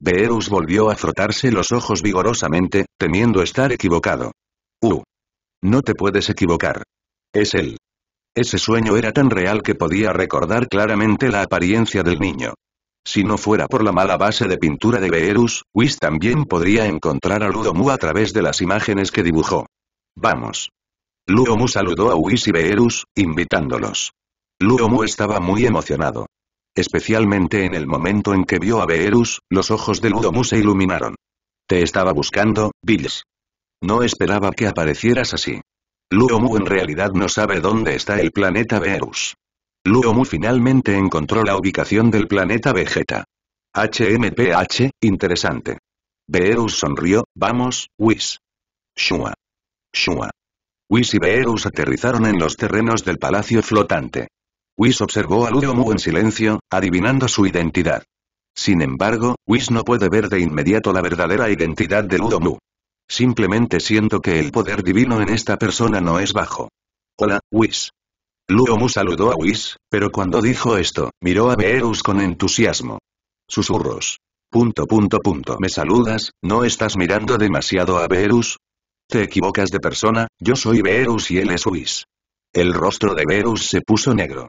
Beerus volvió a frotarse los ojos vigorosamente, temiendo estar equivocado. Uh. No te puedes equivocar. Es él. Ese sueño era tan real que podía recordar claramente la apariencia del niño. Si no fuera por la mala base de pintura de Beerus, Whis también podría encontrar a Ludomu a través de las imágenes que dibujó. Vamos. Luomu saludó a Whis y Beerus, invitándolos. Luomu estaba muy emocionado. Especialmente en el momento en que vio a Beerus, los ojos de Ludomu se iluminaron. Te estaba buscando, Bills. No esperaba que aparecieras así. Luomu en realidad no sabe dónde está el planeta Beerus. Luomu finalmente encontró la ubicación del planeta Vegeta. HMPH, interesante. Beerus sonrió, vamos, Whis. Shua. Shua. Whis y Beerus aterrizaron en los terrenos del palacio flotante. Whis observó a Luomu en silencio, adivinando su identidad. Sin embargo, Whis no puede ver de inmediato la verdadera identidad de mu Simplemente siento que el poder divino en esta persona no es bajo. Hola, Whis. Luomu saludó a Whis, pero cuando dijo esto, miró a Beerus con entusiasmo. Susurros. Punto punto punto. ¿Me saludas? ¿No estás mirando demasiado a Beerus? Te equivocas de persona, yo soy Beerus y él es Whis. El rostro de Beerus se puso negro.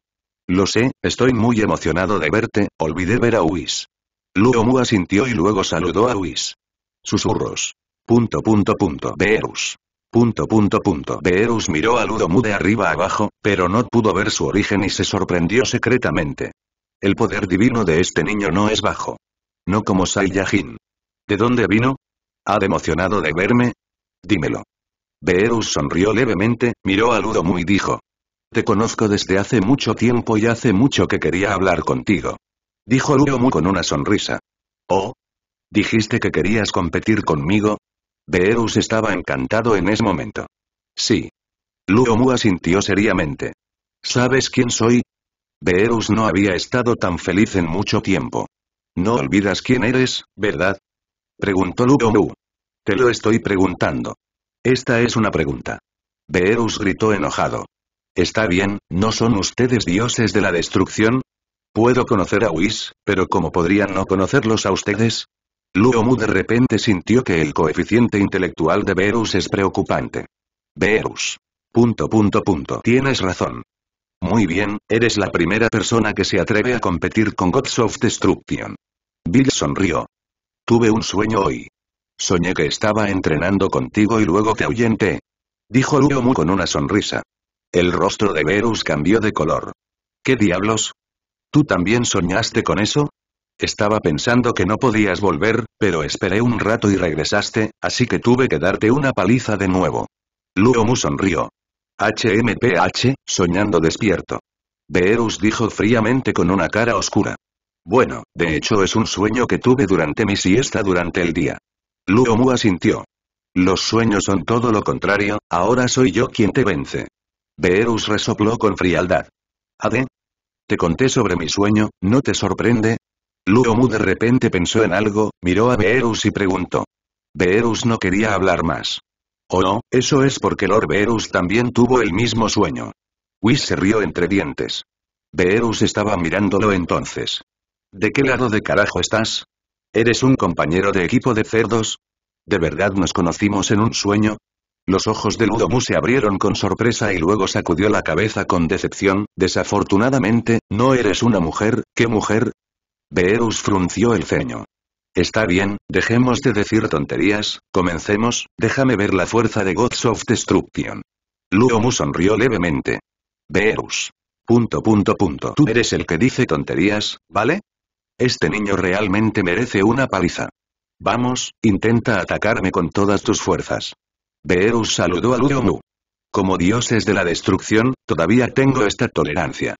Lo sé, estoy muy emocionado de verte, olvidé ver a Whis. Luomu asintió y luego saludó a Whis. Susurros. Punto punto punto Beerus. Punto punto punto Beerus miró a Ludomu de arriba abajo, pero no pudo ver su origen y se sorprendió secretamente. El poder divino de este niño no es bajo. No como Saiyajin. ¿De dónde vino? ¿Ha emocionado de verme? Dímelo. Beerus sonrió levemente, miró a Ludomu y dijo. Te conozco desde hace mucho tiempo y hace mucho que quería hablar contigo. Dijo Ludomu con una sonrisa. Oh. ¿Dijiste que querías competir conmigo? Beerus estaba encantado en ese momento. Sí. Luomu asintió seriamente. ¿Sabes quién soy? Beerus no había estado tan feliz en mucho tiempo. No olvidas quién eres, ¿verdad? Preguntó Luomu. Te lo estoy preguntando. Esta es una pregunta. Beerus gritó enojado. Está bien, ¿no son ustedes dioses de la destrucción? Puedo conocer a Whis, pero ¿cómo podrían no conocerlos a ustedes? Luomu de repente sintió que el coeficiente intelectual de Verus es preocupante. Verus. Punto punto punto. Tienes razón. Muy bien, eres la primera persona que se atreve a competir con Gods of Destruction. Bill sonrió. Tuve un sueño hoy. Soñé que estaba entrenando contigo y luego te ahuyenté. Dijo Luomu con una sonrisa. El rostro de Verus cambió de color. ¿Qué diablos? ¿Tú también soñaste con eso? Estaba pensando que no podías volver, pero esperé un rato y regresaste, así que tuve que darte una paliza de nuevo. Luomu sonrió. HMPH, soñando despierto. Beerus dijo fríamente con una cara oscura. Bueno, de hecho es un sueño que tuve durante mi siesta durante el día. Luomu asintió. Los sueños son todo lo contrario, ahora soy yo quien te vence. Beerus resopló con frialdad. Ade. Te conté sobre mi sueño, ¿no te sorprende? Ludomu de repente pensó en algo, miró a Beerus y preguntó. Beerus no quería hablar más. ¿O no? Eso es porque Lord Beerus también tuvo el mismo sueño. Whis se rió entre dientes. Beerus estaba mirándolo entonces. ¿De qué lado de carajo estás? ¿Eres un compañero de equipo de cerdos? ¿De verdad nos conocimos en un sueño? Los ojos de Ludomu se abrieron con sorpresa y luego sacudió la cabeza con decepción, desafortunadamente, no eres una mujer, ¿qué mujer? Beerus frunció el ceño. Está bien, dejemos de decir tonterías, comencemos, déjame ver la fuerza de Gods of Destruction. Luomu sonrió levemente. Beerus. Punto punto punto. Tú eres el que dice tonterías, ¿vale? Este niño realmente merece una paliza. Vamos, intenta atacarme con todas tus fuerzas. Beerus saludó a Luomu. Como dioses de la destrucción, todavía tengo esta tolerancia.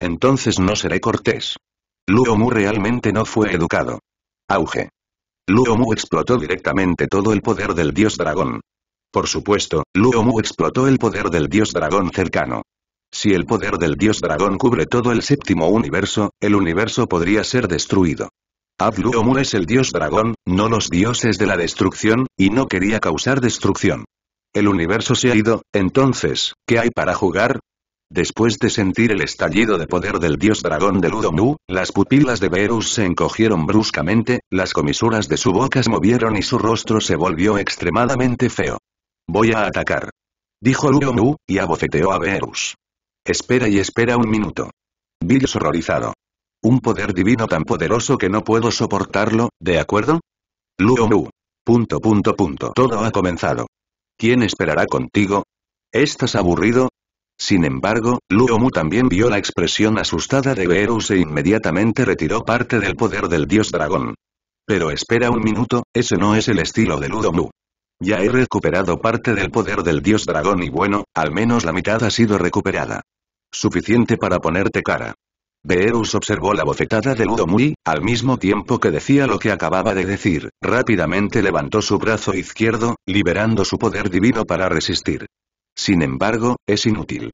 Entonces no seré cortés. Luo realmente no fue educado. Auge. Luo explotó directamente todo el poder del dios dragón. Por supuesto, Luo explotó el poder del dios dragón cercano. Si el poder del dios dragón cubre todo el séptimo universo, el universo podría ser destruido. Luomu es el dios dragón, no los dioses de la destrucción, y no quería causar destrucción. El universo se ha ido, entonces, ¿qué hay para jugar? Después de sentir el estallido de poder del dios dragón de Ludomu, las pupilas de Beerus se encogieron bruscamente, las comisuras de su boca se movieron y su rostro se volvió extremadamente feo. Voy a atacar. Dijo Ludomu, y abofeteó a Beerus. Espera y espera un minuto. Bills horrorizado. Un poder divino tan poderoso que no puedo soportarlo, ¿de acuerdo? Ludomu. Punto punto punto. Todo ha comenzado. ¿Quién esperará contigo? ¿Estás aburrido? Sin embargo, Ludomu también vio la expresión asustada de Beerus e inmediatamente retiró parte del poder del dios dragón. Pero espera un minuto, ese no es el estilo de Ludomu. Ya he recuperado parte del poder del dios dragón y bueno, al menos la mitad ha sido recuperada. Suficiente para ponerte cara. Beerus observó la bofetada de Ludomu y, al mismo tiempo que decía lo que acababa de decir, rápidamente levantó su brazo izquierdo, liberando su poder divino para resistir. Sin embargo, es inútil.